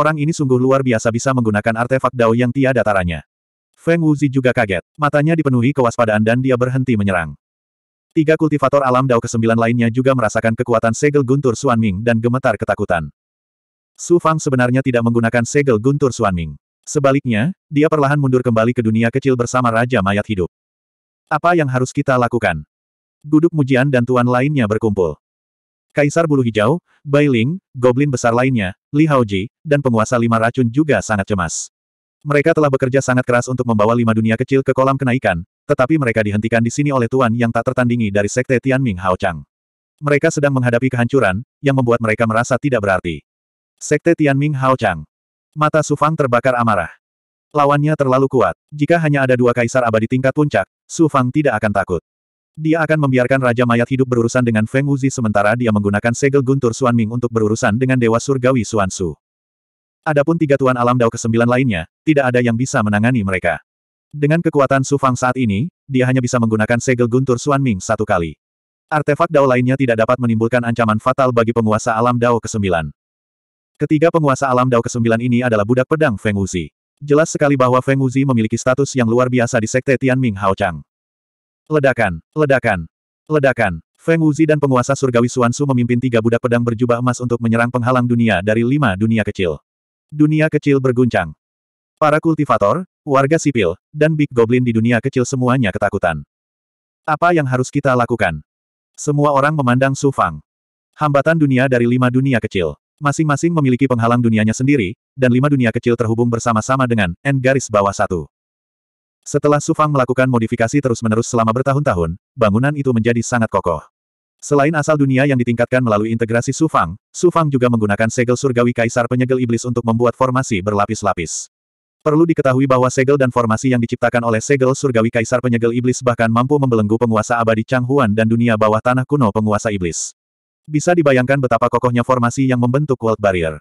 Orang ini sungguh luar biasa bisa menggunakan artefak Dao yang tiada taranya. Feng Wuzi juga kaget. Matanya dipenuhi kewaspadaan dan dia berhenti menyerang. Tiga kultivator alam Dao kesembilan lainnya juga merasakan kekuatan segel guntur Suan Ming dan gemetar ketakutan. Su Fang sebenarnya tidak menggunakan segel guntur Suan Ming. Sebaliknya, dia perlahan mundur kembali ke dunia kecil bersama Raja Mayat Hidup. Apa yang harus kita lakukan? Guduk Mujian dan tuan lainnya berkumpul. Kaisar Bulu Hijau, Bai Ling, Goblin besar lainnya, Li Haoji, dan penguasa lima racun juga sangat cemas. Mereka telah bekerja sangat keras untuk membawa lima dunia kecil ke kolam kenaikan, tetapi mereka dihentikan di sini oleh Tuan yang tak tertandingi dari Sekte Tianming Haochang. Mereka sedang menghadapi kehancuran, yang membuat mereka merasa tidak berarti. Sekte Tianming Haochang. Mata Sufang terbakar amarah. Lawannya terlalu kuat. Jika hanya ada dua kaisar abadi tingkat puncak, Sufang tidak akan takut. Dia akan membiarkan Raja Mayat hidup berurusan dengan Feng Wuzi sementara dia menggunakan segel guntur Suan Ming untuk berurusan dengan Dewa Surgawi Suan Su. Adapun tiga tuan alam dao ke sembilan lainnya, tidak ada yang bisa menangani mereka. Dengan kekuatan Su Fang saat ini, dia hanya bisa menggunakan segel guntur Suan Ming satu kali. Artefak dao lainnya tidak dapat menimbulkan ancaman fatal bagi penguasa alam dao ke sembilan. Ketiga penguasa alam dao ke sembilan ini adalah budak pedang Feng Wuzi. Jelas sekali bahwa Feng Wuzi memiliki status yang luar biasa di Sekte Tianming Haochang. Ledakan, ledakan, ledakan. Feng Wuzi dan penguasa surgawi Suansu memimpin tiga budak pedang berjubah emas untuk menyerang penghalang dunia dari lima dunia kecil. Dunia kecil berguncang. Para kultivator, warga sipil, dan big goblin di dunia kecil semuanya ketakutan. Apa yang harus kita lakukan? Semua orang memandang Su Fang. Hambatan dunia dari lima dunia kecil. Masing-masing memiliki penghalang dunianya sendiri, dan lima dunia kecil terhubung bersama-sama dengan N garis bawah satu. Setelah Sufang melakukan modifikasi terus-menerus selama bertahun-tahun, bangunan itu menjadi sangat kokoh. Selain asal dunia yang ditingkatkan melalui integrasi Sufang, Sufang juga menggunakan segel surgawi kaisar penyegel iblis untuk membuat formasi berlapis-lapis. Perlu diketahui bahwa segel dan formasi yang diciptakan oleh segel surgawi kaisar penyegel iblis bahkan mampu membelenggu penguasa abadi Chang Huan dan dunia bawah tanah kuno penguasa iblis. Bisa dibayangkan betapa kokohnya formasi yang membentuk world barrier.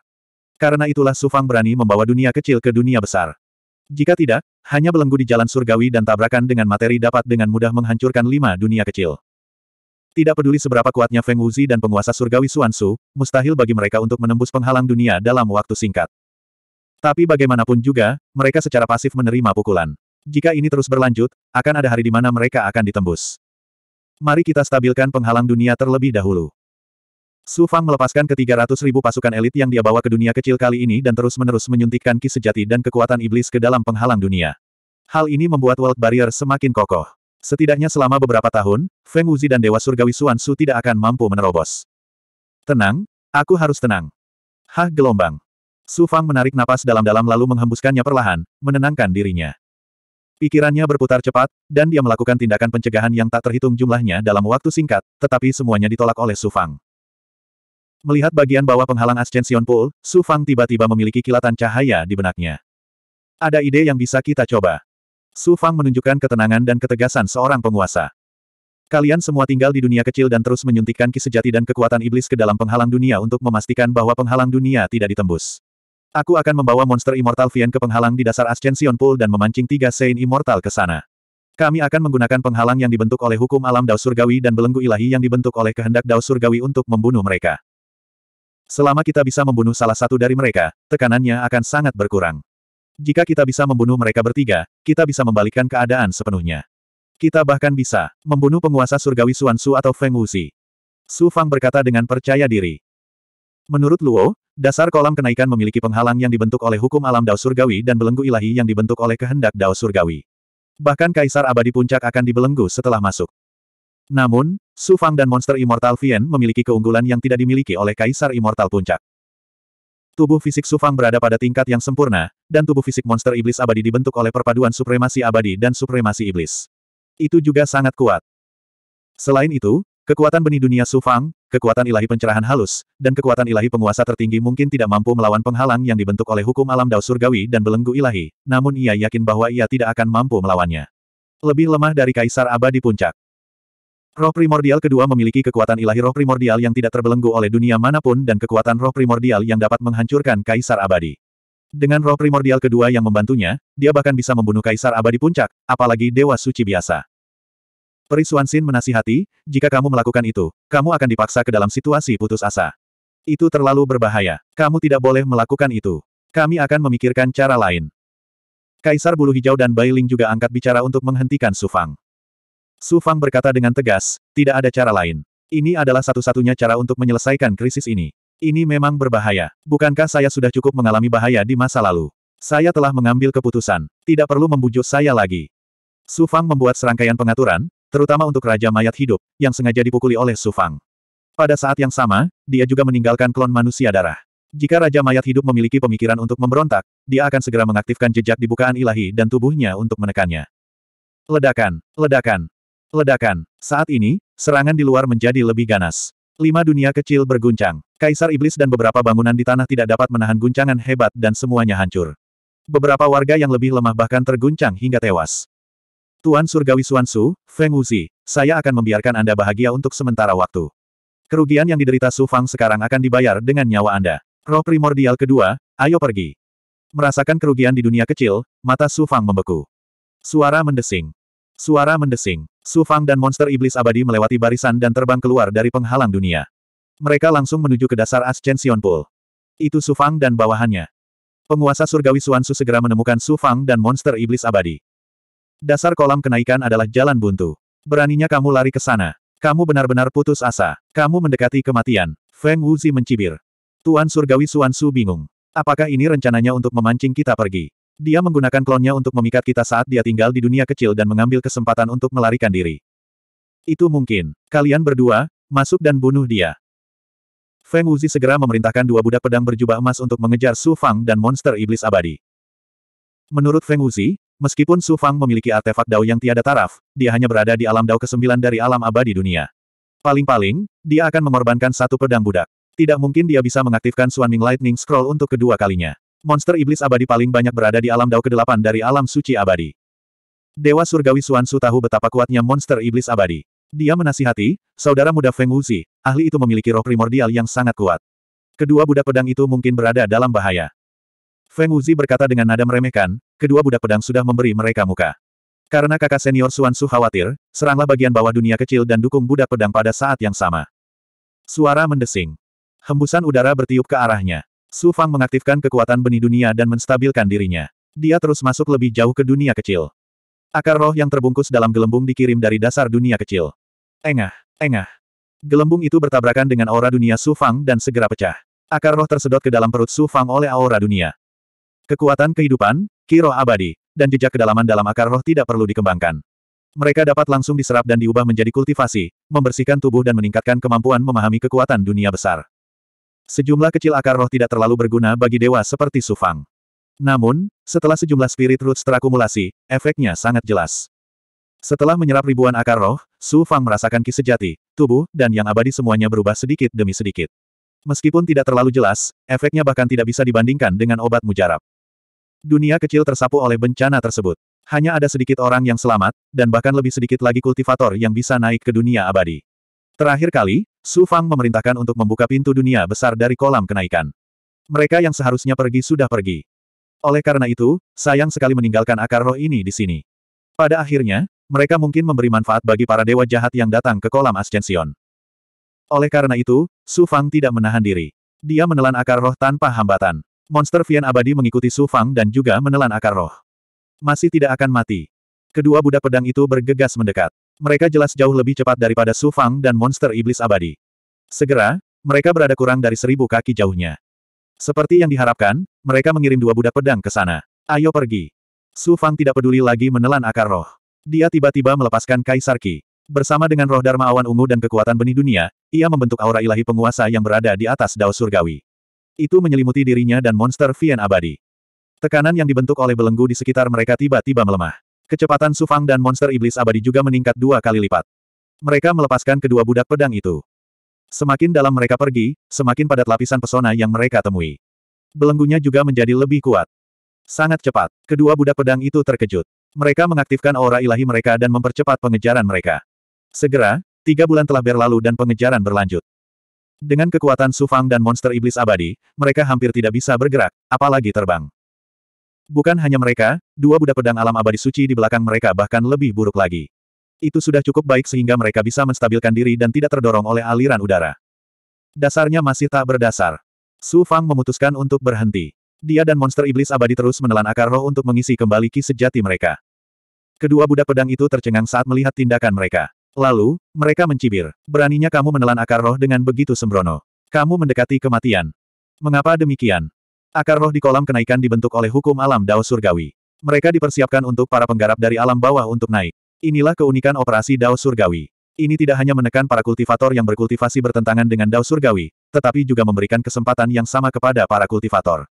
Karena itulah Sufang berani membawa dunia kecil ke dunia besar. Jika tidak, hanya belenggu di jalan surgawi dan tabrakan dengan materi dapat dengan mudah menghancurkan lima dunia kecil. Tidak peduli seberapa kuatnya Feng Wuzi dan penguasa surgawi Suansu, mustahil bagi mereka untuk menembus penghalang dunia dalam waktu singkat. Tapi bagaimanapun juga, mereka secara pasif menerima pukulan. Jika ini terus berlanjut, akan ada hari di mana mereka akan ditembus. Mari kita stabilkan penghalang dunia terlebih dahulu. Su Fang melepaskan ke ratus ribu pasukan elit yang dia bawa ke dunia kecil kali ini dan terus-menerus menyuntikkan ki sejati dan kekuatan iblis ke dalam penghalang dunia. Hal ini membuat World Barrier semakin kokoh. Setidaknya selama beberapa tahun, Feng Wuzi dan Dewa Surgawi Suan Su tidak akan mampu menerobos. Tenang, aku harus tenang. Hah gelombang. Su Fang menarik napas dalam-dalam lalu menghembuskannya perlahan, menenangkan dirinya. Pikirannya berputar cepat, dan dia melakukan tindakan pencegahan yang tak terhitung jumlahnya dalam waktu singkat, tetapi semuanya ditolak oleh Su Fang. Melihat bagian bawah penghalang Ascension Pool, Su Fang tiba-tiba memiliki kilatan cahaya di benaknya. Ada ide yang bisa kita coba. Su Fang menunjukkan ketenangan dan ketegasan seorang penguasa. Kalian semua tinggal di dunia kecil dan terus menyuntikkan ki sejati dan kekuatan iblis ke dalam penghalang dunia untuk memastikan bahwa penghalang dunia tidak ditembus. Aku akan membawa monster Immortal Vian ke penghalang di dasar Ascension Pool dan memancing tiga Saint Immortal ke sana. Kami akan menggunakan penghalang yang dibentuk oleh hukum alam Dao Surgawi dan belenggu ilahi yang dibentuk oleh kehendak Dao Surgawi untuk membunuh mereka. Selama kita bisa membunuh salah satu dari mereka, tekanannya akan sangat berkurang. Jika kita bisa membunuh mereka bertiga, kita bisa membalikkan keadaan sepenuhnya. Kita bahkan bisa membunuh penguasa surgawi Xuan Su atau Feng Wuxi. Su Fang berkata dengan percaya diri. Menurut Luo, dasar kolam kenaikan memiliki penghalang yang dibentuk oleh hukum alam Dao Surgawi dan belenggu ilahi yang dibentuk oleh kehendak Dao Surgawi. Bahkan Kaisar Abadi Puncak akan dibelenggu setelah masuk. Namun, Su Fang dan monster Immortal Vien memiliki keunggulan yang tidak dimiliki oleh Kaisar Immortal Puncak. Tubuh fisik Su Fang berada pada tingkat yang sempurna, dan tubuh fisik monster iblis abadi dibentuk oleh perpaduan supremasi abadi dan supremasi iblis. Itu juga sangat kuat. Selain itu, kekuatan benih dunia Su Fang, kekuatan ilahi pencerahan halus, dan kekuatan ilahi penguasa tertinggi mungkin tidak mampu melawan penghalang yang dibentuk oleh hukum alam dao surgawi dan belenggu ilahi, namun ia yakin bahwa ia tidak akan mampu melawannya. Lebih lemah dari Kaisar Abadi Puncak. Roh primordial kedua memiliki kekuatan ilahi roh primordial yang tidak terbelenggu oleh dunia manapun dan kekuatan roh primordial yang dapat menghancurkan kaisar abadi. Dengan roh primordial kedua yang membantunya, dia bahkan bisa membunuh kaisar abadi puncak, apalagi dewa suci biasa. Perisuan Sin menasihati, jika kamu melakukan itu, kamu akan dipaksa ke dalam situasi putus asa. Itu terlalu berbahaya. Kamu tidak boleh melakukan itu. Kami akan memikirkan cara lain. Kaisar Bulu Hijau dan Bailing juga angkat bicara untuk menghentikan Sufang. Su Fang berkata dengan tegas, tidak ada cara lain. Ini adalah satu-satunya cara untuk menyelesaikan krisis ini. Ini memang berbahaya. Bukankah saya sudah cukup mengalami bahaya di masa lalu? Saya telah mengambil keputusan. Tidak perlu membujuk saya lagi. Su Fang membuat serangkaian pengaturan, terutama untuk Raja Mayat Hidup, yang sengaja dipukuli oleh Su Fang. Pada saat yang sama, dia juga meninggalkan klon manusia darah. Jika Raja Mayat Hidup memiliki pemikiran untuk memberontak, dia akan segera mengaktifkan jejak di bukaan ilahi dan tubuhnya untuk menekannya. Ledakan, ledakan, Ledakan. Saat ini, serangan di luar menjadi lebih ganas. Lima dunia kecil berguncang. Kaisar Iblis dan beberapa bangunan di tanah tidak dapat menahan guncangan hebat dan semuanya hancur. Beberapa warga yang lebih lemah bahkan terguncang hingga tewas. Tuan Surgawi Suansu, Feng Wuzi, saya akan membiarkan Anda bahagia untuk sementara waktu. Kerugian yang diderita Su Fang sekarang akan dibayar dengan nyawa Anda. Roh primordial kedua, ayo pergi. Merasakan kerugian di dunia kecil, mata Su Fang membeku. Suara mendesing. Suara mendesing. Su Fang dan monster iblis abadi melewati barisan dan terbang keluar dari penghalang dunia. Mereka langsung menuju ke dasar Ascension Pool. Itu Su Fang dan bawahannya. Penguasa surgawi Suan Su segera menemukan Su Fang dan monster iblis abadi. Dasar kolam kenaikan adalah jalan buntu. Beraninya kamu lari ke sana. Kamu benar-benar putus asa. Kamu mendekati kematian. Feng Wuzi mencibir. Tuan Surgawi Suan Su bingung. Apakah ini rencananya untuk memancing kita pergi? Dia menggunakan klonnya untuk memikat kita saat dia tinggal di dunia kecil dan mengambil kesempatan untuk melarikan diri. Itu mungkin. Kalian berdua, masuk dan bunuh dia. Feng Wuzi segera memerintahkan dua budak pedang berjubah emas untuk mengejar Su Fang dan monster iblis abadi. Menurut Feng Wuzi, meskipun Su Fang memiliki artefak dao yang tiada taraf, dia hanya berada di alam dao ke-9 dari alam abadi dunia. Paling-paling, dia akan mengorbankan satu pedang budak. Tidak mungkin dia bisa mengaktifkan Suan Ming Lightning Scroll untuk kedua kalinya. Monster iblis abadi paling banyak berada di alam dao ke-8 dari alam suci abadi. Dewa surgawi Suansu tahu betapa kuatnya monster iblis abadi. Dia menasihati, saudara muda Feng Wuzi, ahli itu memiliki roh primordial yang sangat kuat. Kedua budak pedang itu mungkin berada dalam bahaya. Feng Wuzi berkata dengan nada meremehkan, kedua budak pedang sudah memberi mereka muka. Karena kakak senior Suansu khawatir, seranglah bagian bawah dunia kecil dan dukung budak pedang pada saat yang sama. Suara mendesing. Hembusan udara bertiup ke arahnya. Su Fang mengaktifkan kekuatan benih dunia dan menstabilkan dirinya. Dia terus masuk lebih jauh ke dunia kecil. Akar roh yang terbungkus dalam gelembung dikirim dari dasar dunia kecil. Engah, engah. Gelembung itu bertabrakan dengan aura dunia Su Fang dan segera pecah. Akar roh tersedot ke dalam perut Su Fang oleh aura dunia. Kekuatan kehidupan, kiroh abadi, dan jejak kedalaman dalam akar roh tidak perlu dikembangkan. Mereka dapat langsung diserap dan diubah menjadi kultivasi, membersihkan tubuh dan meningkatkan kemampuan memahami kekuatan dunia besar. Sejumlah kecil akar roh tidak terlalu berguna bagi dewa seperti Sufang. Namun, setelah sejumlah spirit roots terakumulasi, efeknya sangat jelas. Setelah menyerap ribuan akar roh, Su Fang merasakan ki sejati, tubuh, dan yang abadi semuanya berubah sedikit demi sedikit. Meskipun tidak terlalu jelas, efeknya bahkan tidak bisa dibandingkan dengan obat mujarab. Dunia kecil tersapu oleh bencana tersebut. Hanya ada sedikit orang yang selamat, dan bahkan lebih sedikit lagi kultivator yang bisa naik ke dunia abadi. Terakhir kali, Su Fang memerintahkan untuk membuka pintu dunia besar dari kolam kenaikan. Mereka yang seharusnya pergi sudah pergi. Oleh karena itu, sayang sekali meninggalkan akar roh ini di sini. Pada akhirnya, mereka mungkin memberi manfaat bagi para dewa jahat yang datang ke kolam Ascension. Oleh karena itu, Su Fang tidak menahan diri. Dia menelan akar roh tanpa hambatan. Monster Vian abadi mengikuti Su Fang dan juga menelan akar roh. Masih tidak akan mati. Kedua budak pedang itu bergegas mendekat. Mereka jelas jauh lebih cepat daripada Su Fang dan monster iblis abadi. Segera, mereka berada kurang dari seribu kaki jauhnya. Seperti yang diharapkan, mereka mengirim dua budak pedang ke sana. Ayo pergi. Su Fang tidak peduli lagi menelan akar roh. Dia tiba-tiba melepaskan Kaisar Ki. Bersama dengan roh Dharma Awan Ungu dan kekuatan benih dunia, ia membentuk aura ilahi penguasa yang berada di atas dao surgawi. Itu menyelimuti dirinya dan monster Vien abadi. Tekanan yang dibentuk oleh belenggu di sekitar mereka tiba-tiba melemah. Kecepatan Sufang dan monster iblis abadi juga meningkat dua kali lipat. Mereka melepaskan kedua budak pedang itu. Semakin dalam mereka pergi, semakin padat lapisan pesona yang mereka temui. Belenggunya juga menjadi lebih kuat. Sangat cepat, kedua budak pedang itu terkejut. Mereka mengaktifkan aura ilahi mereka dan mempercepat pengejaran mereka. Segera, tiga bulan telah berlalu dan pengejaran berlanjut. Dengan kekuatan Sufang dan monster iblis abadi, mereka hampir tidak bisa bergerak, apalagi terbang. Bukan hanya mereka, dua Buddha pedang alam abadi suci di belakang mereka bahkan lebih buruk lagi. Itu sudah cukup baik sehingga mereka bisa menstabilkan diri dan tidak terdorong oleh aliran udara. Dasarnya masih tak berdasar. Su Fang memutuskan untuk berhenti. Dia dan monster iblis abadi terus menelan akar roh untuk mengisi kembali ki sejati mereka. Kedua budak pedang itu tercengang saat melihat tindakan mereka. Lalu, mereka mencibir. Beraninya kamu menelan akar roh dengan begitu sembrono. Kamu mendekati kematian. Mengapa demikian? Akar roh di kolam kenaikan dibentuk oleh hukum alam Dao Surgawi. Mereka dipersiapkan untuk para penggarap dari alam bawah untuk naik. Inilah keunikan operasi Dao Surgawi. Ini tidak hanya menekan para kultivator yang berkultivasi bertentangan dengan Dao Surgawi, tetapi juga memberikan kesempatan yang sama kepada para kultivator.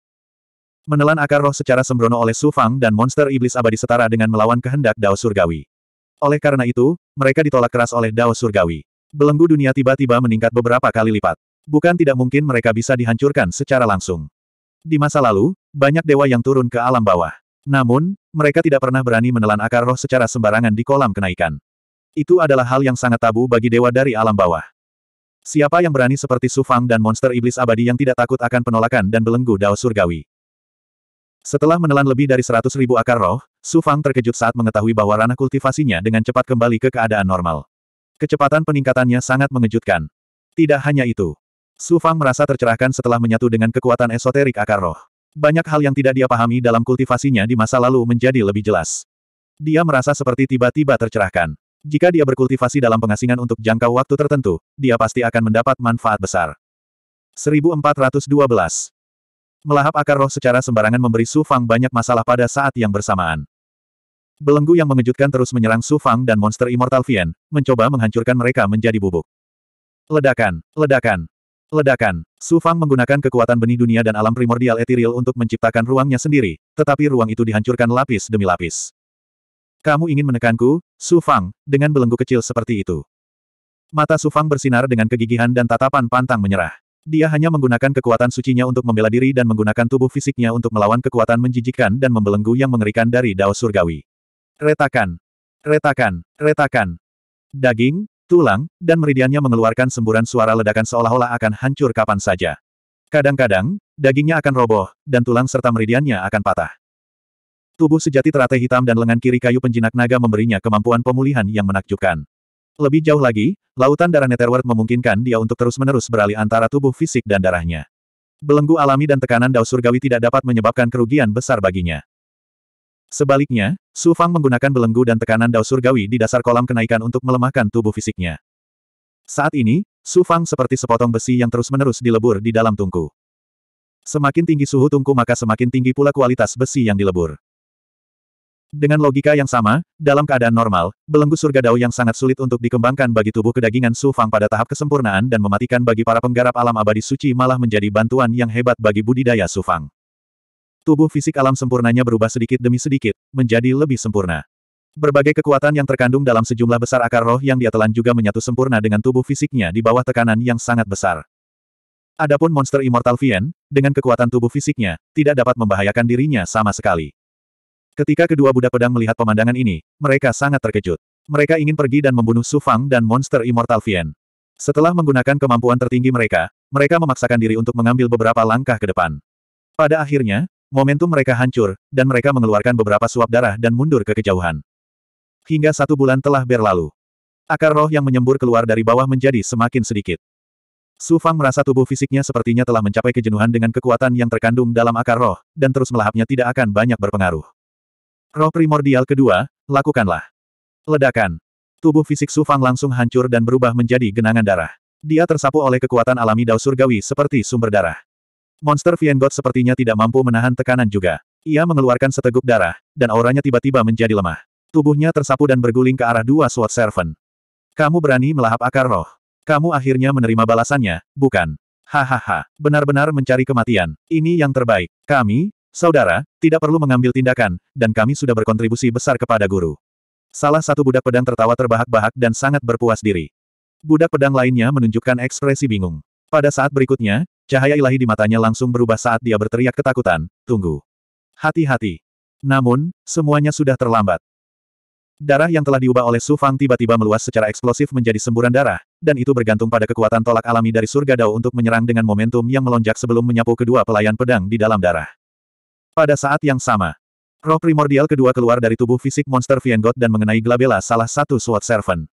Menelan akar roh secara sembrono oleh Su Fang dan monster iblis abadi setara dengan melawan kehendak Dao Surgawi. Oleh karena itu, mereka ditolak keras oleh Dao Surgawi. Belenggu dunia tiba-tiba meningkat beberapa kali lipat. Bukan tidak mungkin mereka bisa dihancurkan secara langsung. Di masa lalu, banyak dewa yang turun ke alam bawah. Namun, mereka tidak pernah berani menelan akar roh secara sembarangan di kolam kenaikan. Itu adalah hal yang sangat tabu bagi dewa dari alam bawah. Siapa yang berani seperti Sufang dan monster iblis abadi yang tidak takut akan penolakan dan belenggu dao surgawi? Setelah menelan lebih dari seratus ribu akar roh, Sufang terkejut saat mengetahui bahwa ranah kultivasinya dengan cepat kembali ke keadaan normal. Kecepatan peningkatannya sangat mengejutkan. Tidak hanya itu, Su Fang merasa tercerahkan setelah menyatu dengan kekuatan esoterik akar roh. Banyak hal yang tidak dia pahami dalam kultivasinya di masa lalu menjadi lebih jelas. Dia merasa seperti tiba-tiba tercerahkan. Jika dia berkultivasi dalam pengasingan untuk jangka waktu tertentu, dia pasti akan mendapat manfaat besar. 1412 Melahap akar roh secara sembarangan memberi Su Fang banyak masalah pada saat yang bersamaan. Belenggu yang mengejutkan terus menyerang Su Fang dan monster Immortal Vien, mencoba menghancurkan mereka menjadi bubuk. Ledakan, ledakan, Ledakan. Su Fang menggunakan kekuatan benih dunia dan alam primordial etiril untuk menciptakan ruangnya sendiri, tetapi ruang itu dihancurkan lapis demi lapis. Kamu ingin menekanku, Su Fang, dengan belenggu kecil seperti itu. Mata Su Fang bersinar dengan kegigihan dan tatapan pantang menyerah. Dia hanya menggunakan kekuatan sucinya untuk membela diri dan menggunakan tubuh fisiknya untuk melawan kekuatan menjijikan dan membelenggu yang mengerikan dari Dao Surgawi. Retakan. Retakan. Retakan. Daging, tulang, dan meridiannya mengeluarkan semburan suara ledakan seolah-olah akan hancur kapan saja. Kadang-kadang, dagingnya akan roboh, dan tulang serta meridiannya akan patah. Tubuh sejati teratai hitam dan lengan kiri kayu penjinak naga memberinya kemampuan pemulihan yang menakjubkan. Lebih jauh lagi, lautan darah Netherworld memungkinkan dia untuk terus-menerus beralih antara tubuh fisik dan darahnya. Belenggu alami dan tekanan dao surgawi tidak dapat menyebabkan kerugian besar baginya. Sebaliknya, Su Fang menggunakan belenggu dan tekanan dao surgawi di dasar kolam kenaikan untuk melemahkan tubuh fisiknya. Saat ini, Su Fang seperti sepotong besi yang terus-menerus dilebur di dalam tungku. Semakin tinggi suhu tungku maka semakin tinggi pula kualitas besi yang dilebur. Dengan logika yang sama, dalam keadaan normal, belenggu surga dao yang sangat sulit untuk dikembangkan bagi tubuh kedagingan Su Fang pada tahap kesempurnaan dan mematikan bagi para penggarap alam abadi suci malah menjadi bantuan yang hebat bagi budidaya Su Fang. Tubuh fisik alam sempurnanya berubah sedikit demi sedikit, menjadi lebih sempurna. Berbagai kekuatan yang terkandung dalam sejumlah besar akar roh yang dia telan juga menyatu sempurna dengan tubuh fisiknya di bawah tekanan yang sangat besar. Adapun monster Immortal Vien, dengan kekuatan tubuh fisiknya, tidak dapat membahayakan dirinya sama sekali. Ketika kedua budak pedang melihat pemandangan ini, mereka sangat terkejut. Mereka ingin pergi dan membunuh Sufang dan monster Immortal Vien. Setelah menggunakan kemampuan tertinggi mereka, mereka memaksakan diri untuk mengambil beberapa langkah ke depan. Pada akhirnya, Momentum mereka hancur, dan mereka mengeluarkan beberapa suap darah dan mundur ke kejauhan. Hingga satu bulan telah berlalu. Akar roh yang menyembur keluar dari bawah menjadi semakin sedikit. Su Fang merasa tubuh fisiknya sepertinya telah mencapai kejenuhan dengan kekuatan yang terkandung dalam akar roh, dan terus melahapnya tidak akan banyak berpengaruh. Roh primordial kedua, lakukanlah. Ledakan. Tubuh fisik Su Fang langsung hancur dan berubah menjadi genangan darah. Dia tersapu oleh kekuatan alami Dao Surgawi seperti sumber darah. Monster Viengot sepertinya tidak mampu menahan tekanan juga. Ia mengeluarkan seteguk darah, dan auranya tiba-tiba menjadi lemah. Tubuhnya tersapu dan berguling ke arah dua Sword Servant. Kamu berani melahap akar roh. Kamu akhirnya menerima balasannya, bukan? Hahaha, benar-benar mencari kematian. Ini yang terbaik. Kami, saudara, tidak perlu mengambil tindakan, dan kami sudah berkontribusi besar kepada guru. Salah satu budak pedang tertawa terbahak-bahak dan sangat berpuas diri. Budak pedang lainnya menunjukkan ekspresi bingung. Pada saat berikutnya, cahaya ilahi di matanya langsung berubah saat dia berteriak ketakutan, tunggu. Hati-hati. Namun, semuanya sudah terlambat. Darah yang telah diubah oleh Su Fang tiba-tiba meluas secara eksplosif menjadi semburan darah, dan itu bergantung pada kekuatan tolak alami dari surga Dao untuk menyerang dengan momentum yang melonjak sebelum menyapu kedua pelayan pedang di dalam darah. Pada saat yang sama, roh primordial kedua keluar dari tubuh fisik monster Viengot dan mengenai Glabella salah satu Sword Servant.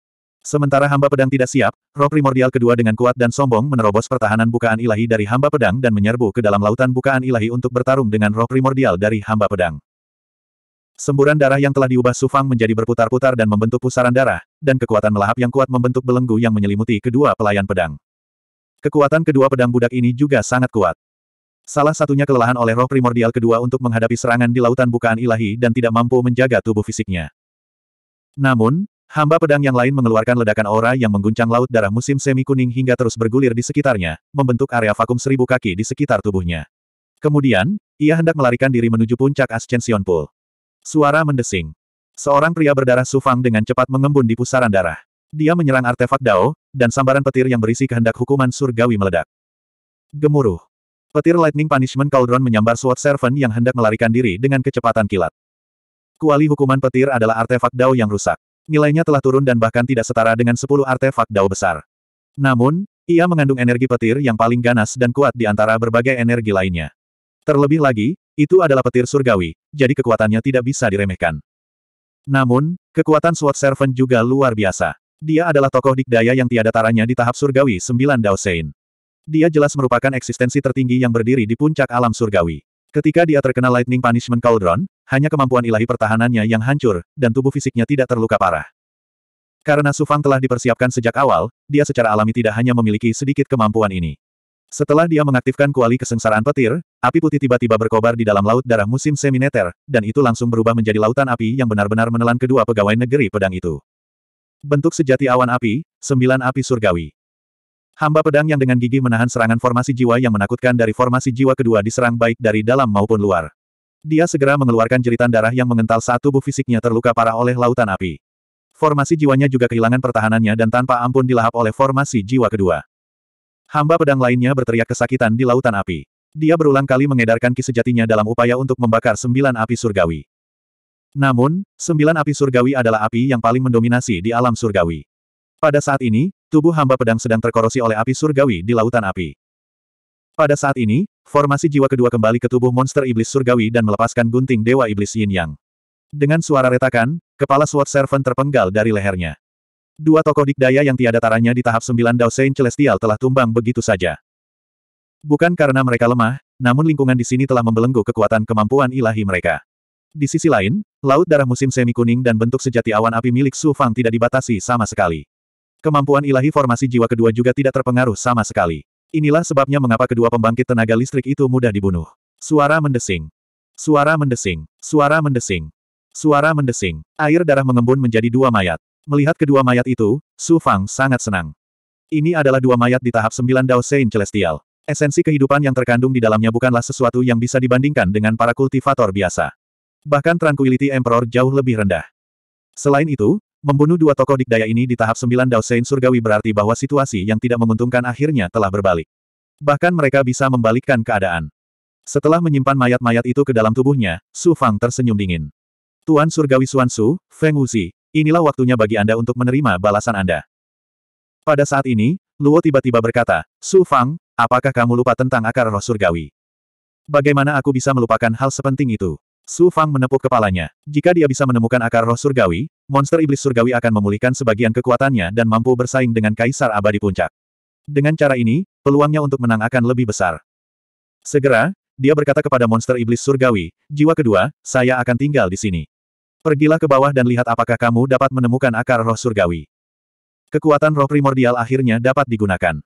Sementara hamba pedang tidak siap, roh primordial kedua dengan kuat dan sombong menerobos pertahanan bukaan ilahi dari hamba pedang dan menyerbu ke dalam lautan bukaan ilahi untuk bertarung dengan roh primordial dari hamba pedang. Semburan darah yang telah diubah Sufang menjadi berputar-putar dan membentuk pusaran darah, dan kekuatan melahap yang kuat membentuk belenggu yang menyelimuti kedua pelayan pedang. Kekuatan kedua pedang budak ini juga sangat kuat. Salah satunya kelelahan oleh roh primordial kedua untuk menghadapi serangan di lautan bukaan ilahi dan tidak mampu menjaga tubuh fisiknya. Namun, Hamba pedang yang lain mengeluarkan ledakan aura yang mengguncang laut darah musim semi kuning hingga terus bergulir di sekitarnya, membentuk area vakum seribu kaki di sekitar tubuhnya. Kemudian, ia hendak melarikan diri menuju puncak Ascension Pool. Suara mendesing. Seorang pria berdarah sufang dengan cepat mengembun di pusaran darah. Dia menyerang artefak Dao, dan sambaran petir yang berisi kehendak hukuman surgawi meledak. Gemuruh. Petir Lightning Punishment Cauldron menyambar Sword Servant yang hendak melarikan diri dengan kecepatan kilat. Kuali hukuman petir adalah artefak Dao yang rusak. Nilainya telah turun dan bahkan tidak setara dengan 10 artefak dao besar. Namun, ia mengandung energi petir yang paling ganas dan kuat di antara berbagai energi lainnya. Terlebih lagi, itu adalah petir surgawi, jadi kekuatannya tidak bisa diremehkan. Namun, kekuatan Sword Servant juga luar biasa. Dia adalah tokoh dikdaya yang tiada taranya di tahap surgawi 9 Sein. Dia jelas merupakan eksistensi tertinggi yang berdiri di puncak alam surgawi. Ketika dia terkena Lightning Punishment Cauldron, hanya kemampuan ilahi pertahanannya yang hancur, dan tubuh fisiknya tidak terluka parah. Karena Sufang telah dipersiapkan sejak awal, dia secara alami tidak hanya memiliki sedikit kemampuan ini. Setelah dia mengaktifkan kuali kesengsaraan petir, api putih tiba-tiba berkobar di dalam laut darah musim semineter, dan itu langsung berubah menjadi lautan api yang benar-benar menelan kedua pegawai negeri pedang itu. Bentuk sejati awan api, sembilan api surgawi. Hamba pedang yang dengan gigi menahan serangan formasi jiwa yang menakutkan dari formasi jiwa kedua diserang baik dari dalam maupun luar. Dia segera mengeluarkan jeritan darah yang mengental saat tubuh fisiknya terluka parah oleh lautan api. Formasi jiwanya juga kehilangan pertahanannya dan tanpa ampun dilahap oleh formasi jiwa kedua. Hamba pedang lainnya berteriak kesakitan di lautan api. Dia berulang kali mengedarkan ki sejatinya dalam upaya untuk membakar sembilan api surgawi. Namun, sembilan api surgawi adalah api yang paling mendominasi di alam surgawi. Pada saat ini, tubuh hamba pedang sedang terkorosi oleh api surgawi di lautan api. Pada saat ini, Formasi jiwa kedua kembali ke tubuh monster iblis surgawi dan melepaskan gunting dewa iblis yin yang. Dengan suara retakan, kepala Sword Servant terpenggal dari lehernya. Dua tokoh dikdaya yang tiada taranya di tahap sembilan Dao Saint Celestial telah tumbang begitu saja. Bukan karena mereka lemah, namun lingkungan di sini telah membelenggu kekuatan kemampuan ilahi mereka. Di sisi lain, laut darah musim semi kuning dan bentuk sejati awan api milik Su Fang tidak dibatasi sama sekali. Kemampuan ilahi formasi jiwa kedua juga tidak terpengaruh sama sekali. Inilah sebabnya mengapa kedua pembangkit tenaga listrik itu mudah dibunuh. Suara mendesing. Suara mendesing. Suara mendesing. Suara mendesing. Air darah mengembun menjadi dua mayat. Melihat kedua mayat itu, Su Fang sangat senang. Ini adalah dua mayat di tahap sembilan Dao Sein Celestial. Esensi kehidupan yang terkandung di dalamnya bukanlah sesuatu yang bisa dibandingkan dengan para kultivator biasa. Bahkan Tranquility Emperor jauh lebih rendah. Selain itu, Membunuh dua tokoh dikdaya ini di tahap sembilan Daosein surgawi berarti bahwa situasi yang tidak menguntungkan akhirnya telah berbalik. Bahkan mereka bisa membalikkan keadaan. Setelah menyimpan mayat-mayat itu ke dalam tubuhnya, Su Fang tersenyum dingin. Tuan Surgawi Suan Su, Feng Wuzi, inilah waktunya bagi Anda untuk menerima balasan Anda. Pada saat ini, Luo tiba-tiba berkata, Su Fang, apakah kamu lupa tentang akar roh surgawi? Bagaimana aku bisa melupakan hal sepenting itu? Su Fang menepuk kepalanya. Jika dia bisa menemukan akar roh surgawi, monster iblis surgawi akan memulihkan sebagian kekuatannya dan mampu bersaing dengan Kaisar Abadi Puncak. Dengan cara ini, peluangnya untuk menang akan lebih besar. Segera, dia berkata kepada monster iblis surgawi, jiwa kedua, saya akan tinggal di sini. Pergilah ke bawah dan lihat apakah kamu dapat menemukan akar roh surgawi. Kekuatan roh primordial akhirnya dapat digunakan.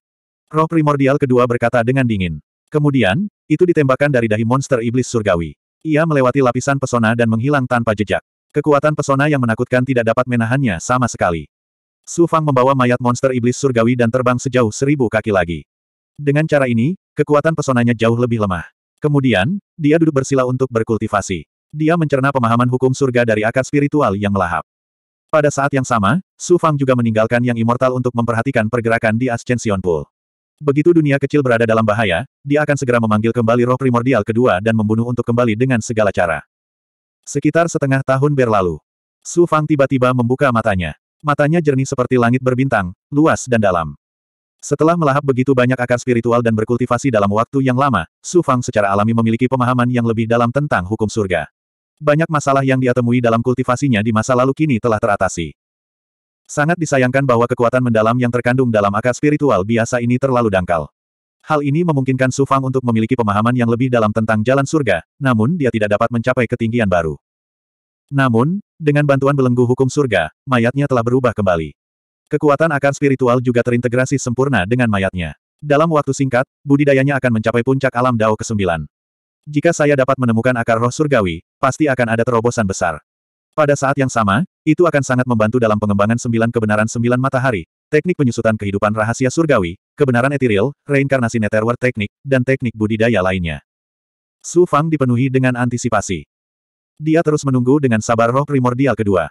Roh primordial kedua berkata dengan dingin. Kemudian, itu ditembakkan dari dahi monster iblis surgawi. Ia melewati lapisan pesona dan menghilang tanpa jejak. Kekuatan pesona yang menakutkan tidak dapat menahannya sama sekali. Su Fang membawa mayat monster iblis surgawi dan terbang sejauh seribu kaki lagi. Dengan cara ini, kekuatan pesonanya jauh lebih lemah. Kemudian, dia duduk bersila untuk berkultivasi. Dia mencerna pemahaman hukum surga dari akar spiritual yang melahap. Pada saat yang sama, Su Fang juga meninggalkan yang immortal untuk memperhatikan pergerakan di Ascension Pool. Begitu dunia kecil berada dalam bahaya, dia akan segera memanggil kembali roh primordial kedua dan membunuh untuk kembali dengan segala cara. Sekitar setengah tahun berlalu. Su Fang tiba-tiba membuka matanya. Matanya jernih seperti langit berbintang, luas dan dalam. Setelah melahap begitu banyak akar spiritual dan berkultivasi dalam waktu yang lama, Su Fang secara alami memiliki pemahaman yang lebih dalam tentang hukum surga. Banyak masalah yang dia temui dalam kultivasinya di masa lalu kini telah teratasi. Sangat disayangkan bahwa kekuatan mendalam yang terkandung dalam akar spiritual biasa ini terlalu dangkal. Hal ini memungkinkan Su Fang untuk memiliki pemahaman yang lebih dalam tentang jalan surga, namun dia tidak dapat mencapai ketinggian baru. Namun, dengan bantuan belenggu hukum surga, mayatnya telah berubah kembali. Kekuatan akar spiritual juga terintegrasi sempurna dengan mayatnya. Dalam waktu singkat, budidayanya akan mencapai puncak alam Dao ke-9. Jika saya dapat menemukan akar roh surgawi, pasti akan ada terobosan besar. Pada saat yang sama, itu akan sangat membantu dalam pengembangan sembilan kebenaran sembilan matahari, teknik penyusutan kehidupan rahasia surgawi, kebenaran etiril, reinkarnasi netherworld teknik, dan teknik budidaya lainnya. Su Fang dipenuhi dengan antisipasi. Dia terus menunggu dengan sabar roh primordial kedua.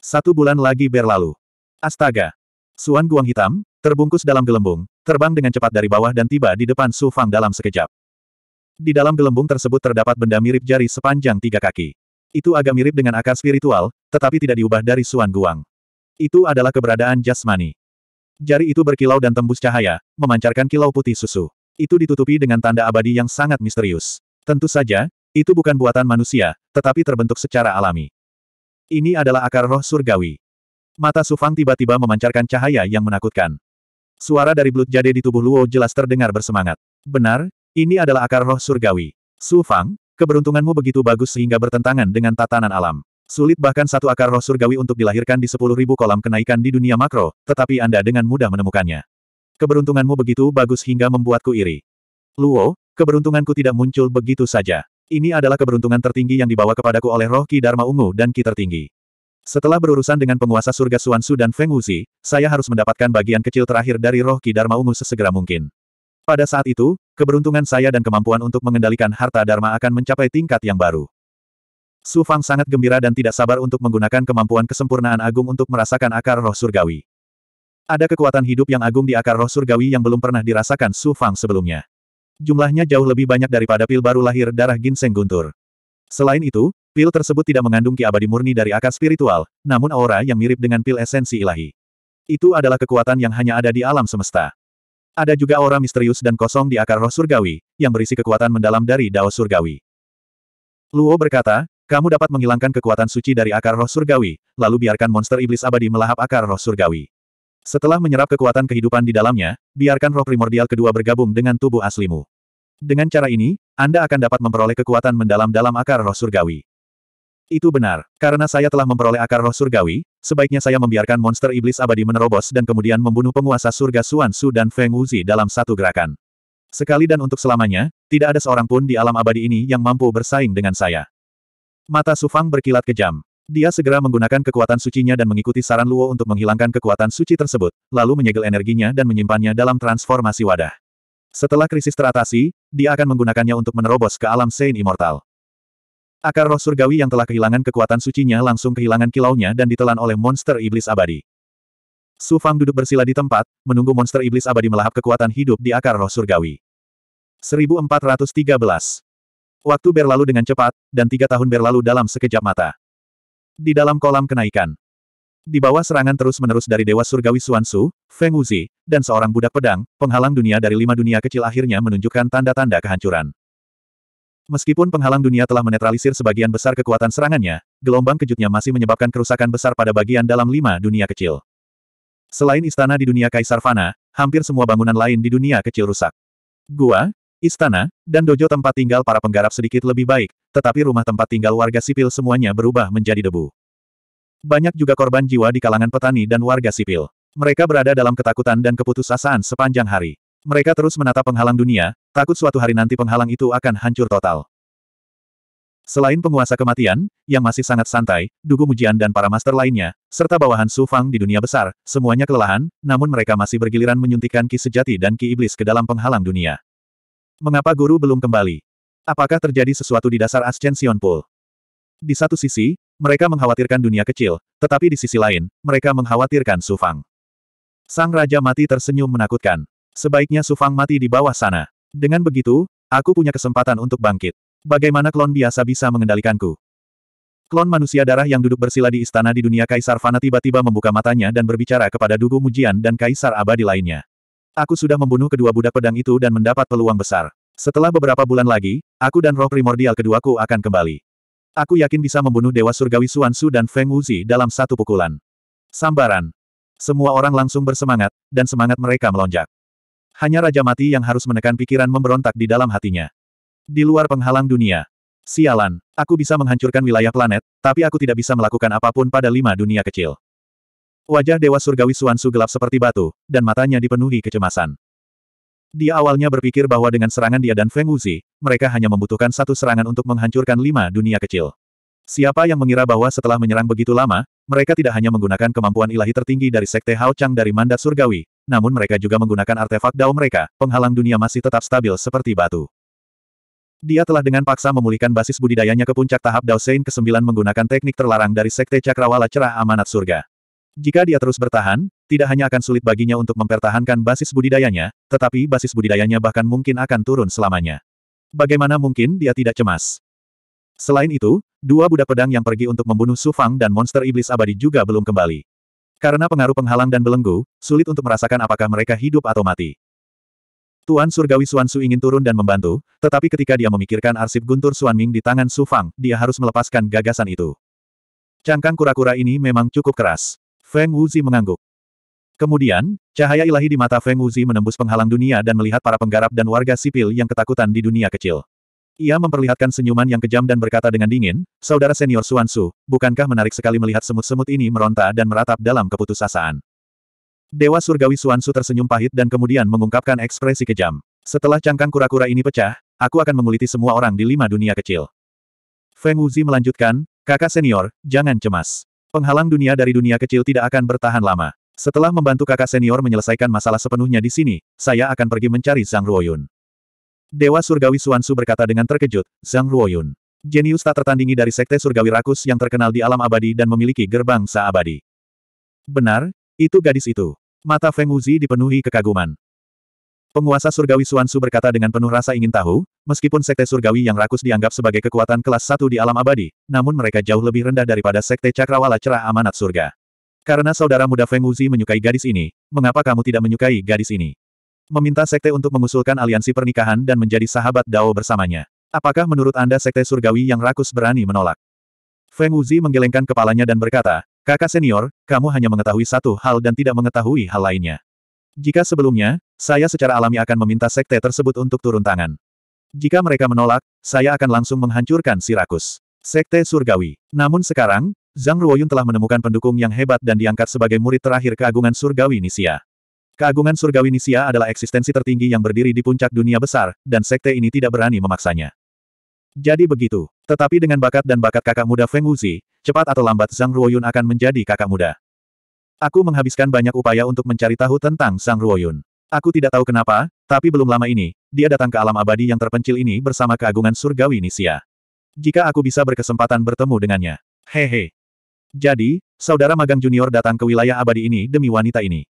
Satu bulan lagi berlalu. Astaga! Suan Guang Hitam, terbungkus dalam gelembung, terbang dengan cepat dari bawah dan tiba di depan Su Fang dalam sekejap. Di dalam gelembung tersebut terdapat benda mirip jari sepanjang tiga kaki. Itu agak mirip dengan akar spiritual, tetapi tidak diubah dari Suan Guang. Itu adalah keberadaan jasmani. Jari itu berkilau dan tembus cahaya, memancarkan kilau putih susu. Itu ditutupi dengan tanda abadi yang sangat misterius. Tentu saja, itu bukan buatan manusia, tetapi terbentuk secara alami. Ini adalah akar roh surgawi. Mata Sufang tiba-tiba memancarkan cahaya yang menakutkan. Suara dari belut jade di tubuh Luo jelas terdengar bersemangat. Benar, ini adalah akar roh surgawi. Sufang, Keberuntunganmu begitu bagus sehingga bertentangan dengan tatanan alam. Sulit bahkan satu akar roh surgawi untuk dilahirkan di sepuluh ribu kolam kenaikan di dunia makro, tetapi Anda dengan mudah menemukannya. Keberuntunganmu begitu bagus hingga membuatku iri. Luo, keberuntunganku tidak muncul begitu saja. Ini adalah keberuntungan tertinggi yang dibawa kepadaku oleh roh Ki Dharma Ungu dan Ki tertinggi. Setelah berurusan dengan penguasa surga Suansu dan Feng Wuzi, saya harus mendapatkan bagian kecil terakhir dari roh Ki Dharma Ungu sesegera mungkin. Pada saat itu, keberuntungan saya dan kemampuan untuk mengendalikan harta Dharma akan mencapai tingkat yang baru. Su Fang sangat gembira dan tidak sabar untuk menggunakan kemampuan kesempurnaan agung untuk merasakan akar roh surgawi. Ada kekuatan hidup yang agung di akar roh surgawi yang belum pernah dirasakan Su Fang sebelumnya. Jumlahnya jauh lebih banyak daripada pil baru lahir darah ginseng guntur. Selain itu, pil tersebut tidak mengandung ki abadi murni dari akar spiritual, namun aura yang mirip dengan pil esensi ilahi. Itu adalah kekuatan yang hanya ada di alam semesta. Ada juga aura misterius dan kosong di akar roh surgawi, yang berisi kekuatan mendalam dari dao surgawi. Luo berkata, kamu dapat menghilangkan kekuatan suci dari akar roh surgawi, lalu biarkan monster iblis abadi melahap akar roh surgawi. Setelah menyerap kekuatan kehidupan di dalamnya, biarkan roh primordial kedua bergabung dengan tubuh aslimu. Dengan cara ini, Anda akan dapat memperoleh kekuatan mendalam dalam akar roh surgawi. Itu benar, karena saya telah memperoleh akar roh surgawi, Sebaiknya saya membiarkan monster iblis abadi menerobos dan kemudian membunuh penguasa surga Suan Su dan Feng Wuzi dalam satu gerakan. Sekali dan untuk selamanya, tidak ada seorang pun di alam abadi ini yang mampu bersaing dengan saya. Mata Su Fang berkilat kejam. Dia segera menggunakan kekuatan sucinya dan mengikuti saran Luo untuk menghilangkan kekuatan suci tersebut, lalu menyegel energinya dan menyimpannya dalam transformasi wadah. Setelah krisis teratasi, dia akan menggunakannya untuk menerobos ke alam Sein Immortal. Akar roh surgawi yang telah kehilangan kekuatan sucinya langsung kehilangan kilaunya dan ditelan oleh monster iblis abadi. Su Fang duduk bersila di tempat, menunggu monster iblis abadi melahap kekuatan hidup di akar roh surgawi. 1413. Waktu berlalu dengan cepat, dan tiga tahun berlalu dalam sekejap mata. Di dalam kolam kenaikan. Di bawah serangan terus-menerus dari Dewa Surgawi Suansu, Feng Wuzi, dan seorang budak pedang, penghalang dunia dari lima dunia kecil akhirnya menunjukkan tanda-tanda kehancuran. Meskipun penghalang dunia telah menetralisir sebagian besar kekuatan serangannya, gelombang kejutnya masih menyebabkan kerusakan besar pada bagian dalam lima dunia kecil. Selain istana di dunia Kaisar Fana, hampir semua bangunan lain di dunia kecil rusak. Gua, istana, dan dojo tempat tinggal para penggarap sedikit lebih baik, tetapi rumah tempat tinggal warga sipil semuanya berubah menjadi debu. Banyak juga korban jiwa di kalangan petani dan warga sipil. Mereka berada dalam ketakutan dan keputusasaan sepanjang hari. Mereka terus menatap penghalang dunia, takut suatu hari nanti penghalang itu akan hancur total. Selain penguasa kematian, yang masih sangat santai, Dugu Mujian dan para master lainnya, serta bawahan Su Fang di dunia besar, semuanya kelelahan, namun mereka masih bergiliran menyuntikkan ki sejati dan ki iblis ke dalam penghalang dunia. Mengapa guru belum kembali? Apakah terjadi sesuatu di dasar Ascension Pool? Di satu sisi, mereka mengkhawatirkan dunia kecil, tetapi di sisi lain, mereka mengkhawatirkan Su Fang. Sang Raja Mati tersenyum menakutkan. Sebaiknya Sufang mati di bawah sana. Dengan begitu, aku punya kesempatan untuk bangkit. Bagaimana klon biasa bisa mengendalikanku? Klon manusia darah yang duduk bersila di istana di dunia Kaisar Fana tiba-tiba membuka matanya dan berbicara kepada Dugu Mujian dan Kaisar Abadi lainnya. Aku sudah membunuh kedua budak pedang itu dan mendapat peluang besar. Setelah beberapa bulan lagi, aku dan roh primordial keduaku akan kembali. Aku yakin bisa membunuh Dewa Surgawi Suansu dan Feng Wuzi dalam satu pukulan. Sambaran. Semua orang langsung bersemangat, dan semangat mereka melonjak. Hanya Raja Mati yang harus menekan pikiran memberontak di dalam hatinya. Di luar penghalang dunia. Sialan, aku bisa menghancurkan wilayah planet, tapi aku tidak bisa melakukan apapun pada lima dunia kecil. Wajah Dewa Surgawi Suansu gelap seperti batu, dan matanya dipenuhi kecemasan. Dia awalnya berpikir bahwa dengan serangan dia dan Feng Wuzi, mereka hanya membutuhkan satu serangan untuk menghancurkan lima dunia kecil. Siapa yang mengira bahwa setelah menyerang begitu lama, mereka tidak hanya menggunakan kemampuan ilahi tertinggi dari Sekte Hao Chang dari Mandat Surgawi, namun mereka juga menggunakan artefak dao mereka, penghalang dunia masih tetap stabil seperti batu. Dia telah dengan paksa memulihkan basis budidayanya ke puncak tahap Dao Sein ke-9 menggunakan teknik terlarang dari Sekte Cakrawala Cerah Amanat Surga. Jika dia terus bertahan, tidak hanya akan sulit baginya untuk mempertahankan basis budidayanya, tetapi basis budidayanya bahkan mungkin akan turun selamanya. Bagaimana mungkin dia tidak cemas? Selain itu, dua budak pedang yang pergi untuk membunuh Sufang dan monster iblis abadi juga belum kembali. Karena pengaruh penghalang dan belenggu, sulit untuk merasakan apakah mereka hidup atau mati. Tuan Surgawi Suan Su ingin turun dan membantu, tetapi ketika dia memikirkan arsip Guntur Suan Ming di tangan Su Fang, dia harus melepaskan gagasan itu. Cangkang kura-kura ini memang cukup keras. Feng Wuzi mengangguk. Kemudian, cahaya ilahi di mata Feng Wuzi menembus penghalang dunia dan melihat para penggarap dan warga sipil yang ketakutan di dunia kecil. Ia memperlihatkan senyuman yang kejam dan berkata dengan dingin, Saudara senior Suansu, bukankah menarik sekali melihat semut-semut ini meronta dan meratap dalam keputusasaan? Dewa Surgawi Suansu tersenyum pahit dan kemudian mengungkapkan ekspresi kejam. Setelah cangkang kura-kura ini pecah, aku akan menguliti semua orang di lima dunia kecil. Feng Wuzi melanjutkan, kakak senior, jangan cemas. Penghalang dunia dari dunia kecil tidak akan bertahan lama. Setelah membantu kakak senior menyelesaikan masalah sepenuhnya di sini, saya akan pergi mencari Zhang Ruoyun. Dewa Surgawi Suansu berkata dengan terkejut, Zhang Ruoyun, Jenius tak tertandingi dari Sekte Surgawi Rakus yang terkenal di alam abadi dan memiliki gerbang sa abadi. Benar, itu gadis itu. Mata Feng Wuzi dipenuhi kekaguman. Penguasa Surgawi Suansu berkata dengan penuh rasa ingin tahu, meskipun Sekte Surgawi yang rakus dianggap sebagai kekuatan kelas satu di alam abadi, namun mereka jauh lebih rendah daripada Sekte Cakrawala Cerah Amanat Surga. Karena saudara muda Feng Wuzi menyukai gadis ini, mengapa kamu tidak menyukai gadis ini? Meminta sekte untuk mengusulkan aliansi pernikahan dan menjadi sahabat Dao bersamanya. Apakah menurut Anda sekte surgawi yang rakus berani menolak? Feng Wuzi menggelengkan kepalanya dan berkata, Kakak senior, kamu hanya mengetahui satu hal dan tidak mengetahui hal lainnya. Jika sebelumnya, saya secara alami akan meminta sekte tersebut untuk turun tangan. Jika mereka menolak, saya akan langsung menghancurkan Sirakus. Sekte Surgawi. Namun sekarang, Zhang Ruoyun telah menemukan pendukung yang hebat dan diangkat sebagai murid terakhir keagungan Surgawi Nisia. Keagungan surgawi Nisia adalah eksistensi tertinggi yang berdiri di puncak dunia besar, dan sekte ini tidak berani memaksanya. Jadi begitu. Tetapi dengan bakat dan bakat kakak muda Feng Wuzi, cepat atau lambat Zhang Ruoyun akan menjadi kakak muda. Aku menghabiskan banyak upaya untuk mencari tahu tentang Zhang Ruoyun. Aku tidak tahu kenapa, tapi belum lama ini, dia datang ke alam abadi yang terpencil ini bersama keagungan surgawi Nisia. Jika aku bisa berkesempatan bertemu dengannya. Hehe. Jadi, saudara magang junior datang ke wilayah abadi ini demi wanita ini.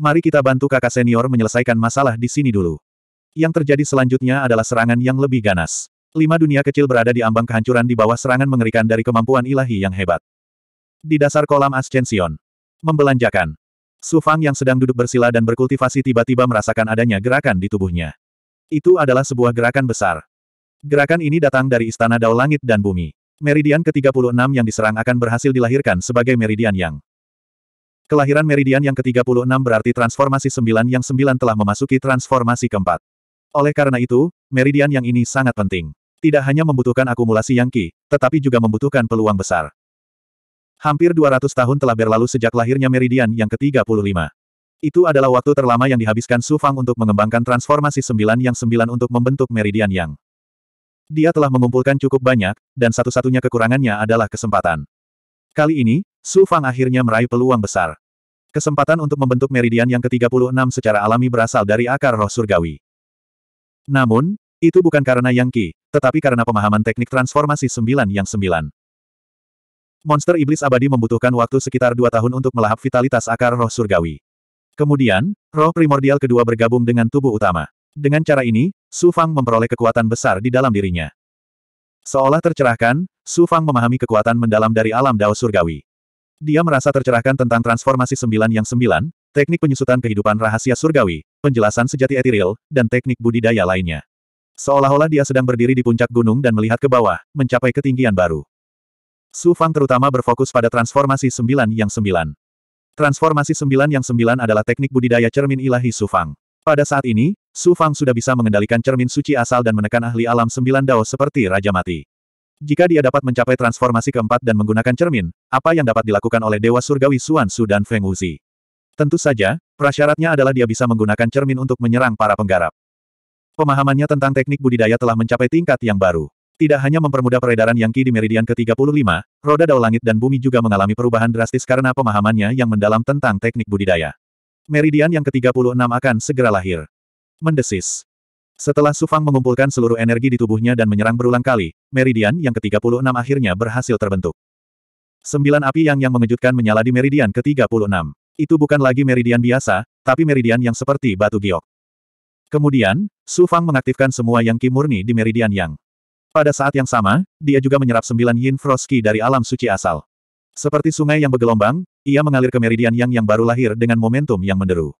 Mari kita bantu kakak senior menyelesaikan masalah di sini dulu. Yang terjadi selanjutnya adalah serangan yang lebih ganas. Lima dunia kecil berada di ambang kehancuran di bawah serangan mengerikan dari kemampuan ilahi yang hebat. Di dasar kolam Ascension. Membelanjakan. Su Fang yang sedang duduk bersila dan berkultivasi tiba-tiba merasakan adanya gerakan di tubuhnya. Itu adalah sebuah gerakan besar. Gerakan ini datang dari Istana Dao Langit dan Bumi. Meridian ke-36 yang diserang akan berhasil dilahirkan sebagai Meridian Yang. Kelahiran meridian yang ke-36 berarti transformasi 9 yang 9 telah memasuki transformasi keempat. Oleh karena itu, meridian yang ini sangat penting. Tidak hanya membutuhkan akumulasi yang ki, tetapi juga membutuhkan peluang besar. Hampir 200 tahun telah berlalu sejak lahirnya meridian yang ke-35. Itu adalah waktu terlama yang dihabiskan Su Fang untuk mengembangkan transformasi 9 yang 9 untuk membentuk meridian yang. Dia telah mengumpulkan cukup banyak, dan satu-satunya kekurangannya adalah kesempatan. Kali ini, Su Fang akhirnya meraih peluang besar. Kesempatan untuk membentuk meridian yang ke-36 secara alami berasal dari akar roh surgawi. Namun, itu bukan karena Yang Qi, tetapi karena pemahaman teknik transformasi sembilan yang sembilan. Monster Iblis Abadi membutuhkan waktu sekitar dua tahun untuk melahap vitalitas akar roh surgawi. Kemudian, roh primordial kedua bergabung dengan tubuh utama. Dengan cara ini, Su Fang memperoleh kekuatan besar di dalam dirinya. Seolah tercerahkan, Su Fang memahami kekuatan mendalam dari alam Dao Surgawi. Dia merasa tercerahkan tentang transformasi sembilan yang sembilan, teknik penyusutan kehidupan rahasia surgawi, penjelasan sejati etiril, dan teknik budidaya lainnya. Seolah-olah dia sedang berdiri di puncak gunung dan melihat ke bawah, mencapai ketinggian baru. Su Fang terutama berfokus pada transformasi sembilan yang sembilan. Transformasi sembilan yang sembilan adalah teknik budidaya cermin ilahi Su Fang. Pada saat ini, Su Fang sudah bisa mengendalikan cermin suci asal dan menekan ahli alam sembilan dao seperti Raja Mati. Jika dia dapat mencapai transformasi keempat dan menggunakan cermin, apa yang dapat dilakukan oleh Dewa Surgawi Suan Su dan Feng Wuzi? Tentu saja, prasyaratnya adalah dia bisa menggunakan cermin untuk menyerang para penggarap. Pemahamannya tentang teknik budidaya telah mencapai tingkat yang baru. Tidak hanya mempermudah peredaran yang Qi di meridian ke-35, roda dao langit dan bumi juga mengalami perubahan drastis karena pemahamannya yang mendalam tentang teknik budidaya. Meridian yang ke-36 akan segera lahir. Mendesis. Setelah Sufang mengumpulkan seluruh energi di tubuhnya dan menyerang berulang kali, meridian yang ke-36 akhirnya berhasil terbentuk. Sembilan api yang yang mengejutkan menyala di meridian ke-36. Itu bukan lagi meridian biasa, tapi meridian yang seperti batu giok. Kemudian, Sufang mengaktifkan semua yang kimurni di meridian yang. Pada saat yang sama, dia juga menyerap sembilan yin froski dari alam suci asal. Seperti sungai yang bergelombang, ia mengalir ke meridian yang yang baru lahir dengan momentum yang menderu.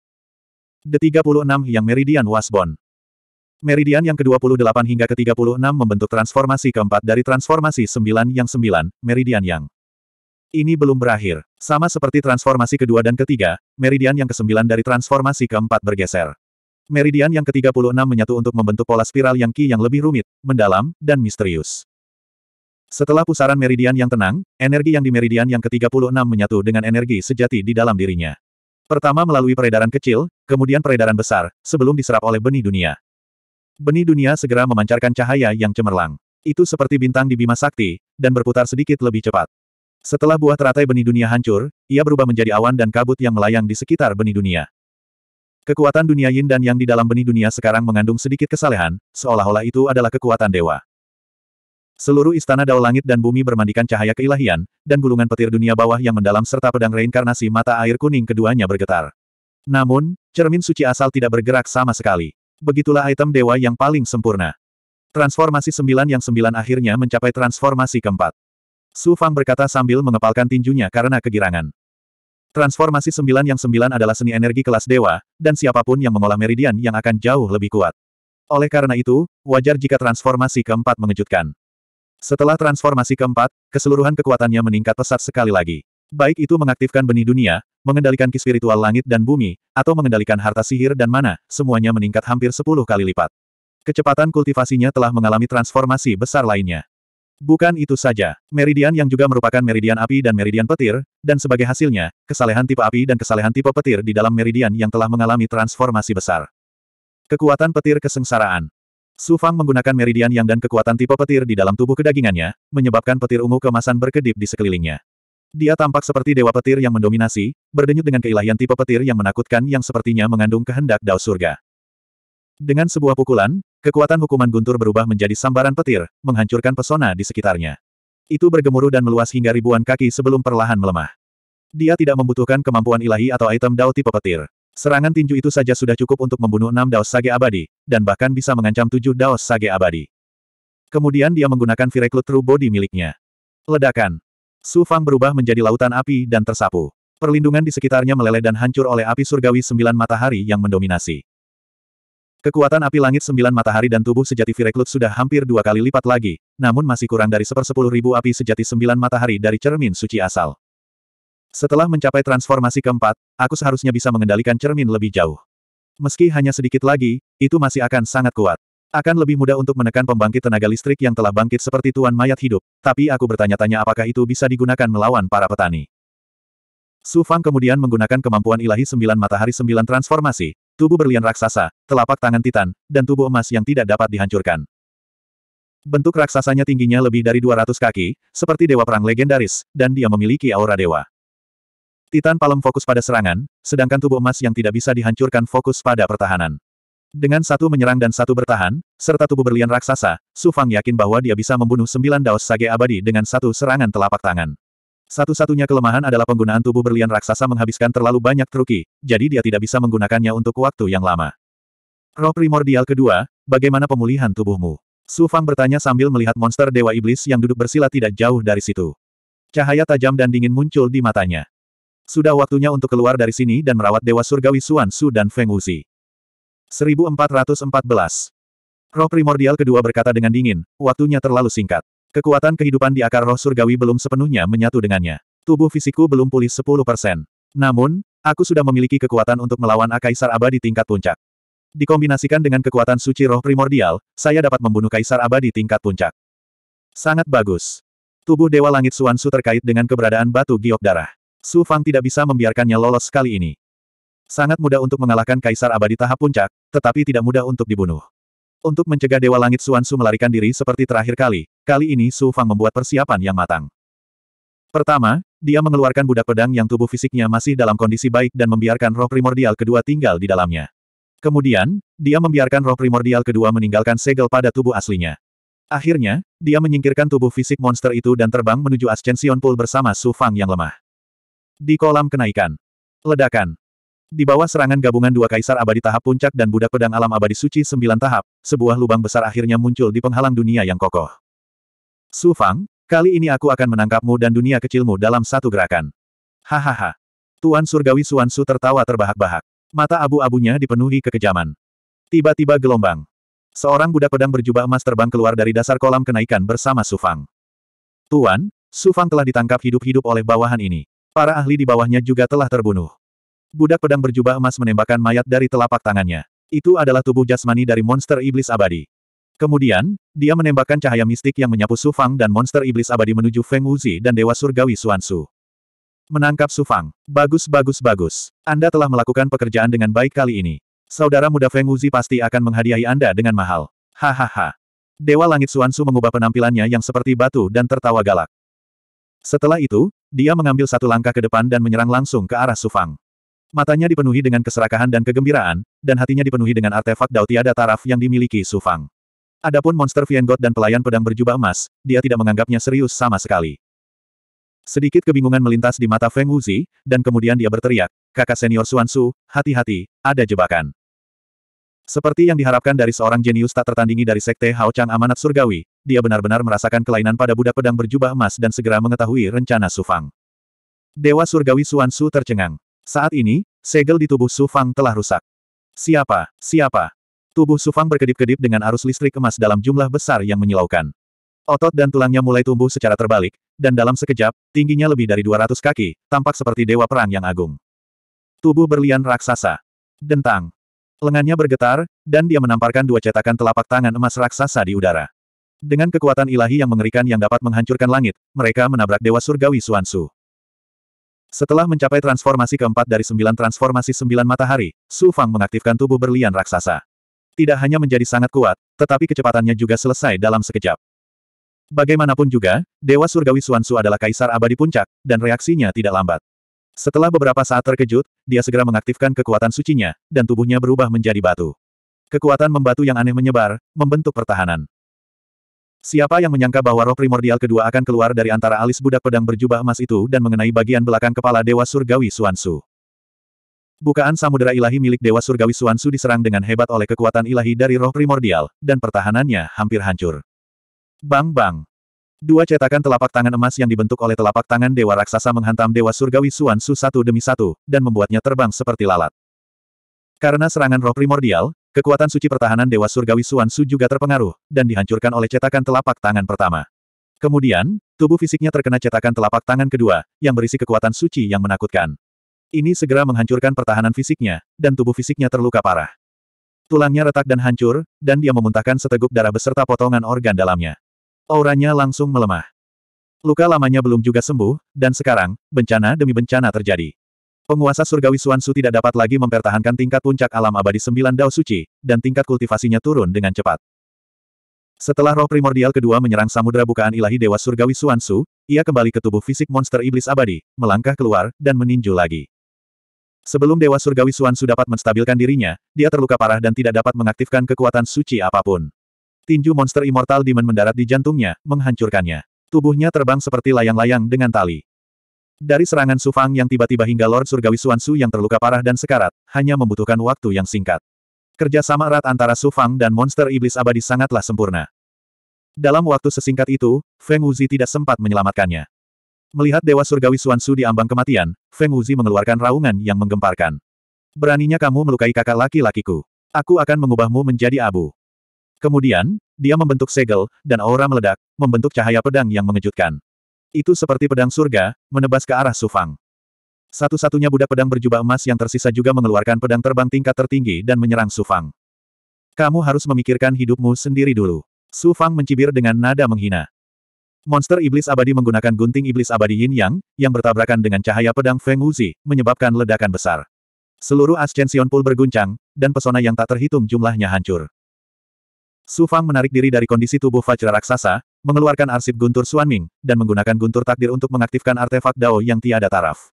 D36 yang meridian Wasbon. Meridian yang ke-28 hingga ke-36 membentuk transformasi keempat dari transformasi 9 yang 9, Meridian yang. Ini belum berakhir. Sama seperti transformasi kedua dan ketiga, meridian yang ke-9 dari transformasi keempat bergeser. Meridian yang ke-36 menyatu untuk membentuk pola spiral yang ki yang lebih rumit, mendalam, dan misterius. Setelah pusaran meridian yang tenang, energi yang di meridian yang ke-36 menyatu dengan energi sejati di dalam dirinya. Pertama melalui peredaran kecil, kemudian peredaran besar, sebelum diserap oleh benih dunia. Benih dunia segera memancarkan cahaya yang cemerlang. Itu seperti bintang di Bima Sakti, dan berputar sedikit lebih cepat. Setelah buah teratai benih dunia hancur, ia berubah menjadi awan dan kabut yang melayang di sekitar benih dunia. Kekuatan dunia yin dan yang di dalam benih dunia sekarang mengandung sedikit kesalehan, seolah-olah itu adalah kekuatan dewa. Seluruh istana dao langit dan bumi bermandikan cahaya keilahian, dan gulungan petir dunia bawah yang mendalam serta pedang reinkarnasi mata air kuning keduanya bergetar. Namun, cermin suci asal tidak bergerak sama sekali begitulah item dewa yang paling sempurna. Transformasi sembilan yang sembilan akhirnya mencapai transformasi keempat. Su Fang berkata sambil mengepalkan tinjunya karena kegirangan. Transformasi sembilan yang sembilan adalah seni energi kelas dewa, dan siapapun yang mengolah meridian yang akan jauh lebih kuat. Oleh karena itu, wajar jika transformasi keempat mengejutkan. Setelah transformasi keempat, keseluruhan kekuatannya meningkat pesat sekali lagi. Baik itu mengaktifkan benih dunia, mengendalikan ki spiritual langit dan bumi, atau mengendalikan harta sihir dan mana, semuanya meningkat hampir 10 kali lipat. Kecepatan kultivasinya telah mengalami transformasi besar lainnya. Bukan itu saja, meridian yang juga merupakan meridian api dan meridian petir, dan sebagai hasilnya, kesalehan tipe api dan kesalehan tipe petir di dalam meridian yang telah mengalami transformasi besar. Kekuatan petir kesengsaraan. Sufang menggunakan meridian yang dan kekuatan tipe petir di dalam tubuh kedagingannya, menyebabkan petir ungu kemasan berkedip di sekelilingnya. Dia tampak seperti dewa petir yang mendominasi, berdenyut dengan keilahian tipe petir yang menakutkan yang sepertinya mengandung kehendak dao surga. Dengan sebuah pukulan, kekuatan hukuman guntur berubah menjadi sambaran petir, menghancurkan pesona di sekitarnya. Itu bergemuruh dan meluas hingga ribuan kaki sebelum perlahan melemah. Dia tidak membutuhkan kemampuan ilahi atau item dao tipe petir. Serangan tinju itu saja sudah cukup untuk membunuh enam dao sage abadi, dan bahkan bisa mengancam tujuh dao sage abadi. Kemudian dia menggunakan Fireclut True Body miliknya. Ledakan. Su Fang berubah menjadi lautan api dan tersapu. Perlindungan di sekitarnya meleleh dan hancur oleh api surgawi sembilan matahari yang mendominasi. Kekuatan api langit sembilan matahari dan tubuh sejati Vireklut sudah hampir dua kali lipat lagi, namun masih kurang dari sepersepuluh ribu api sejati sembilan matahari dari cermin suci asal. Setelah mencapai transformasi keempat, aku seharusnya bisa mengendalikan cermin lebih jauh. Meski hanya sedikit lagi, itu masih akan sangat kuat. Akan lebih mudah untuk menekan pembangkit tenaga listrik yang telah bangkit seperti tuan mayat hidup, tapi aku bertanya-tanya apakah itu bisa digunakan melawan para petani. Su Fang kemudian menggunakan kemampuan ilahi sembilan matahari sembilan transformasi, tubuh berlian raksasa, telapak tangan titan, dan tubuh emas yang tidak dapat dihancurkan. Bentuk raksasanya tingginya lebih dari 200 kaki, seperti dewa perang legendaris, dan dia memiliki aura dewa. Titan Palem fokus pada serangan, sedangkan tubuh emas yang tidak bisa dihancurkan fokus pada pertahanan. Dengan satu menyerang dan satu bertahan, serta tubuh berlian raksasa, Su Fang yakin bahwa dia bisa membunuh sembilan daos sage abadi dengan satu serangan telapak tangan. Satu-satunya kelemahan adalah penggunaan tubuh berlian raksasa menghabiskan terlalu banyak truki, jadi dia tidak bisa menggunakannya untuk waktu yang lama. Roh primordial kedua, bagaimana pemulihan tubuhmu? Su Fang bertanya sambil melihat monster Dewa Iblis yang duduk bersila tidak jauh dari situ. Cahaya tajam dan dingin muncul di matanya. Sudah waktunya untuk keluar dari sini dan merawat Dewa Surgawi Suan Su dan Feng Wuxi. 1414. Roh primordial kedua berkata dengan dingin, waktunya terlalu singkat. Kekuatan kehidupan di akar roh surgawi belum sepenuhnya menyatu dengannya. Tubuh fisikku belum pulih 10%. Namun, aku sudah memiliki kekuatan untuk melawan Akaisar Abadi tingkat puncak. Dikombinasikan dengan kekuatan suci roh primordial, saya dapat membunuh Kaisar Abadi tingkat puncak. Sangat bagus. Tubuh Dewa Langit Suansu terkait dengan keberadaan batu giok darah. Su Fang tidak bisa membiarkannya lolos kali ini. Sangat mudah untuk mengalahkan Kaisar Abadi tahap puncak, tetapi tidak mudah untuk dibunuh. Untuk mencegah Dewa Langit Suan Su melarikan diri seperti terakhir kali, kali ini Su Fang membuat persiapan yang matang. Pertama, dia mengeluarkan budak pedang yang tubuh fisiknya masih dalam kondisi baik dan membiarkan roh primordial kedua tinggal di dalamnya. Kemudian, dia membiarkan roh primordial kedua meninggalkan segel pada tubuh aslinya. Akhirnya, dia menyingkirkan tubuh fisik monster itu dan terbang menuju Ascension Pool bersama Su Fang yang lemah. Di kolam kenaikan. Ledakan. Di bawah serangan gabungan dua kaisar abadi tahap puncak dan budak pedang alam abadi suci sembilan tahap, sebuah lubang besar akhirnya muncul di penghalang dunia yang kokoh. Su Fang, kali ini aku akan menangkapmu dan dunia kecilmu dalam satu gerakan. Hahaha. Tuan Surgawi Suan Su tertawa terbahak-bahak. Mata abu-abunya dipenuhi kekejaman. Tiba-tiba gelombang. Seorang budak pedang berjubah emas terbang keluar dari dasar kolam kenaikan bersama Su Fang. Tuan, Su Fang telah ditangkap hidup-hidup oleh bawahan ini. Para ahli di bawahnya juga telah terbunuh. Budak pedang berjubah emas menembakkan mayat dari telapak tangannya. Itu adalah tubuh jasmani dari monster iblis abadi. Kemudian, dia menembakkan cahaya mistik yang menyapu Su Fang dan monster iblis abadi menuju Feng Wuzi dan Dewa Surgawi Suansu. Menangkap Su Fang, Bagus bagus bagus. Anda telah melakukan pekerjaan dengan baik kali ini. Saudara muda Feng Wuzi pasti akan menghadiahi Anda dengan mahal. Hahaha. Dewa Langit Suansu mengubah penampilannya yang seperti batu dan tertawa galak. Setelah itu, dia mengambil satu langkah ke depan dan menyerang langsung ke arah Su Fang. Matanya dipenuhi dengan keserakahan dan kegembiraan, dan hatinya dipenuhi dengan artefak dao tiada taraf yang dimiliki Su Fang. Adapun monster Viengot dan pelayan pedang berjubah emas, dia tidak menganggapnya serius sama sekali. Sedikit kebingungan melintas di mata Feng Wuzi, dan kemudian dia berteriak, kakak senior Suan Su, hati-hati, ada jebakan. Seperti yang diharapkan dari seorang jenius tak tertandingi dari Sekte Hao Chang Amanat Surgawi, dia benar-benar merasakan kelainan pada budak pedang berjubah emas dan segera mengetahui rencana Su Fang. Dewa Surgawi Suan Su tercengang. Saat ini, segel di tubuh Su Fang telah rusak. Siapa? Siapa? Tubuh Su Fang berkedip-kedip dengan arus listrik emas dalam jumlah besar yang menyilaukan. Otot dan tulangnya mulai tumbuh secara terbalik, dan dalam sekejap, tingginya lebih dari 200 kaki, tampak seperti dewa perang yang agung. Tubuh berlian raksasa. Dentang. Lengannya bergetar, dan dia menamparkan dua cetakan telapak tangan emas raksasa di udara. Dengan kekuatan ilahi yang mengerikan yang dapat menghancurkan langit, mereka menabrak Dewa Surgawi Suansu. Setelah mencapai transformasi keempat dari sembilan transformasi sembilan matahari, Su Fang mengaktifkan tubuh berlian raksasa. Tidak hanya menjadi sangat kuat, tetapi kecepatannya juga selesai dalam sekejap. Bagaimanapun juga, Dewa Surgawi Suansu adalah kaisar abadi puncak, dan reaksinya tidak lambat. Setelah beberapa saat terkejut, dia segera mengaktifkan kekuatan sucinya, dan tubuhnya berubah menjadi batu. Kekuatan membatu yang aneh menyebar, membentuk pertahanan. Siapa yang menyangka bahwa roh primordial kedua akan keluar dari antara alis budak pedang berjubah emas itu dan mengenai bagian belakang kepala Dewa Surgawi Suansu. Bukaan samudera ilahi milik Dewa Surgawi Suansu diserang dengan hebat oleh kekuatan ilahi dari roh primordial, dan pertahanannya hampir hancur. Bang-bang! Dua cetakan telapak tangan emas yang dibentuk oleh telapak tangan dewa raksasa menghantam dewa surgawi Suansu satu demi satu, dan membuatnya terbang seperti lalat. Karena serangan roh primordial, Kekuatan suci pertahanan Dewa Surgawi Suan Su juga terpengaruh, dan dihancurkan oleh cetakan telapak tangan pertama. Kemudian, tubuh fisiknya terkena cetakan telapak tangan kedua, yang berisi kekuatan suci yang menakutkan. Ini segera menghancurkan pertahanan fisiknya, dan tubuh fisiknya terluka parah. Tulangnya retak dan hancur, dan dia memuntahkan seteguk darah beserta potongan organ dalamnya. Auranya langsung melemah. Luka lamanya belum juga sembuh, dan sekarang, bencana demi bencana terjadi. Penguasa surgawi Suansu tidak dapat lagi mempertahankan tingkat puncak alam abadi sembilan dao suci, dan tingkat kultivasinya turun dengan cepat. Setelah roh primordial kedua menyerang samudera bukaan ilahi Dewa Surgawi Suansu, ia kembali ke tubuh fisik monster iblis abadi, melangkah keluar, dan meninju lagi. Sebelum Dewa Surgawi Suansu dapat menstabilkan dirinya, dia terluka parah dan tidak dapat mengaktifkan kekuatan suci apapun. Tinju monster immortal demon mendarat di jantungnya, menghancurkannya. Tubuhnya terbang seperti layang-layang dengan tali. Dari serangan Sufang yang tiba-tiba hingga Lord Surgawi Suansu yang terluka parah dan sekarat, hanya membutuhkan waktu yang singkat. Kerja sama erat antara Sufang dan monster iblis abadi sangatlah sempurna. Dalam waktu sesingkat itu, Feng Wuzi tidak sempat menyelamatkannya. Melihat Dewa Surgawi Suansu di ambang kematian, Feng Wuzi mengeluarkan raungan yang menggemparkan. Beraninya kamu melukai kakak laki-lakiku. Aku akan mengubahmu menjadi abu. Kemudian, dia membentuk segel, dan aura meledak, membentuk cahaya pedang yang mengejutkan. Itu seperti pedang surga, menebas ke arah Sufang. Satu-satunya budak pedang berjubah emas yang tersisa juga mengeluarkan pedang terbang tingkat tertinggi dan menyerang Sufang. Kamu harus memikirkan hidupmu sendiri dulu. Sufang mencibir dengan nada menghina. Monster iblis abadi menggunakan gunting iblis abadi Yin Yang, yang bertabrakan dengan cahaya pedang Feng Wuzi, menyebabkan ledakan besar. Seluruh Ascension Pool berguncang, dan pesona yang tak terhitung jumlahnya hancur. Su Fang menarik diri dari kondisi tubuh Fajra Raksasa, mengeluarkan arsip guntur Suan Ming, dan menggunakan guntur takdir untuk mengaktifkan artefak Dao yang tiada taraf.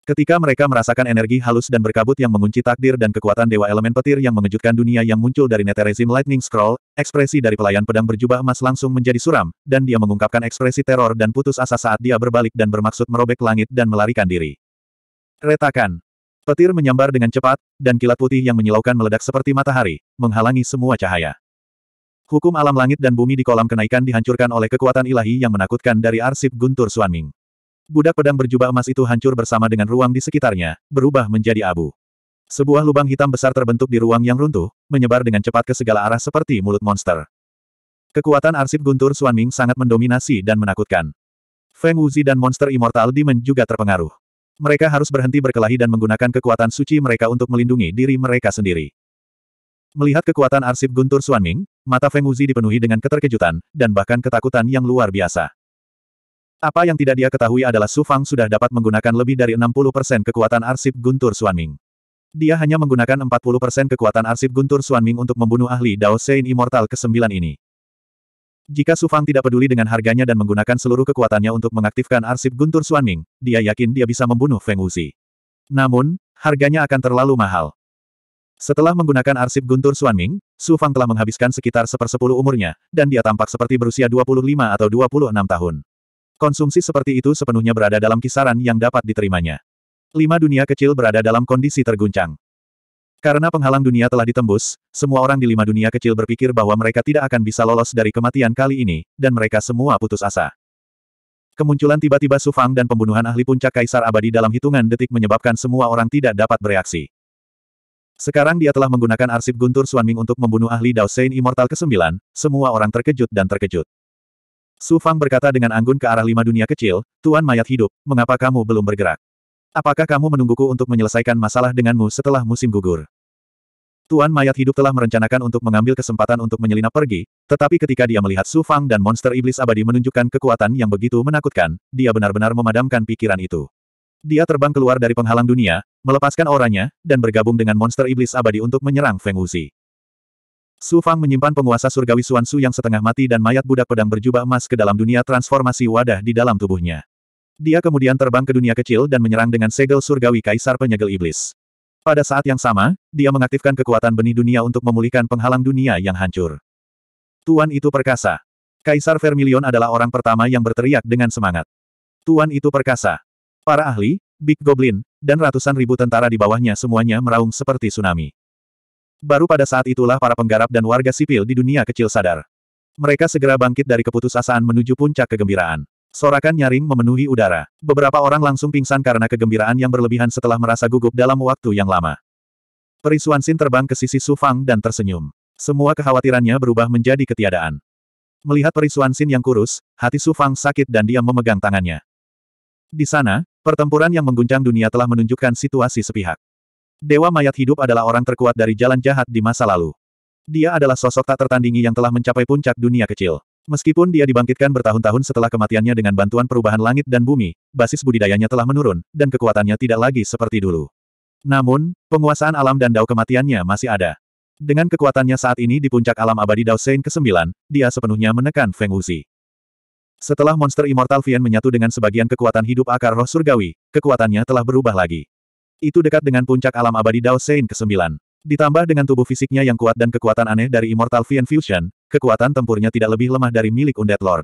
Ketika mereka merasakan energi halus dan berkabut yang mengunci takdir dan kekuatan Dewa Elemen Petir yang mengejutkan dunia yang muncul dari Netherizim Lightning Scroll, ekspresi dari pelayan pedang berjubah emas langsung menjadi suram, dan dia mengungkapkan ekspresi teror dan putus asa saat dia berbalik dan bermaksud merobek langit dan melarikan diri. Retakan. Petir menyambar dengan cepat, dan kilat putih yang menyilaukan meledak seperti matahari, menghalangi semua cahaya. Hukum alam langit dan bumi di kolam kenaikan dihancurkan oleh kekuatan ilahi yang menakutkan dari arsip Guntur Suanming. Budak pedang berjubah emas itu hancur bersama dengan ruang di sekitarnya, berubah menjadi abu. Sebuah lubang hitam besar terbentuk di ruang yang runtuh, menyebar dengan cepat ke segala arah seperti mulut monster. Kekuatan arsip Guntur Suanming sangat mendominasi dan menakutkan. Feng Wuzi dan monster immortal Demon juga terpengaruh mereka harus berhenti berkelahi dan menggunakan kekuatan suci mereka untuk melindungi diri mereka sendiri. Melihat kekuatan arsip Guntur Suanming, mata Feng Wuzi dipenuhi dengan keterkejutan, dan bahkan ketakutan yang luar biasa. Apa yang tidak dia ketahui adalah Su Fang sudah dapat menggunakan lebih dari 60% kekuatan arsip Guntur Suanming. Dia hanya menggunakan 40% kekuatan arsip Guntur Suanming untuk membunuh ahli Dao Sein Immortal ke-9 ini. Jika Su Fang tidak peduli dengan harganya dan menggunakan seluruh kekuatannya untuk mengaktifkan arsip Guntur Suanming, dia yakin dia bisa membunuh Feng Wuxi. Namun, harganya akan terlalu mahal. Setelah menggunakan arsip Guntur Suanming, Su Fang telah menghabiskan sekitar sepersepuluh umurnya, dan dia tampak seperti berusia 25 atau 26 tahun. Konsumsi seperti itu sepenuhnya berada dalam kisaran yang dapat diterimanya. Lima dunia kecil berada dalam kondisi terguncang. Karena penghalang dunia telah ditembus, semua orang di lima dunia kecil berpikir bahwa mereka tidak akan bisa lolos dari kematian kali ini, dan mereka semua putus asa. Kemunculan tiba-tiba Sufang dan pembunuhan ahli puncak Kaisar Abadi dalam hitungan detik menyebabkan semua orang tidak dapat bereaksi. Sekarang dia telah menggunakan arsip Guntur Suanming untuk membunuh ahli Dao Sein Immortal ke-9, semua orang terkejut dan terkejut. Sufang berkata dengan anggun ke arah lima dunia kecil, Tuan mayat hidup, mengapa kamu belum bergerak? Apakah kamu menungguku untuk menyelesaikan masalah denganmu setelah musim gugur? Tuan mayat hidup telah merencanakan untuk mengambil kesempatan untuk menyelinap pergi, tetapi ketika dia melihat Su Fang dan monster iblis abadi menunjukkan kekuatan yang begitu menakutkan, dia benar-benar memadamkan pikiran itu. Dia terbang keluar dari penghalang dunia, melepaskan orangnya, dan bergabung dengan monster iblis abadi untuk menyerang Feng Wuxi. Su Fang menyimpan penguasa surgawi Suan Su yang setengah mati dan mayat budak pedang berjubah emas ke dalam dunia transformasi wadah di dalam tubuhnya. Dia kemudian terbang ke dunia kecil dan menyerang dengan segel surgawi Kaisar Penyegel Iblis. Pada saat yang sama, dia mengaktifkan kekuatan benih dunia untuk memulihkan penghalang dunia yang hancur. Tuan itu perkasa. Kaisar Vermilion adalah orang pertama yang berteriak dengan semangat. Tuan itu perkasa. Para ahli, Big Goblin, dan ratusan ribu tentara di bawahnya semuanya meraung seperti tsunami. Baru pada saat itulah para penggarap dan warga sipil di dunia kecil sadar. Mereka segera bangkit dari keputusasaan menuju puncak kegembiraan. Sorakan nyaring memenuhi udara. Beberapa orang langsung pingsan karena kegembiraan yang berlebihan setelah merasa gugup dalam waktu yang lama. Perisuan Sin terbang ke sisi Su Fang dan tersenyum. Semua kekhawatirannya berubah menjadi ketiadaan. Melihat perisuan Sin yang kurus, hati Su Fang sakit dan dia memegang tangannya. Di sana, pertempuran yang mengguncang dunia telah menunjukkan situasi sepihak. Dewa mayat hidup adalah orang terkuat dari jalan jahat di masa lalu. Dia adalah sosok tak tertandingi yang telah mencapai puncak dunia kecil. Meskipun dia dibangkitkan bertahun-tahun setelah kematiannya dengan bantuan perubahan langit dan bumi, basis budidayanya telah menurun, dan kekuatannya tidak lagi seperti dulu. Namun, penguasaan alam dan dao kematiannya masih ada. Dengan kekuatannya saat ini di puncak alam abadi Dao Sein ke-9, dia sepenuhnya menekan Feng Wuzi. Setelah monster Immortal Vian menyatu dengan sebagian kekuatan hidup akar roh surgawi, kekuatannya telah berubah lagi. Itu dekat dengan puncak alam abadi Dao Sein ke-9. Ditambah dengan tubuh fisiknya yang kuat dan kekuatan aneh dari Immortal Vian Fusion, kekuatan tempurnya tidak lebih lemah dari milik Undead Lord.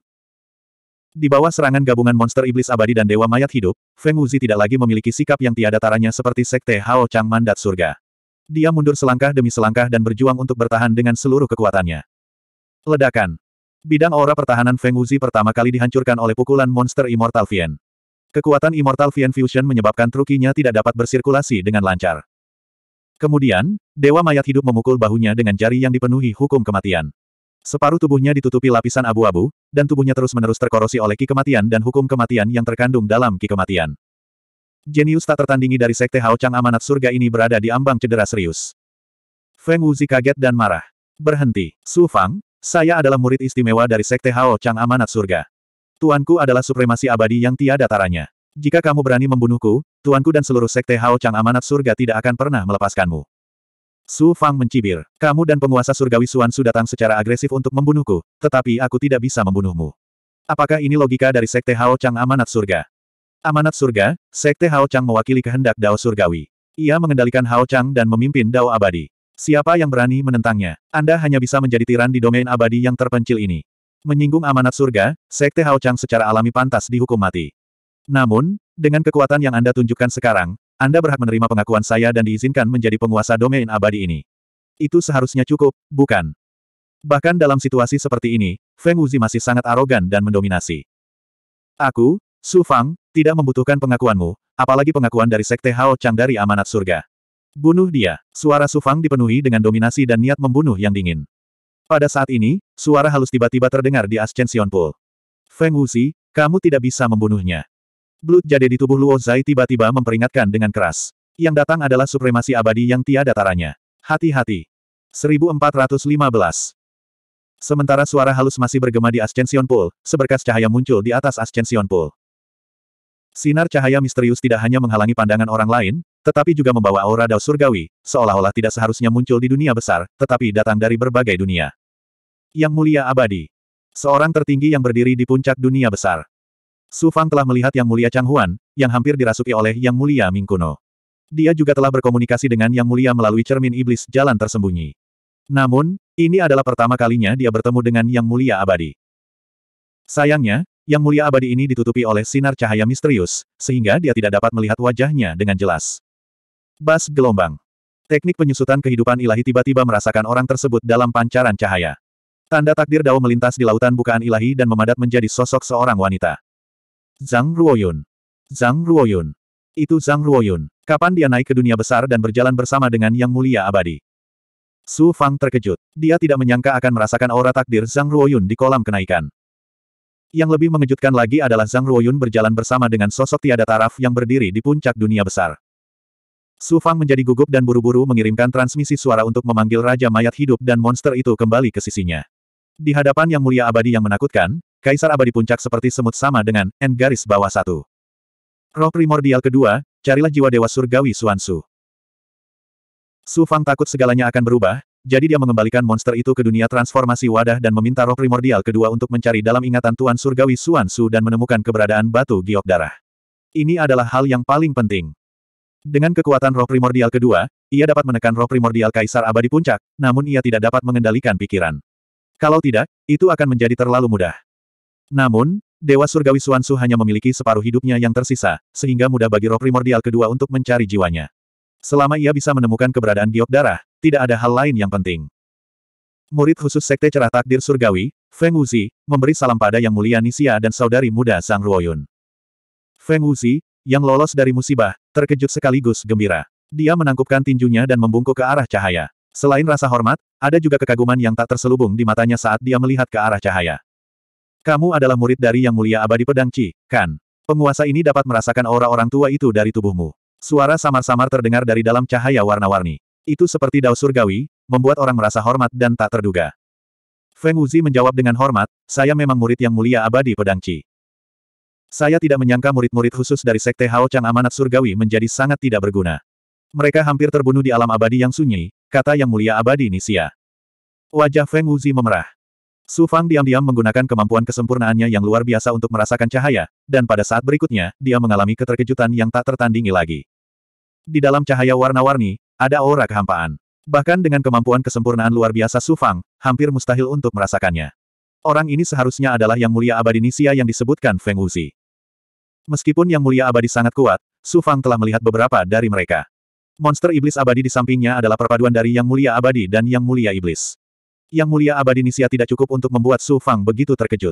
Di bawah serangan gabungan monster iblis abadi dan dewa mayat hidup, Feng Wuzi tidak lagi memiliki sikap yang tiada taranya seperti sekte Hao Chang Mandat Surga. Dia mundur selangkah demi selangkah dan berjuang untuk bertahan dengan seluruh kekuatannya. Ledakan. Bidang aura pertahanan Feng Wuzi pertama kali dihancurkan oleh pukulan monster Immortal Vien. Kekuatan Immortal Vien Fusion menyebabkan trukinya tidak dapat bersirkulasi dengan lancar. Kemudian, Dewa Mayat Hidup memukul bahunya dengan jari yang dipenuhi hukum kematian. Separuh tubuhnya ditutupi lapisan abu-abu, dan tubuhnya terus-menerus terkorosi oleh ki kematian dan hukum kematian yang terkandung dalam ki kematian. Jenius tak tertandingi dari sekte Hao Chang amanat surga ini berada di ambang cedera serius. Feng Wuzi kaget dan marah. Berhenti, Su Fang, saya adalah murid istimewa dari sekte Hao Chang amanat surga. Tuanku adalah supremasi abadi yang tiada taranya. Jika kamu berani membunuhku, tuanku dan seluruh sekte Hao Chang amanat surga tidak akan pernah melepaskanmu. Su Fang mencibir. Kamu dan penguasa surgawi Suan Su datang secara agresif untuk membunuhku, tetapi aku tidak bisa membunuhmu. Apakah ini logika dari Sekte Hao Chang Amanat Surga? Amanat Surga, Sekte Hao Chang mewakili kehendak Dao Surgawi. Ia mengendalikan Hao Chang dan memimpin Dao Abadi. Siapa yang berani menentangnya? Anda hanya bisa menjadi tiran di domain abadi yang terpencil ini. Menyinggung amanat surga, Sekte Hao Chang secara alami pantas dihukum mati. Namun, dengan kekuatan yang Anda tunjukkan sekarang, anda berhak menerima pengakuan saya dan diizinkan menjadi penguasa domain abadi ini. Itu seharusnya cukup, bukan? Bahkan dalam situasi seperti ini, Feng Wuzi masih sangat arogan dan mendominasi. Aku, Su Fang, tidak membutuhkan pengakuanmu, apalagi pengakuan dari Sekte Hao Chang dari amanat surga. Bunuh dia. Suara Su Fang dipenuhi dengan dominasi dan niat membunuh yang dingin. Pada saat ini, suara halus tiba-tiba terdengar di Ascension Pool. Feng Wuzi, kamu tidak bisa membunuhnya. Blut jade di tubuh Luo Zai tiba-tiba memperingatkan dengan keras. Yang datang adalah supremasi abadi yang tiada taranya. Hati-hati. 1415. Sementara suara halus masih bergema di Ascension Pool, seberkas cahaya muncul di atas Ascension Pool. Sinar cahaya misterius tidak hanya menghalangi pandangan orang lain, tetapi juga membawa aura dao surgawi, seolah-olah tidak seharusnya muncul di dunia besar, tetapi datang dari berbagai dunia. Yang mulia abadi. Seorang tertinggi yang berdiri di puncak dunia besar. Su Fang telah melihat Yang Mulia Chang Huan, yang hampir dirasuki oleh Yang Mulia Ming Kuno. Dia juga telah berkomunikasi dengan Yang Mulia melalui cermin iblis jalan tersembunyi. Namun, ini adalah pertama kalinya dia bertemu dengan Yang Mulia Abadi. Sayangnya, Yang Mulia Abadi ini ditutupi oleh sinar cahaya misterius, sehingga dia tidak dapat melihat wajahnya dengan jelas. Bas gelombang. Teknik penyusutan kehidupan ilahi tiba-tiba merasakan orang tersebut dalam pancaran cahaya. Tanda takdir Dao melintas di lautan bukaan ilahi dan memadat menjadi sosok seorang wanita. Zhang Ruoyun. Zhang Ruoyun. Itu Zhang Ruoyun. Kapan dia naik ke dunia besar dan berjalan bersama dengan Yang Mulia Abadi? Su Fang terkejut. Dia tidak menyangka akan merasakan aura takdir Zhang Ruoyun di kolam kenaikan. Yang lebih mengejutkan lagi adalah Zhang Ruoyun berjalan bersama dengan sosok tiada taraf yang berdiri di puncak dunia besar. Su Fang menjadi gugup dan buru-buru mengirimkan transmisi suara untuk memanggil Raja Mayat Hidup dan monster itu kembali ke sisinya. Di hadapan Yang Mulia Abadi yang menakutkan, Kaisar Abadi Puncak seperti semut sama dengan N garis bawah satu. Roh primordial kedua, carilah jiwa dewa surgawi Suansu. Su Fang takut segalanya akan berubah, jadi dia mengembalikan monster itu ke dunia transformasi wadah dan meminta roh primordial kedua untuk mencari dalam ingatan Tuan Surgawi Suansu dan menemukan keberadaan batu giok darah. Ini adalah hal yang paling penting. Dengan kekuatan roh primordial kedua, ia dapat menekan roh primordial Kaisar Abadi Puncak, namun ia tidak dapat mengendalikan pikiran. Kalau tidak, itu akan menjadi terlalu mudah. Namun, Dewa Surgawi Suansu hanya memiliki separuh hidupnya yang tersisa, sehingga mudah bagi roh primordial kedua untuk mencari jiwanya. Selama ia bisa menemukan keberadaan giok darah, tidak ada hal lain yang penting. Murid khusus Sekte Cerah Takdir Surgawi, Feng Wuzi, memberi salam pada Yang Mulia Nisia dan saudari muda Sang Ruoyun. Feng Wuzi, yang lolos dari musibah, terkejut sekaligus gembira. Dia menangkupkan tinjunya dan membungkuk ke arah cahaya. Selain rasa hormat, ada juga kekaguman yang tak terselubung di matanya saat dia melihat ke arah cahaya. Kamu adalah murid dari Yang Mulia Abadi Pedang Ci, kan? Penguasa ini dapat merasakan aura orang tua itu dari tubuhmu. Suara samar-samar terdengar dari dalam cahaya warna-warni. Itu seperti Dao surgawi, membuat orang merasa hormat dan tak terduga. Feng Wuzi menjawab dengan hormat, saya memang murid Yang Mulia Abadi Pedang Ci. Saya tidak menyangka murid-murid khusus dari Sekte Hao Chang Amanat Surgawi menjadi sangat tidak berguna. Mereka hampir terbunuh di alam abadi yang sunyi, kata Yang Mulia Abadi Nisia. Wajah Feng Wuzi memerah. Su Fang diam-diam menggunakan kemampuan kesempurnaannya yang luar biasa untuk merasakan cahaya, dan pada saat berikutnya, dia mengalami keterkejutan yang tak tertandingi lagi. Di dalam cahaya warna-warni, ada aura kehampaan. Bahkan dengan kemampuan kesempurnaan luar biasa Su Fang, hampir mustahil untuk merasakannya. Orang ini seharusnya adalah Yang Mulia Abadi Nisia yang disebutkan Feng Wuzi. Meskipun Yang Mulia Abadi sangat kuat, Su Fang telah melihat beberapa dari mereka. Monster Iblis Abadi di sampingnya adalah perpaduan dari Yang Mulia Abadi dan Yang Mulia Iblis. Yang mulia abadi Nisia tidak cukup untuk membuat Su Fang begitu terkejut.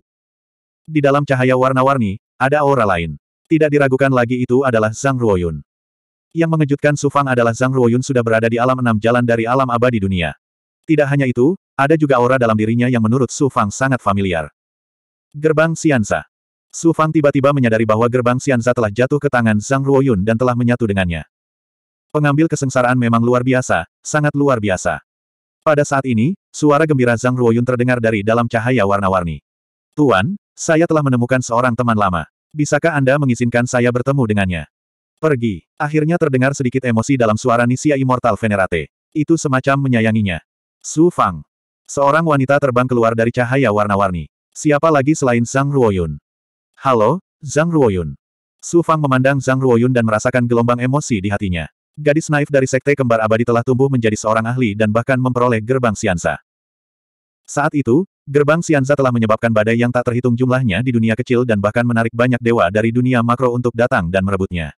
Di dalam cahaya warna-warni, ada aura lain. Tidak diragukan lagi itu adalah Zhang Ruoyun. Yang mengejutkan Su Fang adalah Zhang Ruoyun sudah berada di alam enam jalan dari alam abadi dunia. Tidak hanya itu, ada juga aura dalam dirinya yang menurut Su Fang sangat familiar. Gerbang Sianza. Su Fang tiba-tiba menyadari bahwa gerbang Sianza telah jatuh ke tangan Zhang Ruoyun dan telah menyatu dengannya. Pengambil kesengsaraan memang luar biasa, sangat luar biasa. Pada saat ini, suara gembira Zhang Ruoyun terdengar dari dalam cahaya warna-warni. Tuan, saya telah menemukan seorang teman lama. Bisakah Anda mengizinkan saya bertemu dengannya? Pergi. Akhirnya terdengar sedikit emosi dalam suara Nisia Immortal Venerate. Itu semacam menyayanginya. Su Fang. Seorang wanita terbang keluar dari cahaya warna-warni. Siapa lagi selain Zhang Ruoyun? Halo, Zhang Ruoyun. Su Fang memandang Zhang Ruoyun dan merasakan gelombang emosi di hatinya. Gadis naif dari Sekte Kembar Abadi telah tumbuh menjadi seorang ahli dan bahkan memperoleh gerbang Sianza. Saat itu, gerbang Sianza telah menyebabkan badai yang tak terhitung jumlahnya di dunia kecil dan bahkan menarik banyak dewa dari dunia makro untuk datang dan merebutnya.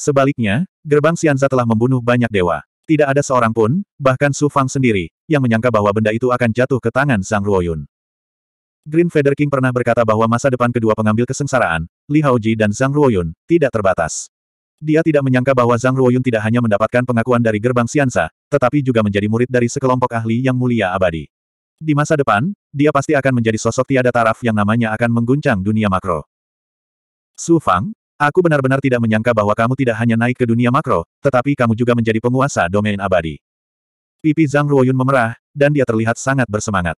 Sebaliknya, gerbang Sianza telah membunuh banyak dewa. Tidak ada seorang pun, bahkan Su Fang sendiri, yang menyangka bahwa benda itu akan jatuh ke tangan Sang Ruoyun. Green Feather King pernah berkata bahwa masa depan kedua pengambil kesengsaraan, Li Haoji dan Zhang Ruoyun, tidak terbatas. Dia tidak menyangka bahwa Zhang Ruoyun tidak hanya mendapatkan pengakuan dari gerbang Siansa, tetapi juga menjadi murid dari sekelompok ahli yang mulia abadi. Di masa depan, dia pasti akan menjadi sosok tiada taraf yang namanya akan mengguncang dunia makro. Su Fang, aku benar-benar tidak menyangka bahwa kamu tidak hanya naik ke dunia makro, tetapi kamu juga menjadi penguasa domain abadi. Pipi Zhang Ruoyun memerah, dan dia terlihat sangat bersemangat.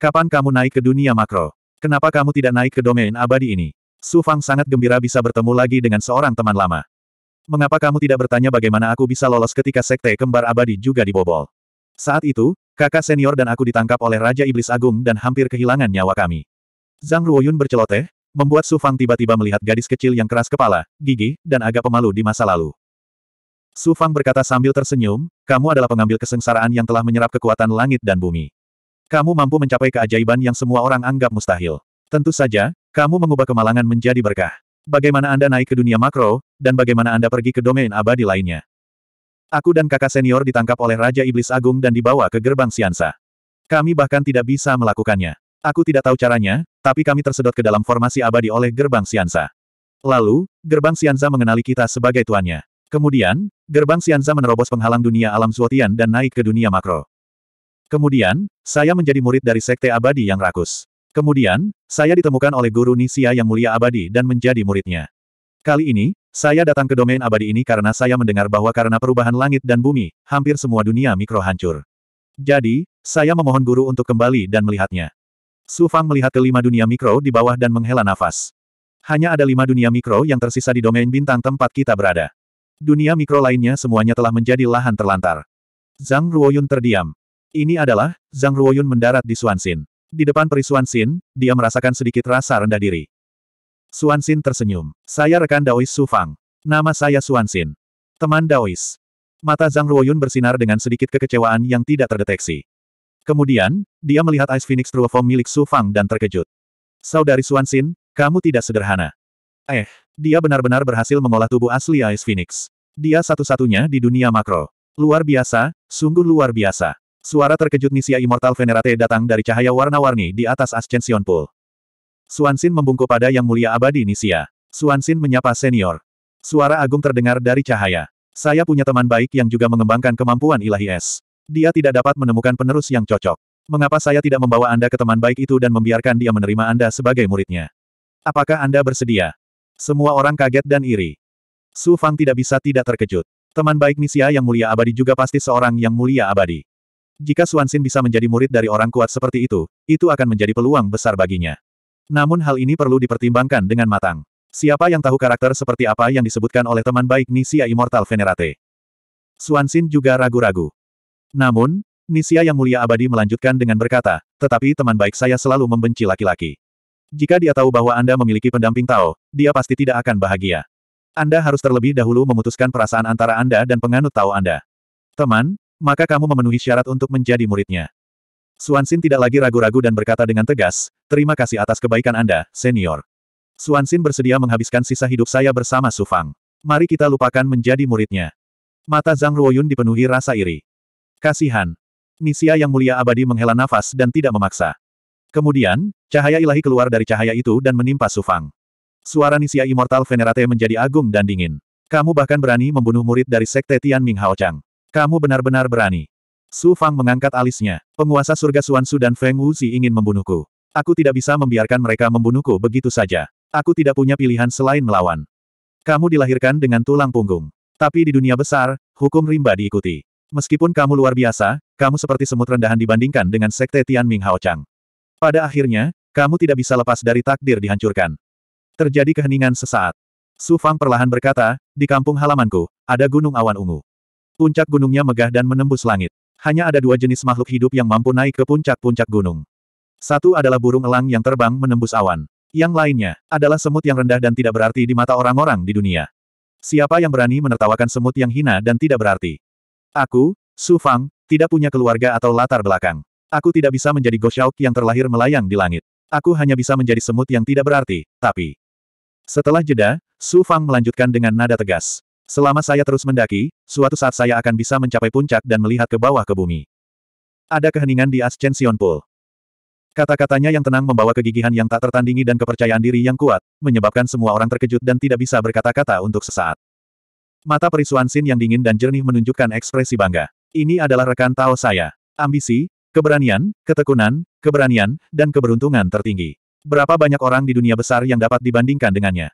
Kapan kamu naik ke dunia makro? Kenapa kamu tidak naik ke domain abadi ini? Su Fang sangat gembira bisa bertemu lagi dengan seorang teman lama. Mengapa kamu tidak bertanya bagaimana aku bisa lolos ketika Sekte Kembar Abadi juga dibobol? Saat itu, kakak senior dan aku ditangkap oleh Raja Iblis Agung dan hampir kehilangan nyawa kami. Zhang Ruoyun berceloteh, membuat Su Fang tiba-tiba melihat gadis kecil yang keras kepala, gigi, dan agak pemalu di masa lalu. Su Fang berkata sambil tersenyum, kamu adalah pengambil kesengsaraan yang telah menyerap kekuatan langit dan bumi. Kamu mampu mencapai keajaiban yang semua orang anggap mustahil. Tentu saja, kamu mengubah kemalangan menjadi berkah. Bagaimana Anda naik ke dunia makro, dan bagaimana Anda pergi ke domain abadi lainnya. Aku dan kakak senior ditangkap oleh Raja Iblis Agung dan dibawa ke gerbang Siansa. Kami bahkan tidak bisa melakukannya. Aku tidak tahu caranya, tapi kami tersedot ke dalam formasi abadi oleh gerbang Siansa. Lalu, gerbang Siansa mengenali kita sebagai tuannya. Kemudian, gerbang Siansa menerobos penghalang dunia alam suotian dan naik ke dunia makro. Kemudian, saya menjadi murid dari Sekte Abadi yang rakus. Kemudian, saya ditemukan oleh guru Nisia yang mulia abadi dan menjadi muridnya. Kali ini, saya datang ke domain abadi ini karena saya mendengar bahwa karena perubahan langit dan bumi, hampir semua dunia mikro hancur. Jadi, saya memohon guru untuk kembali dan melihatnya. Su Fang melihat kelima dunia mikro di bawah dan menghela nafas. Hanya ada lima dunia mikro yang tersisa di domain bintang tempat kita berada. Dunia mikro lainnya semuanya telah menjadi lahan terlantar. Zhang Ruoyun terdiam. Ini adalah, Zhang Ruoyun mendarat di Suansin. Di depan perisuan Sin, dia merasakan sedikit rasa rendah diri. Suansin tersenyum. Saya rekan Daois Sufang. Nama saya Suansin. Teman Daois. Mata Zhang Ruoyun bersinar dengan sedikit kekecewaan yang tidak terdeteksi. Kemudian, dia melihat Ice Phoenix Form milik Sufang dan terkejut. Saudari Suansin, kamu tidak sederhana. Eh, dia benar-benar berhasil mengolah tubuh asli Ice Phoenix. Dia satu-satunya di dunia makro. Luar biasa, sungguh luar biasa. Suara terkejut Nisia Immortal Venerate datang dari cahaya warna-warni di atas Ascension Pool. Suansin membungkuk pada Yang Mulia Abadi Nisia. Suansin menyapa senior. Suara agung terdengar dari cahaya. Saya punya teman baik yang juga mengembangkan kemampuan ilahi es. Dia tidak dapat menemukan penerus yang cocok. Mengapa saya tidak membawa Anda ke teman baik itu dan membiarkan dia menerima Anda sebagai muridnya? Apakah Anda bersedia? Semua orang kaget dan iri. Su Fang tidak bisa tidak terkejut. Teman baik Nisia yang mulia abadi juga pasti seorang yang mulia abadi. Jika Suansin bisa menjadi murid dari orang kuat seperti itu, itu akan menjadi peluang besar baginya. Namun hal ini perlu dipertimbangkan dengan matang. Siapa yang tahu karakter seperti apa yang disebutkan oleh teman baik Nisia Immortal Venerate? Suansin juga ragu-ragu. Namun, Nisia yang mulia abadi melanjutkan dengan berkata, tetapi teman baik saya selalu membenci laki-laki. Jika dia tahu bahwa Anda memiliki pendamping Tao, dia pasti tidak akan bahagia. Anda harus terlebih dahulu memutuskan perasaan antara Anda dan penganut Tao Anda. Teman, maka kamu memenuhi syarat untuk menjadi muridnya. Suansin tidak lagi ragu-ragu dan berkata dengan tegas, terima kasih atas kebaikan Anda, senior. Suansin bersedia menghabiskan sisa hidup saya bersama Su Fang. Mari kita lupakan menjadi muridnya. Mata Zhang Ruoyun dipenuhi rasa iri. Kasihan. Nisia yang mulia abadi menghela nafas dan tidak memaksa. Kemudian, cahaya ilahi keluar dari cahaya itu dan menimpa Su Fang. Suara Nisia Immortal Venerate menjadi agung dan dingin. Kamu bahkan berani membunuh murid dari Sekte Tian Ming Hao Chang. Kamu benar-benar berani. Su Fang mengangkat alisnya. Penguasa surga Su dan Feng Wuzi ingin membunuhku. Aku tidak bisa membiarkan mereka membunuhku begitu saja. Aku tidak punya pilihan selain melawan. Kamu dilahirkan dengan tulang punggung. Tapi di dunia besar, hukum rimba diikuti. Meskipun kamu luar biasa, kamu seperti semut rendahan dibandingkan dengan sekte Tian Ming Hao Chang. Pada akhirnya, kamu tidak bisa lepas dari takdir dihancurkan. Terjadi keheningan sesaat. Su Fang perlahan berkata, di kampung halamanku, ada gunung awan ungu. Puncak gunungnya megah dan menembus langit hanya ada dua jenis makhluk hidup yang mampu naik ke puncak-puncak gunung. Satu adalah burung elang yang terbang menembus awan. Yang lainnya, adalah semut yang rendah dan tidak berarti di mata orang-orang di dunia. Siapa yang berani menertawakan semut yang hina dan tidak berarti? Aku, Su Fang, tidak punya keluarga atau latar belakang. Aku tidak bisa menjadi Goshauk yang terlahir melayang di langit. Aku hanya bisa menjadi semut yang tidak berarti, tapi... Setelah jeda, Su Fang melanjutkan dengan nada tegas. Selama saya terus mendaki, suatu saat saya akan bisa mencapai puncak dan melihat ke bawah ke bumi. Ada keheningan di Ascension Pool. Kata-katanya yang tenang membawa kegigihan yang tak tertandingi dan kepercayaan diri yang kuat, menyebabkan semua orang terkejut dan tidak bisa berkata-kata untuk sesaat. Mata perisuan Sin yang dingin dan jernih menunjukkan ekspresi bangga. Ini adalah rekan Tao saya. Ambisi, keberanian, ketekunan, keberanian, dan keberuntungan tertinggi. Berapa banyak orang di dunia besar yang dapat dibandingkan dengannya?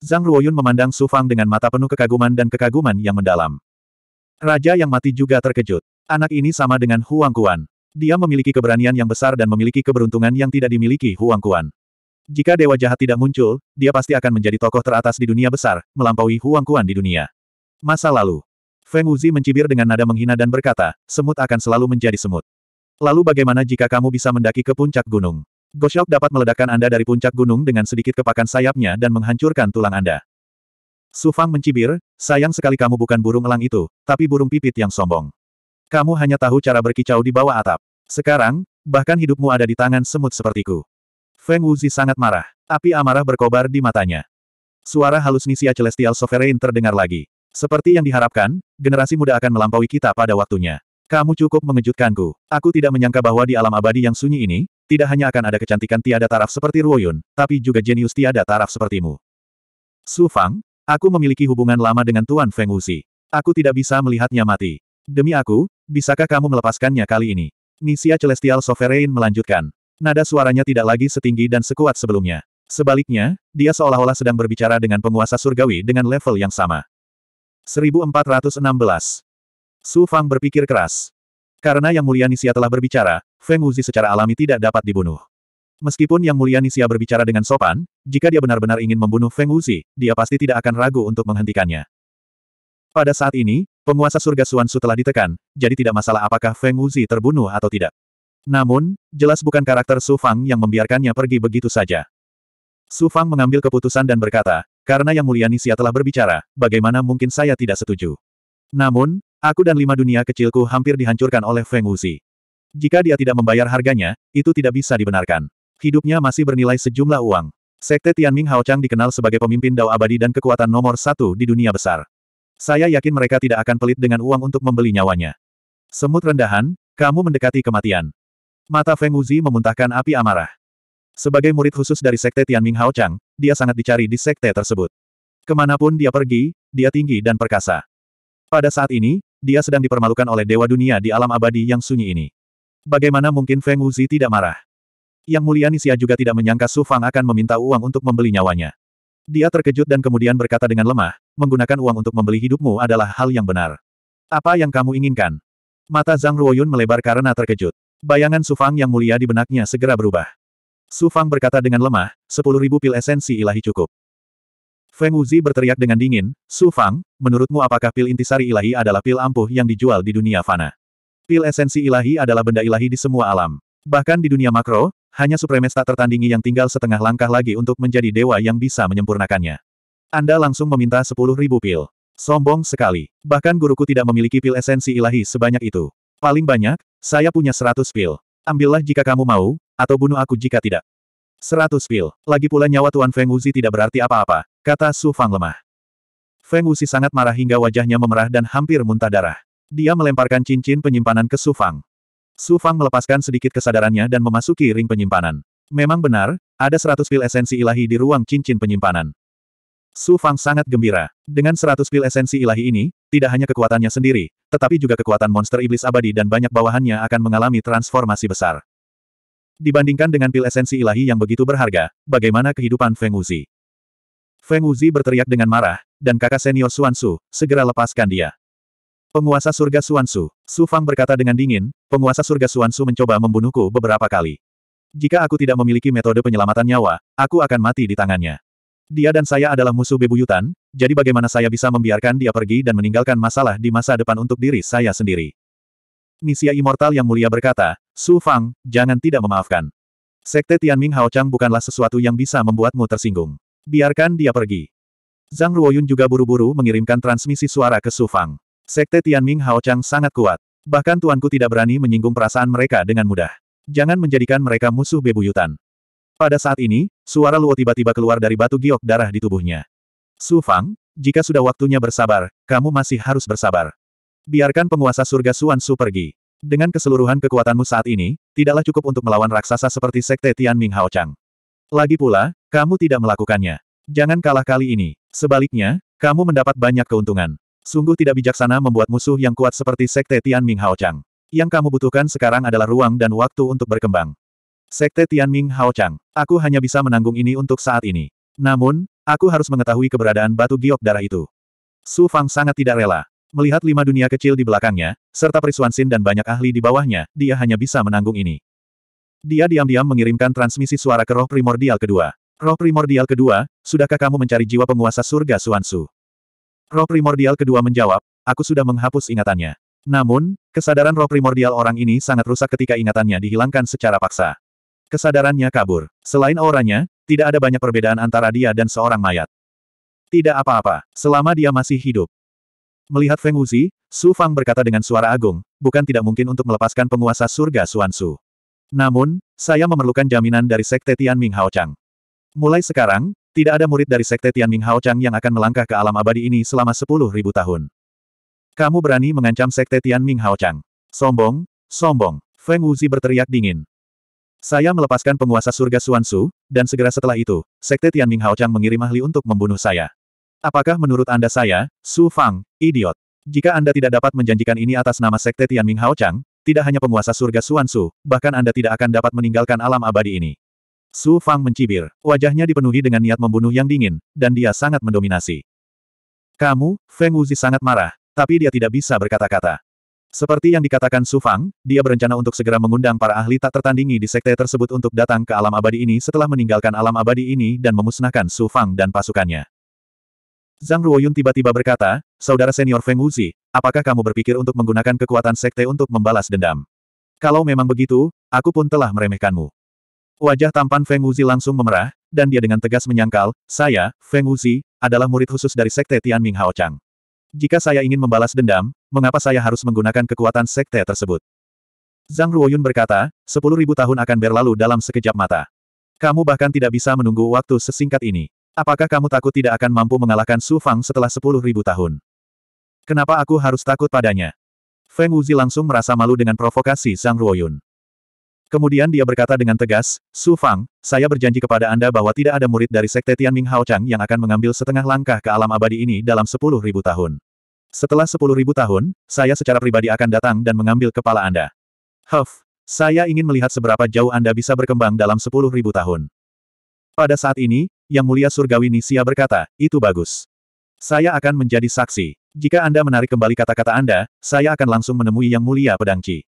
Zhang Ruoyun memandang Su Fang dengan mata penuh kekaguman dan kekaguman yang mendalam. Raja yang mati juga terkejut. Anak ini sama dengan Huang Kuan. Dia memiliki keberanian yang besar dan memiliki keberuntungan yang tidak dimiliki Huang Kuan. Jika dewa jahat tidak muncul, dia pasti akan menjadi tokoh teratas di dunia besar, melampaui Huang Kuan di dunia. Masa lalu. Feng Wuzi mencibir dengan nada menghina dan berkata, semut akan selalu menjadi semut. Lalu bagaimana jika kamu bisa mendaki ke puncak gunung? Goshawk dapat meledakkan Anda dari puncak gunung dengan sedikit kepakan sayapnya dan menghancurkan tulang Anda. Sufang mencibir, sayang sekali kamu bukan burung elang itu, tapi burung pipit yang sombong. Kamu hanya tahu cara berkicau di bawah atap. Sekarang, bahkan hidupmu ada di tangan semut sepertiku. Feng Wuzi sangat marah. Api amarah berkobar di matanya. Suara halus Nisia Celestial Sovereign terdengar lagi. Seperti yang diharapkan, generasi muda akan melampaui kita pada waktunya. Kamu cukup mengejutkanku. Aku tidak menyangka bahwa di alam abadi yang sunyi ini, tidak hanya akan ada kecantikan tiada taraf seperti Ruoyun, tapi juga jenius tiada taraf sepertimu. Su Fang, aku memiliki hubungan lama dengan Tuan Feng Wuxi. Aku tidak bisa melihatnya mati. Demi aku, bisakah kamu melepaskannya kali ini? Nisia Celestial Sovereign melanjutkan. Nada suaranya tidak lagi setinggi dan sekuat sebelumnya. Sebaliknya, dia seolah-olah sedang berbicara dengan penguasa surgawi dengan level yang sama. 1416. Su Fang berpikir keras. Karena Yang Mulia Nisia telah berbicara, Feng Wuzi secara alami tidak dapat dibunuh. Meskipun Yang Mulia Nisia berbicara dengan sopan, jika dia benar-benar ingin membunuh Feng Wuzi, dia pasti tidak akan ragu untuk menghentikannya. Pada saat ini, penguasa surga Suansu telah ditekan, jadi tidak masalah apakah Feng Wuzi terbunuh atau tidak. Namun, jelas bukan karakter Su Fang yang membiarkannya pergi begitu saja. Su Fang mengambil keputusan dan berkata, karena Yang Mulia Nisia telah berbicara, bagaimana mungkin saya tidak setuju. Namun, aku dan lima dunia kecilku hampir dihancurkan oleh Feng Wuzi. Jika dia tidak membayar harganya, itu tidak bisa dibenarkan. Hidupnya masih bernilai sejumlah uang. Sekte Tianming Haochang dikenal sebagai pemimpin Dao abadi dan kekuatan nomor satu di dunia besar. Saya yakin mereka tidak akan pelit dengan uang untuk membeli nyawanya. Semut rendahan, kamu mendekati kematian. Mata Feng Wuzi memuntahkan api amarah. Sebagai murid khusus dari Sekte Tianming Haochang, dia sangat dicari di sekte tersebut. Kemanapun dia pergi, dia tinggi dan perkasa. Pada saat ini, dia sedang dipermalukan oleh Dewa Dunia di alam abadi yang sunyi ini. Bagaimana mungkin Feng Wuzi tidak marah? Yang mulia Nisia juga tidak menyangka Su Fang akan meminta uang untuk membeli nyawanya. Dia terkejut dan kemudian berkata dengan lemah, menggunakan uang untuk membeli hidupmu adalah hal yang benar. Apa yang kamu inginkan? Mata Zhang Ruoyun melebar karena terkejut. Bayangan Su Fang yang mulia di benaknya segera berubah. Su Fang berkata dengan lemah, sepuluh ribu pil esensi ilahi cukup. Feng Wuzi berteriak dengan dingin, Su Fang, menurutmu apakah pil intisari ilahi adalah pil ampuh yang dijual di dunia fana? Pil esensi ilahi adalah benda ilahi di semua alam. Bahkan di dunia makro, hanya supremes tak tertandingi yang tinggal setengah langkah lagi untuk menjadi dewa yang bisa menyempurnakannya. Anda langsung meminta sepuluh ribu pil. Sombong sekali. Bahkan guruku tidak memiliki pil esensi ilahi sebanyak itu. Paling banyak, saya punya seratus pil. Ambillah jika kamu mau, atau bunuh aku jika tidak. Seratus pil. Lagi pula nyawa Tuan Feng Wuzi tidak berarti apa-apa, kata Su Fang lemah. Feng Wuzi sangat marah hingga wajahnya memerah dan hampir muntah darah. Dia melemparkan cincin penyimpanan ke Sufang. Sufang melepaskan sedikit kesadarannya dan memasuki ring penyimpanan. Memang benar, ada seratus pil esensi ilahi di ruang cincin penyimpanan. Sufang sangat gembira. Dengan seratus pil esensi ilahi ini, tidak hanya kekuatannya sendiri, tetapi juga kekuatan monster iblis abadi dan banyak bawahannya akan mengalami transformasi besar. Dibandingkan dengan pil esensi ilahi yang begitu berharga, bagaimana kehidupan Feng Wuzi? Feng Wuzi berteriak dengan marah, dan kakak senior Xuan Su, segera lepaskan dia. Penguasa surga Suansu, Su Fang berkata dengan dingin, penguasa surga Suansu mencoba membunuhku beberapa kali. Jika aku tidak memiliki metode penyelamatan nyawa, aku akan mati di tangannya. Dia dan saya adalah musuh bebuyutan, jadi bagaimana saya bisa membiarkan dia pergi dan meninggalkan masalah di masa depan untuk diri saya sendiri. Nisia Immortal yang mulia berkata, Su Fang, jangan tidak memaafkan. Sekte Tianming Haochang bukanlah sesuatu yang bisa membuatmu tersinggung. Biarkan dia pergi. Zhang Ruoyun juga buru-buru mengirimkan transmisi suara ke Su Fang. Sekte Tianming Haochang sangat kuat. Bahkan tuanku tidak berani menyinggung perasaan mereka dengan mudah. Jangan menjadikan mereka musuh bebuyutan. Pada saat ini, suara Luo tiba-tiba keluar dari batu giok darah di tubuhnya. Su Fang, jika sudah waktunya bersabar, kamu masih harus bersabar. Biarkan penguasa surga Suan Su pergi. Dengan keseluruhan kekuatanmu saat ini, tidaklah cukup untuk melawan raksasa seperti Sekte Tianming Haochang. Lagi pula, kamu tidak melakukannya. Jangan kalah kali ini. Sebaliknya, kamu mendapat banyak keuntungan. Sungguh tidak bijaksana membuat musuh yang kuat seperti Sekte Tian Ming Hao Chang. Yang kamu butuhkan sekarang adalah ruang dan waktu untuk berkembang. Sekte Tian Ming Hao Chang, aku hanya bisa menanggung ini untuk saat ini. Namun, aku harus mengetahui keberadaan batu giok darah itu. Su Fang sangat tidak rela. Melihat lima dunia kecil di belakangnya, serta perisuan Sin dan banyak ahli di bawahnya, dia hanya bisa menanggung ini. Dia diam-diam mengirimkan transmisi suara ke roh primordial kedua. Roh primordial kedua, sudahkah kamu mencari jiwa penguasa surga Suansu? Roh primordial kedua menjawab, aku sudah menghapus ingatannya. Namun, kesadaran roh primordial orang ini sangat rusak ketika ingatannya dihilangkan secara paksa. Kesadarannya kabur. Selain auranya, tidak ada banyak perbedaan antara dia dan seorang mayat. Tidak apa-apa, selama dia masih hidup. Melihat Feng Wuzi, Su Fang berkata dengan suara agung, bukan tidak mungkin untuk melepaskan penguasa surga Xuan Su. Namun, saya memerlukan jaminan dari Sekte Tian Ming Hao Chang. Mulai sekarang, tidak ada murid dari Sekte Tianming Hao Chang yang akan melangkah ke alam abadi ini selama sepuluh ribu tahun. Kamu berani mengancam Sekte Tianming Hao Chang. Sombong, sombong, Feng Wuzi berteriak dingin. Saya melepaskan penguasa surga Suansu, dan segera setelah itu, Sekte Tianming Hao Chang mengirim ahli untuk membunuh saya. Apakah menurut Anda saya, Su Fang, idiot? Jika Anda tidak dapat menjanjikan ini atas nama Sekte Tianming Hao Chang, tidak hanya penguasa surga Suansu, bahkan Anda tidak akan dapat meninggalkan alam abadi ini. Su Fang mencibir. Wajahnya dipenuhi dengan niat membunuh yang dingin, dan dia sangat mendominasi. Kamu, Feng Wuzi sangat marah, tapi dia tidak bisa berkata-kata. Seperti yang dikatakan Su Fang, dia berencana untuk segera mengundang para ahli tak tertandingi di sekte tersebut untuk datang ke alam abadi ini setelah meninggalkan alam abadi ini dan memusnahkan Su Fang dan pasukannya. Zhang Ruoyun tiba-tiba berkata, Saudara senior Feng Wuzi, apakah kamu berpikir untuk menggunakan kekuatan sekte untuk membalas dendam? Kalau memang begitu, aku pun telah meremehkanmu. Wajah tampan Feng Wuzi langsung memerah, dan dia dengan tegas menyangkal, saya, Feng Wuzi, adalah murid khusus dari Sekte Tianming Haochang. Jika saya ingin membalas dendam, mengapa saya harus menggunakan kekuatan Sekte tersebut? Zhang Ruoyun berkata, sepuluh ribu tahun akan berlalu dalam sekejap mata. Kamu bahkan tidak bisa menunggu waktu sesingkat ini. Apakah kamu takut tidak akan mampu mengalahkan Su Fang setelah sepuluh ribu tahun? Kenapa aku harus takut padanya? Feng Wuzi langsung merasa malu dengan provokasi Zhang Ruoyun. Kemudian dia berkata dengan tegas, Su Fang, saya berjanji kepada Anda bahwa tidak ada murid dari Sekte Tianming Chang yang akan mengambil setengah langkah ke alam abadi ini dalam sepuluh ribu tahun. Setelah sepuluh ribu tahun, saya secara pribadi akan datang dan mengambil kepala Anda. Huff, saya ingin melihat seberapa jauh Anda bisa berkembang dalam sepuluh ribu tahun. Pada saat ini, Yang Mulia Surgawi Nisia berkata, itu bagus. Saya akan menjadi saksi. Jika Anda menarik kembali kata-kata Anda, saya akan langsung menemui Yang Mulia Pedangci.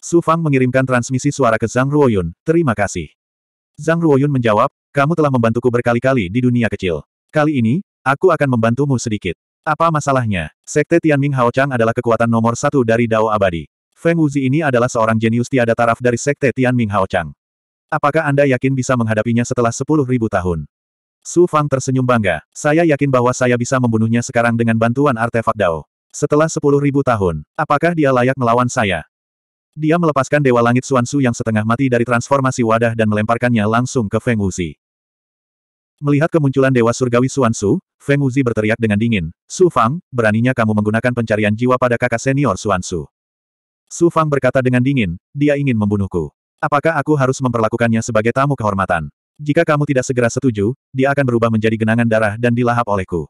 Su Fang mengirimkan transmisi suara ke Zhang Ruoyun, terima kasih. Zhang Ruoyun menjawab, kamu telah membantuku berkali-kali di dunia kecil. Kali ini, aku akan membantumu sedikit. Apa masalahnya? Sekte Tianming Hao Chang adalah kekuatan nomor satu dari Dao Abadi. Feng Wuzi ini adalah seorang jenius tiada taraf dari Sekte Tianming Hao Chang. Apakah Anda yakin bisa menghadapinya setelah sepuluh ribu tahun? Su Fang tersenyum bangga. Saya yakin bahwa saya bisa membunuhnya sekarang dengan bantuan artefak Dao. Setelah sepuluh ribu tahun, apakah dia layak melawan saya? Dia melepaskan Dewa Langit Suansu yang setengah mati dari transformasi wadah dan melemparkannya langsung ke Feng Wuzi. Melihat kemunculan Dewa Surgawi Suansu, Feng Wuzi berteriak dengan dingin, Su Fang, beraninya kamu menggunakan pencarian jiwa pada kakak senior Suansu. Su Fang berkata dengan dingin, dia ingin membunuhku. Apakah aku harus memperlakukannya sebagai tamu kehormatan? Jika kamu tidak segera setuju, dia akan berubah menjadi genangan darah dan dilahap olehku.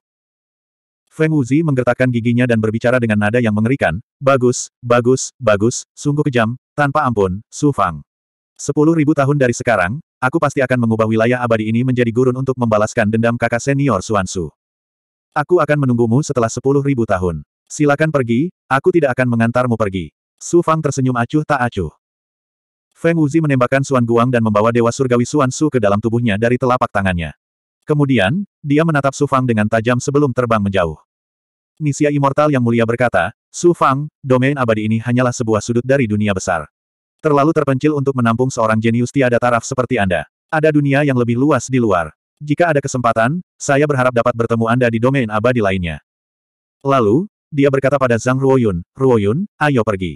Feng Wuzi menggertakkan giginya dan berbicara dengan nada yang mengerikan, bagus, bagus, bagus, sungguh kejam, tanpa ampun, Su Fang. Sepuluh ribu tahun dari sekarang, aku pasti akan mengubah wilayah abadi ini menjadi gurun untuk membalaskan dendam kakak senior Suan Su. Aku akan menunggumu setelah sepuluh ribu tahun. Silakan pergi, aku tidak akan mengantarmu pergi. Su Fang tersenyum acuh tak acuh. Feng Wuzi menembakkan Suan Guang dan membawa Dewa Surgawi Suan Su ke dalam tubuhnya dari telapak tangannya. Kemudian, dia menatap Su Fang dengan tajam sebelum terbang menjauh. Nisia Immortal yang mulia berkata, Su Fang, domain abadi ini hanyalah sebuah sudut dari dunia besar. Terlalu terpencil untuk menampung seorang jenius tiada taraf seperti Anda. Ada dunia yang lebih luas di luar. Jika ada kesempatan, saya berharap dapat bertemu Anda di domain abadi lainnya. Lalu, dia berkata pada Zhang Ruoyun, Ruoyun, ayo pergi.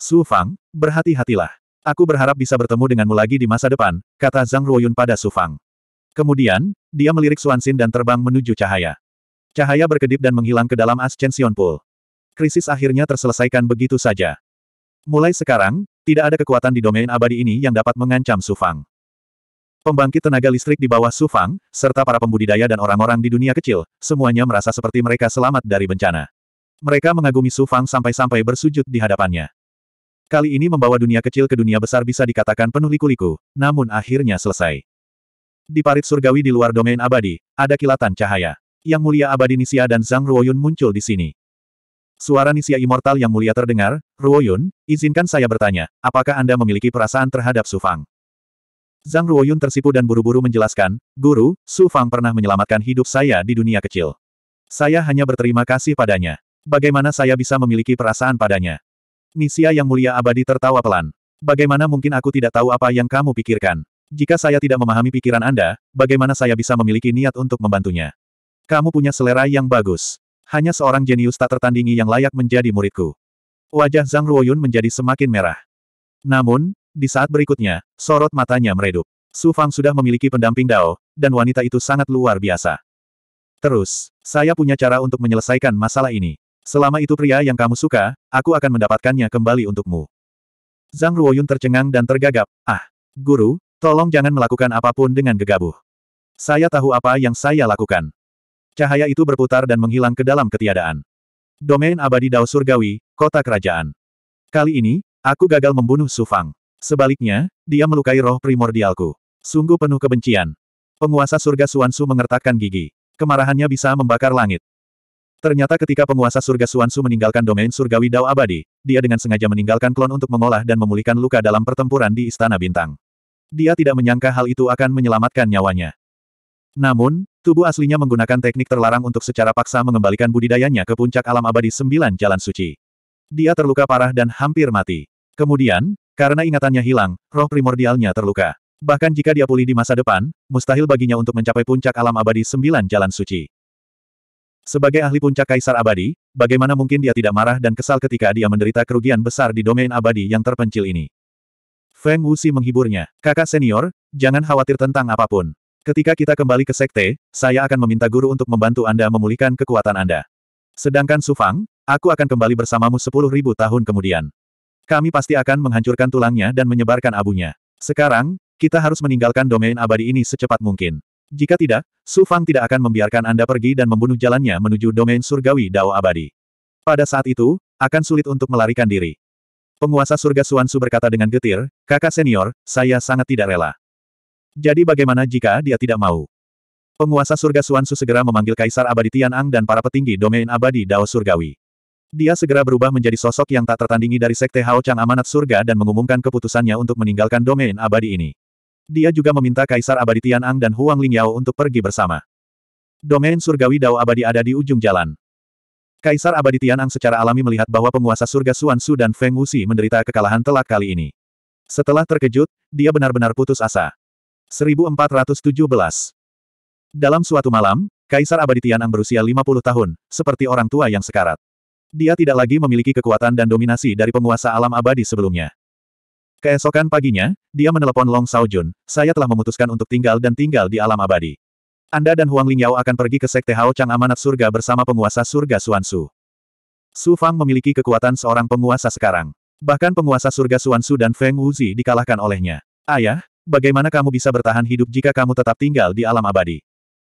Su Fang, berhati-hatilah. Aku berharap bisa bertemu denganmu lagi di masa depan, kata Zhang Ruoyun pada Su Fang. Kemudian, dia melirik Suansin dan terbang menuju cahaya. Cahaya berkedip dan menghilang ke dalam Ascension Pool. Krisis akhirnya terselesaikan begitu saja. Mulai sekarang, tidak ada kekuatan di domain abadi ini yang dapat mengancam Sufang. Pembangkit tenaga listrik di bawah Sufang, serta para pembudidaya dan orang-orang di dunia kecil, semuanya merasa seperti mereka selamat dari bencana. Mereka mengagumi Sufang sampai-sampai bersujud di hadapannya. Kali ini membawa dunia kecil ke dunia besar bisa dikatakan penuh liku-liku, namun akhirnya selesai. Di parit surgawi di luar domain abadi, ada kilatan cahaya. Yang Mulia Abadi Nisia dan Zhang Ruoyun muncul di sini. Suara Nisia Immortal yang mulia terdengar, Ruoyun, izinkan saya bertanya, apakah Anda memiliki perasaan terhadap Su Fang? Zhang Ruoyun tersipu dan buru-buru menjelaskan, Guru, Su Fang pernah menyelamatkan hidup saya di dunia kecil. Saya hanya berterima kasih padanya. Bagaimana saya bisa memiliki perasaan padanya? Nisia yang mulia abadi tertawa pelan. Bagaimana mungkin aku tidak tahu apa yang kamu pikirkan? Jika saya tidak memahami pikiran Anda, bagaimana saya bisa memiliki niat untuk membantunya? Kamu punya selera yang bagus. Hanya seorang jenius tak tertandingi yang layak menjadi muridku. Wajah Zhang Ruoyun menjadi semakin merah. Namun, di saat berikutnya, sorot matanya meredup. Su Fang sudah memiliki pendamping Dao, dan wanita itu sangat luar biasa. Terus, saya punya cara untuk menyelesaikan masalah ini. Selama itu pria yang kamu suka, aku akan mendapatkannya kembali untukmu. Zhang Ruoyun tercengang dan tergagap, ah, guru, Tolong jangan melakukan apapun dengan gegabah. Saya tahu apa yang saya lakukan. Cahaya itu berputar dan menghilang ke dalam ketiadaan. Domain abadi Dao Surgawi, kota kerajaan. Kali ini, aku gagal membunuh Sufang. Sebaliknya, dia melukai roh primordialku. Sungguh penuh kebencian. Penguasa surga Suansu mengertakkan gigi. Kemarahannya bisa membakar langit. Ternyata ketika penguasa surga Suansu meninggalkan domain surgawi Dao abadi, dia dengan sengaja meninggalkan klon untuk mengolah dan memulihkan luka dalam pertempuran di Istana Bintang. Dia tidak menyangka hal itu akan menyelamatkan nyawanya. Namun, tubuh aslinya menggunakan teknik terlarang untuk secara paksa mengembalikan budidayanya ke puncak alam abadi sembilan jalan suci. Dia terluka parah dan hampir mati. Kemudian, karena ingatannya hilang, roh primordialnya terluka. Bahkan jika dia pulih di masa depan, mustahil baginya untuk mencapai puncak alam abadi sembilan jalan suci. Sebagai ahli puncak Kaisar Abadi, bagaimana mungkin dia tidak marah dan kesal ketika dia menderita kerugian besar di domain abadi yang terpencil ini? Feng Wuxi menghiburnya. Kakak senior, jangan khawatir tentang apapun. Ketika kita kembali ke sekte, saya akan meminta guru untuk membantu Anda memulihkan kekuatan Anda. Sedangkan Su Fang, aku akan kembali bersamamu sepuluh ribu tahun kemudian. Kami pasti akan menghancurkan tulangnya dan menyebarkan abunya. Sekarang, kita harus meninggalkan domain abadi ini secepat mungkin. Jika tidak, Su Fang tidak akan membiarkan Anda pergi dan membunuh jalannya menuju domain surgawi Dao abadi. Pada saat itu, akan sulit untuk melarikan diri. Penguasa surga Suansu berkata dengan getir, kakak senior, saya sangat tidak rela. Jadi bagaimana jika dia tidak mau? Penguasa surga Suansu segera memanggil Kaisar Abadi Tianang dan para petinggi domain abadi Dao Surgawi. Dia segera berubah menjadi sosok yang tak tertandingi dari Sekte Hao Chang Amanat Surga dan mengumumkan keputusannya untuk meninggalkan domain abadi ini. Dia juga meminta Kaisar Abadi Tianang dan Huang Lingyao untuk pergi bersama. Domain surgawi Dao Abadi ada di ujung jalan. Kaisar Abadi Tianang secara alami melihat bahwa penguasa surga Suansu Su dan Feng Wuxi menderita kekalahan telak kali ini. Setelah terkejut, dia benar-benar putus asa. 1417 Dalam suatu malam, Kaisar Abadi Tianang berusia 50 tahun, seperti orang tua yang sekarat. Dia tidak lagi memiliki kekuatan dan dominasi dari penguasa alam abadi sebelumnya. Keesokan paginya, dia menelepon Long Saojun, saya telah memutuskan untuk tinggal dan tinggal di alam abadi. Anda dan Huang Lingyao akan pergi ke Sekte Hao Chang Amanat Surga bersama penguasa surga Suansu. Su Fang memiliki kekuatan seorang penguasa sekarang. Bahkan penguasa surga Suansu dan Feng Wuzi dikalahkan olehnya. Ayah, bagaimana kamu bisa bertahan hidup jika kamu tetap tinggal di alam abadi?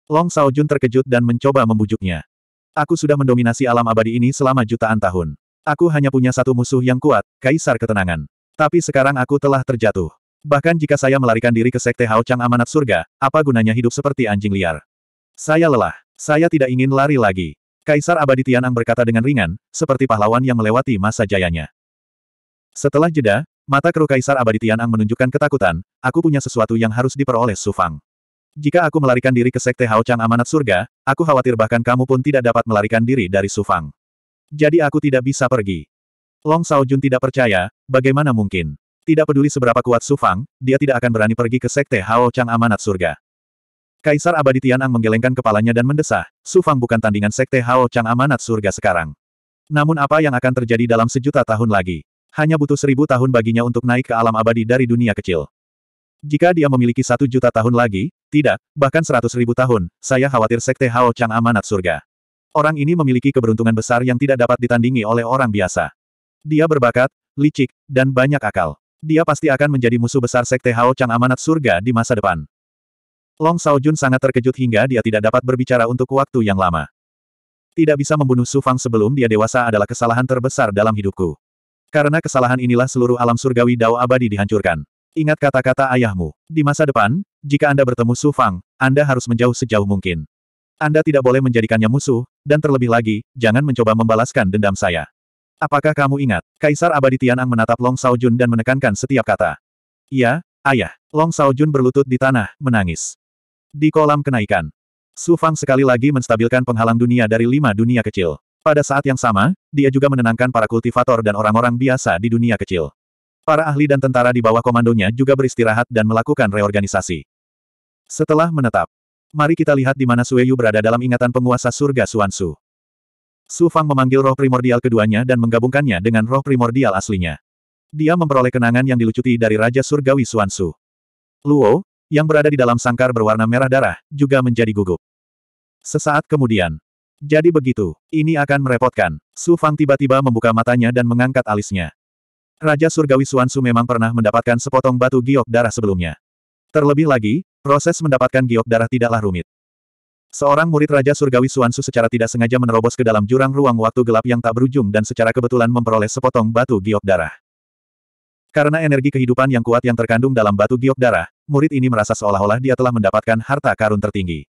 Long Jun terkejut dan mencoba membujuknya. Aku sudah mendominasi alam abadi ini selama jutaan tahun. Aku hanya punya satu musuh yang kuat, Kaisar Ketenangan. Tapi sekarang aku telah terjatuh. Bahkan jika saya melarikan diri ke Sekte Hao Chang Amanat Surga, apa gunanya hidup seperti anjing liar? Saya lelah. Saya tidak ingin lari lagi. Kaisar Abadi Tianang berkata dengan ringan, seperti pahlawan yang melewati masa jayanya. Setelah jeda, mata keruh Kaisar Abadi Tianang menunjukkan ketakutan, aku punya sesuatu yang harus diperoleh Sufang. Jika aku melarikan diri ke Sekte Hao Chang Amanat Surga, aku khawatir bahkan kamu pun tidak dapat melarikan diri dari Sufang. Jadi aku tidak bisa pergi. Long Jun tidak percaya, bagaimana mungkin? Tidak peduli seberapa kuat Su Fang, dia tidak akan berani pergi ke Sekte Hao Chang Amanat Surga. Kaisar Abadi Tianang menggelengkan kepalanya dan mendesah, Su Fang bukan tandingan Sekte Hao Chang Amanat Surga sekarang. Namun apa yang akan terjadi dalam sejuta tahun lagi? Hanya butuh seribu tahun baginya untuk naik ke alam abadi dari dunia kecil. Jika dia memiliki satu juta tahun lagi, tidak, bahkan seratus ribu tahun, saya khawatir Sekte Hao Chang Amanat Surga. Orang ini memiliki keberuntungan besar yang tidak dapat ditandingi oleh orang biasa. Dia berbakat, licik, dan banyak akal. Dia pasti akan menjadi musuh besar Sekte Hao Chang Amanat Surga di masa depan. Long Sao Jun sangat terkejut hingga dia tidak dapat berbicara untuk waktu yang lama. Tidak bisa membunuh Su Fang sebelum dia dewasa adalah kesalahan terbesar dalam hidupku. Karena kesalahan inilah seluruh alam surgawi Dao abadi dihancurkan. Ingat kata-kata ayahmu. Di masa depan, jika Anda bertemu Su Fang, Anda harus menjauh sejauh mungkin. Anda tidak boleh menjadikannya musuh, dan terlebih lagi, jangan mencoba membalaskan dendam saya. Apakah kamu ingat, Kaisar Abadi Tianang menatap Long Saojun dan menekankan setiap kata. Iya, ayah. Long Saojun berlutut di tanah, menangis. Di kolam kenaikan. Su Fang sekali lagi menstabilkan penghalang dunia dari lima dunia kecil. Pada saat yang sama, dia juga menenangkan para kultivator dan orang-orang biasa di dunia kecil. Para ahli dan tentara di bawah komandonya juga beristirahat dan melakukan reorganisasi. Setelah menetap, mari kita lihat di mana Sueyu berada dalam ingatan penguasa surga Suansu. Su Fang memanggil roh primordial keduanya dan menggabungkannya dengan roh primordial aslinya. Dia memperoleh kenangan yang dilucuti dari Raja Surgawi Suansu. Luo, yang berada di dalam sangkar berwarna merah darah, juga menjadi gugup. Sesaat kemudian. Jadi begitu, ini akan merepotkan. Su Fang tiba-tiba membuka matanya dan mengangkat alisnya. Raja Surgawi Suansu memang pernah mendapatkan sepotong batu giok darah sebelumnya. Terlebih lagi, proses mendapatkan giok darah tidaklah rumit. Seorang murid Raja Surgawi Suansu secara tidak sengaja menerobos ke dalam jurang ruang waktu gelap yang tak berujung dan secara kebetulan memperoleh sepotong batu giok darah. Karena energi kehidupan yang kuat yang terkandung dalam batu giok darah, murid ini merasa seolah-olah dia telah mendapatkan harta karun tertinggi.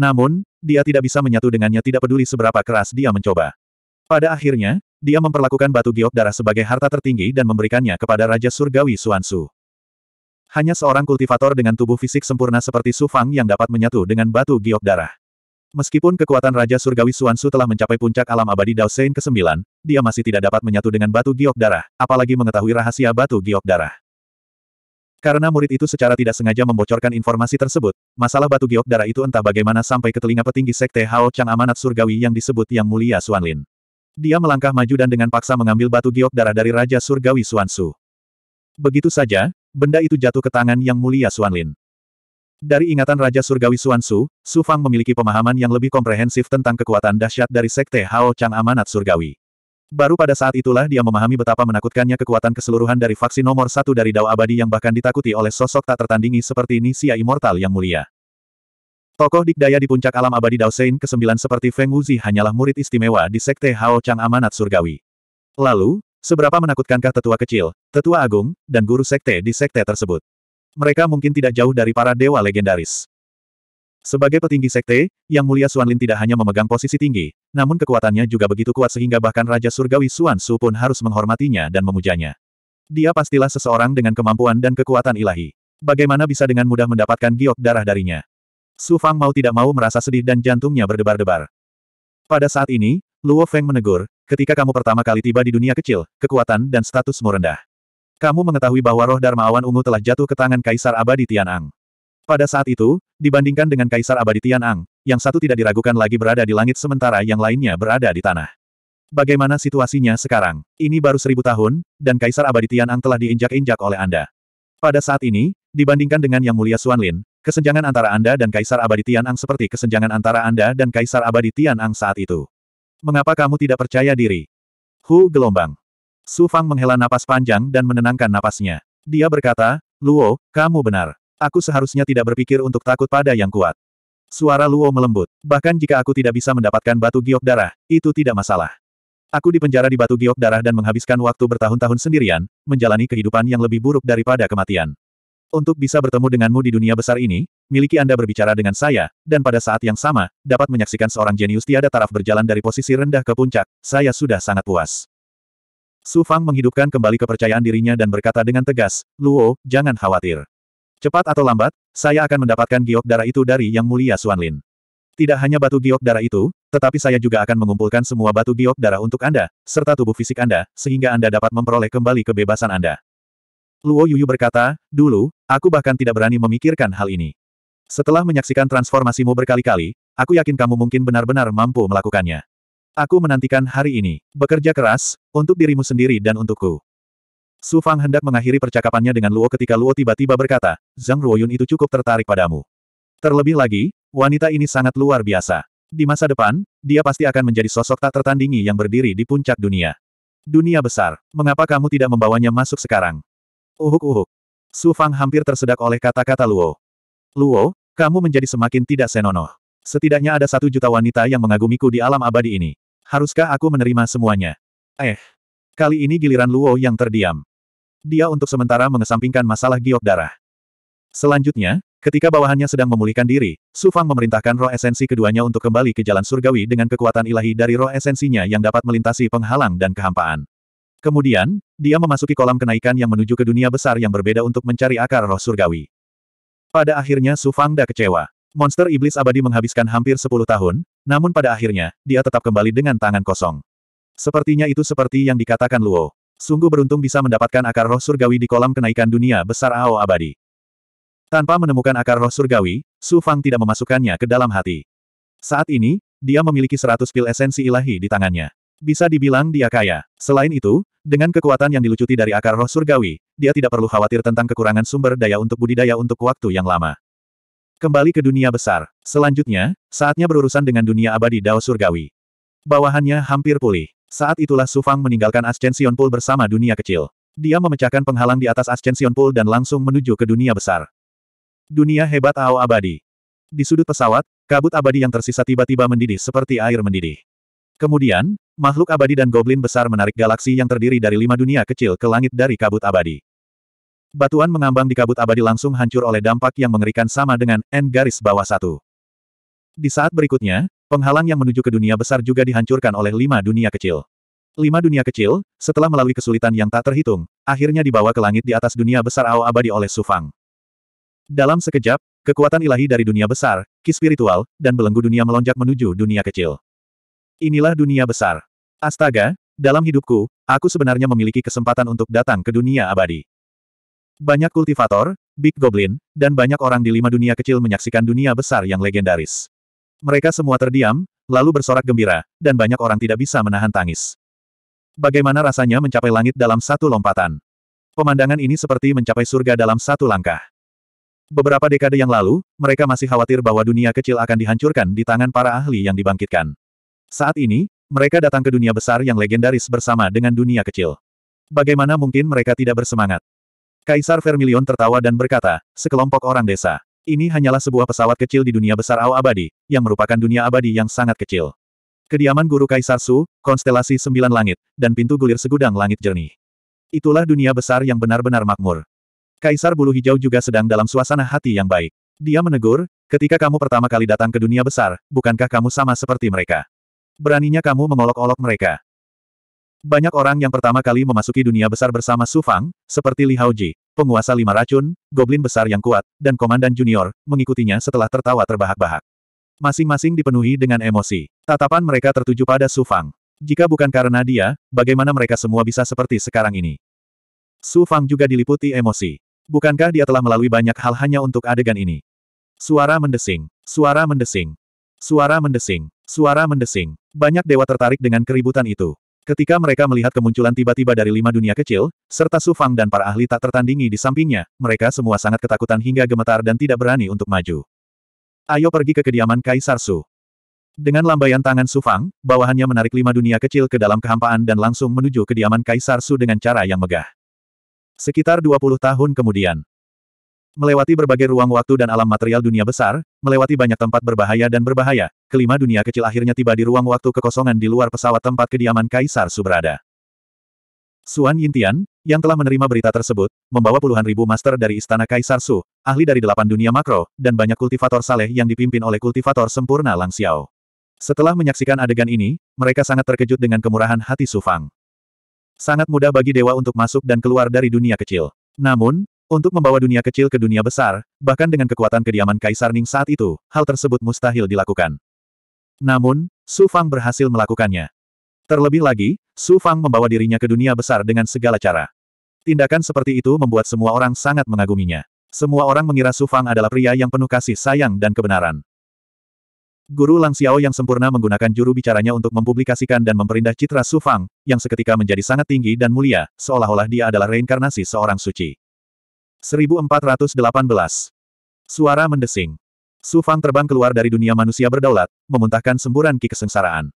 Namun, dia tidak bisa menyatu dengannya tidak peduli seberapa keras dia mencoba. Pada akhirnya, dia memperlakukan batu giok darah sebagai harta tertinggi dan memberikannya kepada Raja Surgawi Suansu. Hanya seorang kultivator dengan tubuh fisik sempurna seperti Su Fang yang dapat menyatu dengan batu giok darah. Meskipun kekuatan Raja Surgawi Suansu telah mencapai puncak alam abadi Dao Sein ke-9, dia masih tidak dapat menyatu dengan batu giok darah, apalagi mengetahui rahasia batu giok darah. Karena murid itu secara tidak sengaja membocorkan informasi tersebut, masalah batu giok darah itu entah bagaimana sampai ke telinga petinggi sekte Hao Chang Amanat Surgawi yang disebut Yang Mulia Suanlin. Dia melangkah maju dan dengan paksa mengambil batu giok darah dari Raja Surgawi Suansu. Begitu saja, benda itu jatuh ke tangan Yang Mulia Suanlin. Dari ingatan Raja Surgawi Suansu, Su Fang memiliki pemahaman yang lebih komprehensif tentang kekuatan dahsyat dari Sekte Hao Chang Amanat Surgawi. Baru pada saat itulah dia memahami betapa menakutkannya kekuatan keseluruhan dari vaksin nomor satu dari Dao Abadi yang bahkan ditakuti oleh sosok tak tertandingi seperti Nisia Immortal yang mulia. Tokoh dikdaya di puncak alam abadi Dao Sein ke-9 seperti Feng Wuzi hanyalah murid istimewa di Sekte Hao Chang Amanat Surgawi. Lalu, seberapa menakutkankah tetua kecil, tetua agung, dan guru Sekte di Sekte tersebut? Mereka mungkin tidak jauh dari para dewa legendaris. Sebagai petinggi sekte, Yang Mulia Lin tidak hanya memegang posisi tinggi, namun kekuatannya juga begitu kuat sehingga bahkan Raja Surgawi Suan Su pun harus menghormatinya dan memujanya. Dia pastilah seseorang dengan kemampuan dan kekuatan ilahi. Bagaimana bisa dengan mudah mendapatkan giok darah darinya? Su Fang mau tidak mau merasa sedih dan jantungnya berdebar-debar. Pada saat ini, Luo Feng menegur, ketika kamu pertama kali tiba di dunia kecil, kekuatan dan statusmu rendah. Kamu mengetahui bahwa roh Dharma Ungu telah jatuh ke tangan Kaisar Abadi Tianang. Pada saat itu, dibandingkan dengan Kaisar Abadi Tianang, yang satu tidak diragukan lagi berada di langit sementara yang lainnya berada di tanah. Bagaimana situasinya sekarang? Ini baru seribu tahun, dan Kaisar Abadi Tianang telah diinjak-injak oleh Anda. Pada saat ini, dibandingkan dengan Yang Mulia Suanlin, kesenjangan antara Anda dan Kaisar Abadi Tianang seperti kesenjangan antara Anda dan Kaisar Abadi Tianang saat itu. Mengapa kamu tidak percaya diri? Hu gelombang. Su Fang menghela napas panjang dan menenangkan napasnya. Dia berkata, Luo, kamu benar. Aku seharusnya tidak berpikir untuk takut pada yang kuat. Suara Luo melembut. Bahkan jika aku tidak bisa mendapatkan batu giok darah, itu tidak masalah. Aku dipenjara di batu giok darah dan menghabiskan waktu bertahun-tahun sendirian, menjalani kehidupan yang lebih buruk daripada kematian. Untuk bisa bertemu denganmu di dunia besar ini, miliki Anda berbicara dengan saya, dan pada saat yang sama, dapat menyaksikan seorang jenius tiada taraf berjalan dari posisi rendah ke puncak, saya sudah sangat puas. Su Fang menghidupkan kembali kepercayaan dirinya dan berkata dengan tegas, Luo, jangan khawatir. Cepat atau lambat, saya akan mendapatkan giok darah itu dari Yang Mulia Suan Lin. Tidak hanya batu giok darah itu, tetapi saya juga akan mengumpulkan semua batu giok darah untuk Anda, serta tubuh fisik Anda, sehingga Anda dapat memperoleh kembali kebebasan Anda. Luo Yuyu berkata, dulu, aku bahkan tidak berani memikirkan hal ini. Setelah menyaksikan transformasimu berkali-kali, aku yakin kamu mungkin benar-benar mampu melakukannya. Aku menantikan hari ini. Bekerja keras, untuk dirimu sendiri dan untukku. Su Fang hendak mengakhiri percakapannya dengan Luo ketika Luo tiba-tiba berkata, Zhang Ruoyun itu cukup tertarik padamu. Terlebih lagi, wanita ini sangat luar biasa. Di masa depan, dia pasti akan menjadi sosok tak tertandingi yang berdiri di puncak dunia. Dunia besar, mengapa kamu tidak membawanya masuk sekarang? Uhuk-uhuk. Su Fang hampir tersedak oleh kata-kata Luo. Luo, kamu menjadi semakin tidak senonoh. Setidaknya ada satu juta wanita yang mengagumiku di alam abadi ini. Haruskah aku menerima semuanya? Eh. Kali ini giliran Luo yang terdiam. Dia untuk sementara mengesampingkan masalah giok darah. Selanjutnya, ketika bawahannya sedang memulihkan diri, Su Fang memerintahkan roh esensi keduanya untuk kembali ke jalan surgawi dengan kekuatan ilahi dari roh esensinya yang dapat melintasi penghalang dan kehampaan. Kemudian, dia memasuki kolam kenaikan yang menuju ke dunia besar yang berbeda untuk mencari akar roh surgawi. Pada akhirnya Su Fang Da kecewa. Monster iblis abadi menghabiskan hampir 10 tahun, namun pada akhirnya, dia tetap kembali dengan tangan kosong. Sepertinya itu seperti yang dikatakan Luo. Sungguh beruntung bisa mendapatkan akar roh surgawi di kolam kenaikan dunia besar Ao abadi. Tanpa menemukan akar roh surgawi, Su Fang tidak memasukkannya ke dalam hati. Saat ini, dia memiliki 100 pil esensi ilahi di tangannya. Bisa dibilang dia kaya. Selain itu, dengan kekuatan yang dilucuti dari akar roh surgawi, dia tidak perlu khawatir tentang kekurangan sumber daya untuk budidaya untuk waktu yang lama. Kembali ke dunia besar. Selanjutnya, saatnya berurusan dengan dunia abadi Dao Surgawi. Bawahannya hampir pulih. Saat itulah Su Fang meninggalkan Ascension Pool bersama dunia kecil. Dia memecahkan penghalang di atas Ascension Pool dan langsung menuju ke dunia besar. Dunia hebat Ao abadi. Di sudut pesawat, kabut abadi yang tersisa tiba-tiba mendidih seperti air mendidih. Kemudian, makhluk abadi dan goblin besar menarik galaksi yang terdiri dari lima dunia kecil ke langit dari kabut abadi. Batuan mengambang di kabut abadi langsung hancur oleh dampak yang mengerikan sama dengan N garis bawah satu. Di saat berikutnya, penghalang yang menuju ke dunia besar juga dihancurkan oleh lima dunia kecil. Lima dunia kecil, setelah melalui kesulitan yang tak terhitung, akhirnya dibawa ke langit di atas dunia besar Ao abadi oleh Sufang. Dalam sekejap, kekuatan ilahi dari dunia besar, ki spiritual, dan belenggu dunia melonjak menuju dunia kecil. Inilah dunia besar. Astaga, dalam hidupku, aku sebenarnya memiliki kesempatan untuk datang ke dunia abadi. Banyak kultivator, Big Goblin, dan banyak orang di lima dunia kecil menyaksikan dunia besar yang legendaris. Mereka semua terdiam, lalu bersorak gembira, dan banyak orang tidak bisa menahan tangis. Bagaimana rasanya mencapai langit dalam satu lompatan? Pemandangan ini seperti mencapai surga dalam satu langkah. Beberapa dekade yang lalu, mereka masih khawatir bahwa dunia kecil akan dihancurkan di tangan para ahli yang dibangkitkan. Saat ini, mereka datang ke dunia besar yang legendaris bersama dengan dunia kecil. Bagaimana mungkin mereka tidak bersemangat? Kaisar Vermilion tertawa dan berkata, sekelompok orang desa. Ini hanyalah sebuah pesawat kecil di dunia besar Ao Abadi, yang merupakan dunia abadi yang sangat kecil. Kediaman Guru Kaisar Su, konstelasi sembilan langit, dan pintu gulir segudang langit jernih. Itulah dunia besar yang benar-benar makmur. Kaisar Bulu Hijau juga sedang dalam suasana hati yang baik. Dia menegur, ketika kamu pertama kali datang ke dunia besar, bukankah kamu sama seperti mereka? Beraninya kamu mengolok-olok mereka. Banyak orang yang pertama kali memasuki dunia besar bersama Su Fang, seperti Li Haoji, penguasa lima racun, goblin besar yang kuat, dan komandan junior, mengikutinya setelah tertawa terbahak-bahak. Masing-masing dipenuhi dengan emosi. Tatapan mereka tertuju pada Su Fang. Jika bukan karena dia, bagaimana mereka semua bisa seperti sekarang ini? Su Fang juga diliputi emosi. Bukankah dia telah melalui banyak hal hanya untuk adegan ini? Suara mendesing. Suara mendesing. Suara mendesing. Suara mendesing. Banyak dewa tertarik dengan keributan itu. Ketika mereka melihat kemunculan tiba-tiba dari lima dunia kecil, serta Su Fang dan para ahli tak tertandingi di sampingnya, mereka semua sangat ketakutan hingga gemetar dan tidak berani untuk maju. Ayo pergi ke kediaman Kaisar Su. Dengan lambaian tangan Su Fang, bawahannya menarik lima dunia kecil ke dalam kehampaan dan langsung menuju kediaman Kaisar Su dengan cara yang megah. Sekitar 20 tahun kemudian, Melewati berbagai ruang waktu dan alam material dunia besar, melewati banyak tempat berbahaya dan berbahaya, kelima dunia kecil akhirnya tiba di ruang waktu kekosongan di luar pesawat tempat kediaman Kaisar Su Suan Yintian, yang telah menerima berita tersebut, membawa puluhan ribu master dari Istana Kaisar Su, ahli dari delapan dunia makro, dan banyak kultivator saleh yang dipimpin oleh kultivator sempurna Lang Xiao. Setelah menyaksikan adegan ini, mereka sangat terkejut dengan kemurahan hati Su Fang. Sangat mudah bagi dewa untuk masuk dan keluar dari dunia kecil. Namun, untuk membawa dunia kecil ke dunia besar, bahkan dengan kekuatan kediaman Kaisar Ning saat itu, hal tersebut mustahil dilakukan. Namun, Su Fang berhasil melakukannya. Terlebih lagi, Su Fang membawa dirinya ke dunia besar dengan segala cara. Tindakan seperti itu membuat semua orang sangat mengaguminya. Semua orang mengira Su Fang adalah pria yang penuh kasih sayang dan kebenaran. Guru Lang Xiao yang sempurna menggunakan juru bicaranya untuk mempublikasikan dan memperindah citra Su Fang, yang seketika menjadi sangat tinggi dan mulia, seolah-olah dia adalah reinkarnasi seorang suci. 1418. Suara mendesing. Su Fang terbang keluar dari dunia manusia berdaulat, memuntahkan semburan ki kesengsaraan.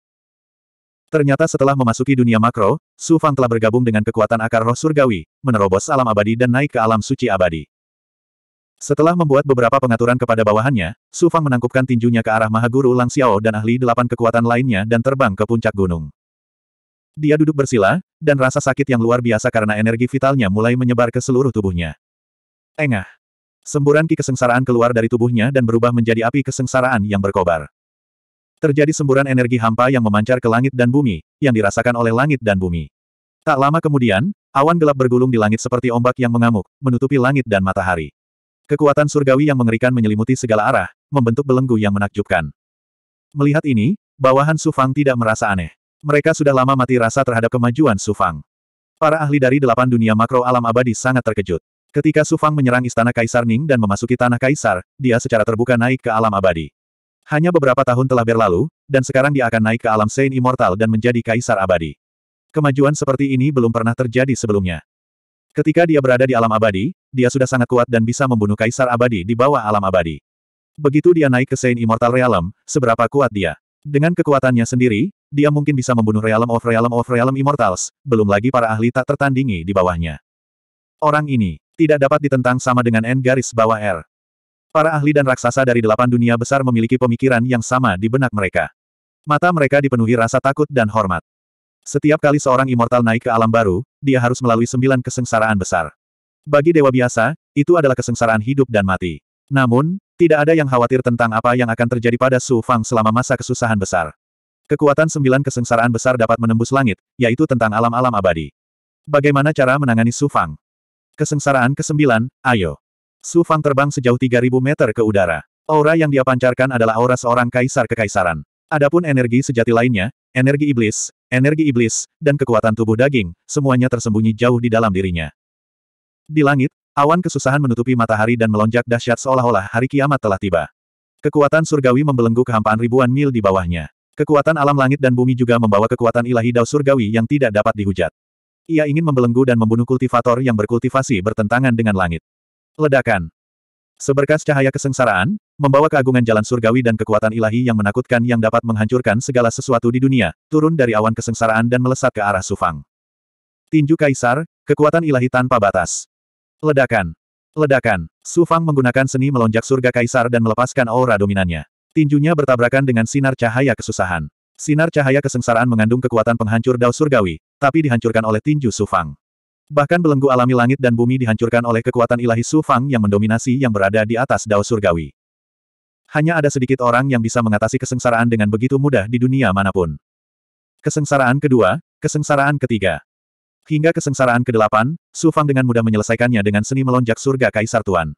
Ternyata setelah memasuki dunia makro, Su Fang telah bergabung dengan kekuatan akar roh surgawi, menerobos alam abadi dan naik ke alam suci abadi. Setelah membuat beberapa pengaturan kepada bawahannya, Su Fang menangkupkan tinjunya ke arah Mahaguru Lang Xiao dan ahli delapan kekuatan lainnya dan terbang ke puncak gunung. Dia duduk bersila, dan rasa sakit yang luar biasa karena energi vitalnya mulai menyebar ke seluruh tubuhnya. Engah. Semburan ki kesengsaraan keluar dari tubuhnya dan berubah menjadi api kesengsaraan yang berkobar. Terjadi semburan energi hampa yang memancar ke langit dan bumi, yang dirasakan oleh langit dan bumi. Tak lama kemudian, awan gelap bergulung di langit seperti ombak yang mengamuk, menutupi langit dan matahari. Kekuatan surgawi yang mengerikan menyelimuti segala arah, membentuk belenggu yang menakjubkan. Melihat ini, bawahan Sufang tidak merasa aneh. Mereka sudah lama mati rasa terhadap kemajuan Sufang. Para ahli dari delapan dunia makro alam abadi sangat terkejut. Ketika Su Fang menyerang istana Kaisar Ning dan memasuki tanah Kaisar, dia secara terbuka naik ke alam abadi. Hanya beberapa tahun telah berlalu, dan sekarang dia akan naik ke alam Saint Immortal dan menjadi Kaisar Abadi. Kemajuan seperti ini belum pernah terjadi sebelumnya. Ketika dia berada di alam abadi, dia sudah sangat kuat dan bisa membunuh Kaisar Abadi di bawah alam abadi. Begitu dia naik ke Saint Immortal Realm, seberapa kuat dia. Dengan kekuatannya sendiri, dia mungkin bisa membunuh Realm of Realm of Realm Immortals, belum lagi para ahli tak tertandingi di bawahnya. Orang ini, tidak dapat ditentang sama dengan N garis bawah R. Para ahli dan raksasa dari delapan dunia besar memiliki pemikiran yang sama di benak mereka. Mata mereka dipenuhi rasa takut dan hormat. Setiap kali seorang immortal naik ke alam baru, dia harus melalui sembilan kesengsaraan besar. Bagi dewa biasa, itu adalah kesengsaraan hidup dan mati. Namun, tidak ada yang khawatir tentang apa yang akan terjadi pada Su Fang selama masa kesusahan besar. Kekuatan sembilan kesengsaraan besar dapat menembus langit, yaitu tentang alam-alam abadi. Bagaimana cara menangani Su Fang? Kesengsaraan ke sembilan, ayo. Su Fang terbang sejauh 3000 meter ke udara. Aura yang dia pancarkan adalah aura seorang kaisar kekaisaran. Adapun energi sejati lainnya, energi iblis, energi iblis, dan kekuatan tubuh daging, semuanya tersembunyi jauh di dalam dirinya. Di langit, awan kesusahan menutupi matahari dan melonjak dahsyat seolah-olah hari kiamat telah tiba. Kekuatan surgawi membelenggu kehampaan ribuan mil di bawahnya. Kekuatan alam langit dan bumi juga membawa kekuatan ilahi dao surgawi yang tidak dapat dihujat. Ia ingin membelenggu dan membunuh kultivator yang berkultivasi bertentangan dengan langit. Ledakan. Seberkas cahaya kesengsaraan, membawa keagungan jalan surgawi dan kekuatan ilahi yang menakutkan yang dapat menghancurkan segala sesuatu di dunia, turun dari awan kesengsaraan dan melesat ke arah Sufang. Tinju Kaisar, kekuatan ilahi tanpa batas. Ledakan. Ledakan. Sufang menggunakan seni melonjak surga Kaisar dan melepaskan aura dominannya. Tinjunya bertabrakan dengan sinar cahaya kesusahan. Sinar cahaya kesengsaraan mengandung kekuatan penghancur dao surgawi, tapi dihancurkan oleh tinju Sufang. Bahkan belenggu alami langit dan bumi dihancurkan oleh kekuatan ilahi Sufang yang mendominasi yang berada di atas dao surgawi. Hanya ada sedikit orang yang bisa mengatasi kesengsaraan dengan begitu mudah di dunia manapun. Kesengsaraan kedua, kesengsaraan ketiga. Hingga kesengsaraan kedelapan, Sufang Su Fang dengan mudah menyelesaikannya dengan seni melonjak surga Kaisar Tuan.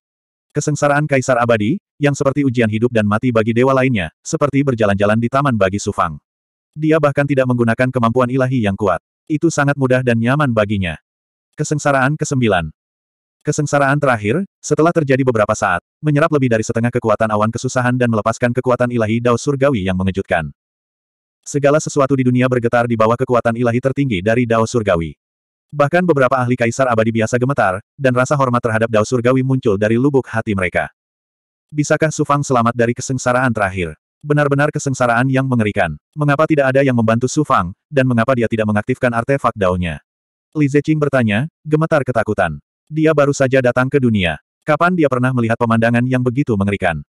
Kesengsaraan Kaisar Abadi, yang seperti ujian hidup dan mati bagi dewa lainnya, seperti berjalan-jalan di taman bagi Su Fang. Dia bahkan tidak menggunakan kemampuan ilahi yang kuat. Itu sangat mudah dan nyaman baginya. Kesengsaraan ke-9 Kesengsaraan terakhir, setelah terjadi beberapa saat, menyerap lebih dari setengah kekuatan awan kesusahan dan melepaskan kekuatan ilahi Dao Surgawi yang mengejutkan. Segala sesuatu di dunia bergetar di bawah kekuatan ilahi tertinggi dari Dao Surgawi. Bahkan beberapa ahli kaisar abadi biasa gemetar, dan rasa hormat terhadap Dao Surgawi muncul dari lubuk hati mereka. Bisakah Sufang selamat dari kesengsaraan terakhir? Benar-benar kesengsaraan yang mengerikan. Mengapa tidak ada yang membantu Su Fang, dan mengapa dia tidak mengaktifkan artefak daunnya? Li Zeqing bertanya, gemetar ketakutan. Dia baru saja datang ke dunia. Kapan dia pernah melihat pemandangan yang begitu mengerikan?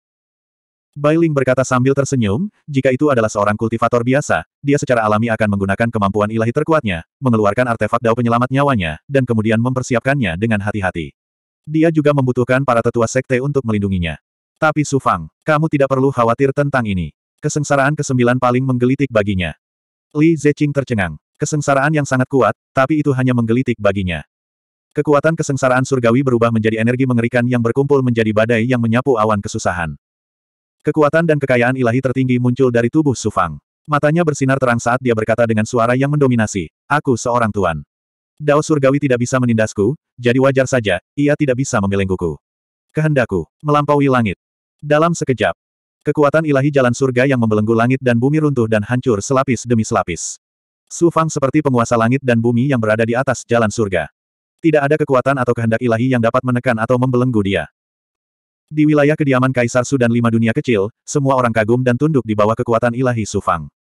Bai Ling berkata sambil tersenyum, jika itu adalah seorang kultivator biasa, dia secara alami akan menggunakan kemampuan ilahi terkuatnya, mengeluarkan artefak dao penyelamat nyawanya, dan kemudian mempersiapkannya dengan hati-hati. Dia juga membutuhkan para tetua sekte untuk melindunginya. Tapi Sufang, kamu tidak perlu khawatir tentang ini. Kesengsaraan kesembilan paling menggelitik baginya. Li Zeqing tercengang. Kesengsaraan yang sangat kuat, tapi itu hanya menggelitik baginya. Kekuatan kesengsaraan surgawi berubah menjadi energi mengerikan yang berkumpul menjadi badai yang menyapu awan kesusahan. Kekuatan dan kekayaan ilahi tertinggi muncul dari tubuh Sufang. Matanya bersinar terang saat dia berkata dengan suara yang mendominasi, Aku seorang tuan. Dao surgawi tidak bisa menindasku, jadi wajar saja, ia tidak bisa membelengguku. Kehendakku, melampaui langit. Dalam sekejap, kekuatan ilahi jalan surga yang membelenggu langit dan bumi runtuh dan hancur selapis demi selapis. Su Fang seperti penguasa langit dan bumi yang berada di atas jalan surga. Tidak ada kekuatan atau kehendak ilahi yang dapat menekan atau membelenggu dia. Di wilayah kediaman Kaisar Su dan lima dunia kecil, semua orang kagum dan tunduk di bawah kekuatan ilahi Su Fang.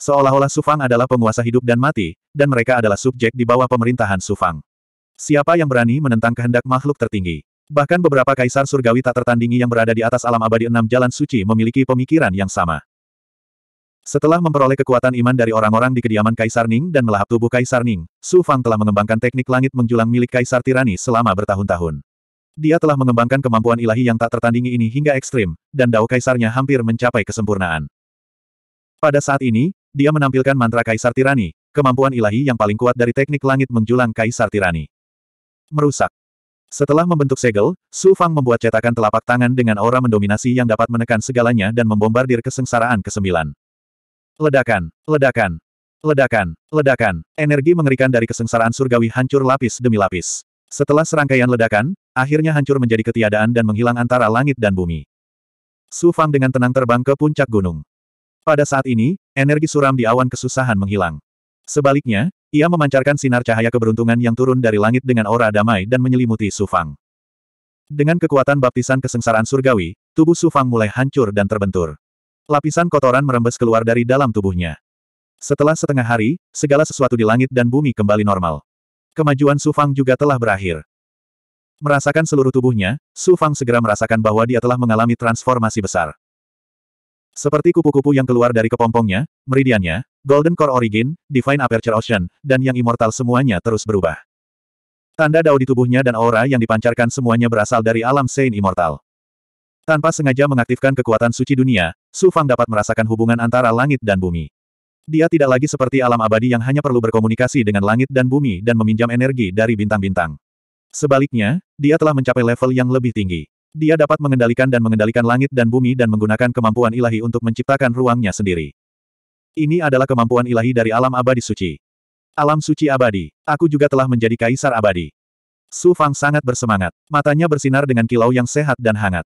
Seolah-olah Su Fang adalah penguasa hidup dan mati, dan mereka adalah subjek di bawah pemerintahan Su Fang. Siapa yang berani menentang kehendak makhluk tertinggi? Bahkan beberapa kaisar surgawi tak tertandingi yang berada di atas alam abadi enam jalan suci memiliki pemikiran yang sama. Setelah memperoleh kekuatan iman dari orang-orang di kediaman Kaisar Ning dan melahap tubuh Kaisar Ning, Su Fang telah mengembangkan teknik langit menjulang milik Kaisar Tirani selama bertahun-tahun. Dia telah mengembangkan kemampuan ilahi yang tak tertandingi ini hingga ekstrim, dan dao kaisarnya hampir mencapai kesempurnaan. Pada saat ini, dia menampilkan mantra Kaisar Tirani, kemampuan ilahi yang paling kuat dari teknik langit menjulang Kaisar Tirani. Merusak. Setelah membentuk segel, Su Fang membuat cetakan telapak tangan dengan aura mendominasi yang dapat menekan segalanya dan membombardir kesengsaraan kesembilan. Ledakan, ledakan, ledakan, ledakan, energi mengerikan dari kesengsaraan surgawi hancur lapis demi lapis. Setelah serangkaian ledakan, akhirnya hancur menjadi ketiadaan dan menghilang antara langit dan bumi. Su Fang dengan tenang terbang ke puncak gunung. Pada saat ini, energi suram di awan kesusahan menghilang. Sebaliknya, ia memancarkan sinar cahaya keberuntungan yang turun dari langit dengan aura damai dan menyelimuti Sufang. Dengan kekuatan baptisan kesengsaraan surgawi, tubuh Sufang mulai hancur dan terbentur. Lapisan kotoran merembes keluar dari dalam tubuhnya. Setelah setengah hari, segala sesuatu di langit dan bumi kembali normal. Kemajuan Sufang juga telah berakhir. Merasakan seluruh tubuhnya, Sufang segera merasakan bahwa dia telah mengalami transformasi besar. Seperti kupu-kupu yang keluar dari kepompongnya, meridiannya, Golden Core Origin, Divine Aperture Ocean, dan yang immortal semuanya terus berubah. Tanda dao di tubuhnya dan aura yang dipancarkan semuanya berasal dari alam Saint Immortal. Tanpa sengaja mengaktifkan kekuatan suci dunia, Su Fang dapat merasakan hubungan antara langit dan bumi. Dia tidak lagi seperti alam abadi yang hanya perlu berkomunikasi dengan langit dan bumi dan meminjam energi dari bintang-bintang. Sebaliknya, dia telah mencapai level yang lebih tinggi. Dia dapat mengendalikan dan mengendalikan langit dan bumi dan menggunakan kemampuan ilahi untuk menciptakan ruangnya sendiri. Ini adalah kemampuan ilahi dari alam abadi suci. Alam suci abadi. Aku juga telah menjadi kaisar abadi. Su Fang sangat bersemangat. Matanya bersinar dengan kilau yang sehat dan hangat.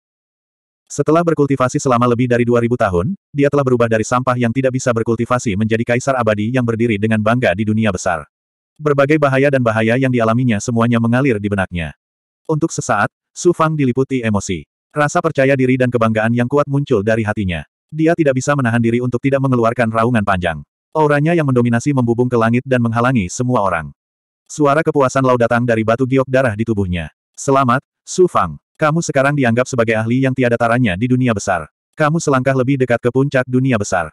Setelah berkultivasi selama lebih dari 2000 tahun, dia telah berubah dari sampah yang tidak bisa berkultivasi menjadi kaisar abadi yang berdiri dengan bangga di dunia besar. Berbagai bahaya dan bahaya yang dialaminya semuanya mengalir di benaknya. Untuk sesaat, Su Fang diliputi emosi. Rasa percaya diri dan kebanggaan yang kuat muncul dari hatinya. Dia tidak bisa menahan diri untuk tidak mengeluarkan raungan panjang. Auranya yang mendominasi membubung ke langit dan menghalangi semua orang. Suara kepuasan Lau datang dari batu giok darah di tubuhnya. Selamat, Su Fang. Kamu sekarang dianggap sebagai ahli yang tiada taranya di dunia besar. Kamu selangkah lebih dekat ke puncak dunia besar.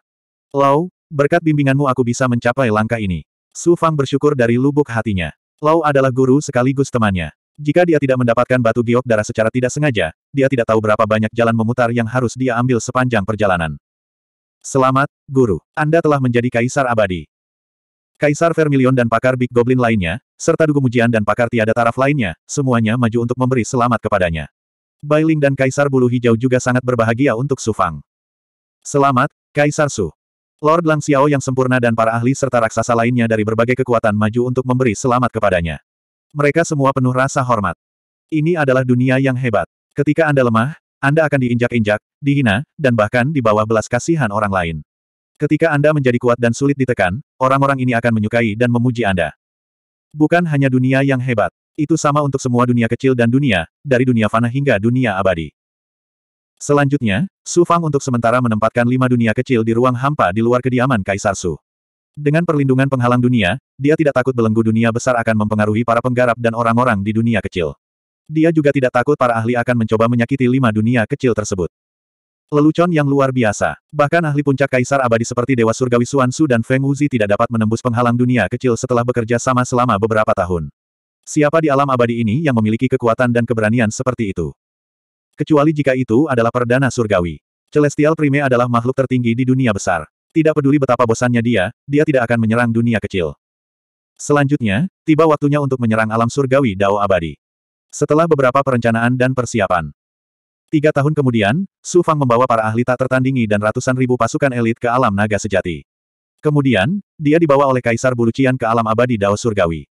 Lau, berkat bimbinganmu aku bisa mencapai langkah ini. Su Fang bersyukur dari lubuk hatinya. Lau adalah guru sekaligus temannya. Jika dia tidak mendapatkan batu giok darah secara tidak sengaja, dia tidak tahu berapa banyak jalan memutar yang harus dia ambil sepanjang perjalanan. Selamat, Guru. Anda telah menjadi Kaisar Abadi. Kaisar Vermilion dan pakar Big Goblin lainnya, serta Dugu Mujian dan pakar tiada taraf lainnya, semuanya maju untuk memberi selamat kepadanya. Bailing dan Kaisar Bulu Hijau juga sangat berbahagia untuk Sufang. Selamat, Kaisar Su. Lord Lang Xiao yang sempurna dan para ahli serta raksasa lainnya dari berbagai kekuatan maju untuk memberi selamat kepadanya. Mereka semua penuh rasa hormat. Ini adalah dunia yang hebat. Ketika Anda lemah, Anda akan diinjak-injak, dihina, dan bahkan di bawah belas kasihan orang lain. Ketika Anda menjadi kuat dan sulit ditekan, orang-orang ini akan menyukai dan memuji Anda. Bukan hanya dunia yang hebat. Itu sama untuk semua dunia kecil dan dunia, dari dunia fana hingga dunia abadi. Selanjutnya, Su Fang untuk sementara menempatkan lima dunia kecil di ruang hampa di luar kediaman Kaisar Su. Dengan perlindungan penghalang dunia, dia tidak takut belenggu dunia besar akan mempengaruhi para penggarap dan orang-orang di dunia kecil. Dia juga tidak takut para ahli akan mencoba menyakiti lima dunia kecil tersebut. Lelucon yang luar biasa. Bahkan ahli puncak kaisar abadi seperti Dewa Surgawi Suansu dan Feng Wuzi tidak dapat menembus penghalang dunia kecil setelah bekerja sama selama beberapa tahun. Siapa di alam abadi ini yang memiliki kekuatan dan keberanian seperti itu? Kecuali jika itu adalah Perdana Surgawi. Celestial Prime adalah makhluk tertinggi di dunia besar. Tidak peduli betapa bosannya dia, dia tidak akan menyerang dunia kecil. Selanjutnya, tiba waktunya untuk menyerang alam surgawi Dao Abadi. Setelah beberapa perencanaan dan persiapan. Tiga tahun kemudian, Su Fang membawa para ahli tak tertandingi dan ratusan ribu pasukan elit ke alam naga sejati. Kemudian, dia dibawa oleh Kaisar Bulucian ke alam abadi Dao Surgawi.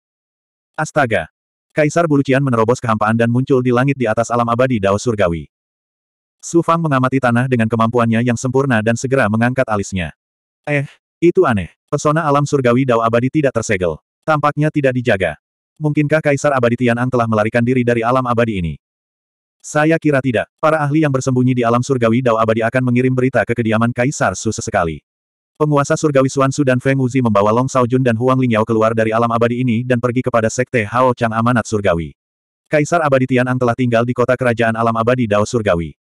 Astaga! Kaisar Bulucian menerobos kehampaan dan muncul di langit di atas alam abadi Dao Surgawi. Su Fang mengamati tanah dengan kemampuannya yang sempurna dan segera mengangkat alisnya. Eh, itu aneh. Pesona alam surgawi Dao Abadi tidak tersegel. Tampaknya tidak dijaga. Mungkinkah Kaisar Abadi Tianang telah melarikan diri dari alam abadi ini? Saya kira tidak. Para ahli yang bersembunyi di alam surgawi Dao Abadi akan mengirim berita ke kediaman Kaisar Su sesekali. Penguasa surgawi Su dan Feng Wuzi membawa Long Saojun dan Huang Lingyao keluar dari alam abadi ini dan pergi kepada Sekte Hao Chang Amanat Surgawi. Kaisar Abadi Tianang telah tinggal di kota kerajaan alam abadi Dao Surgawi.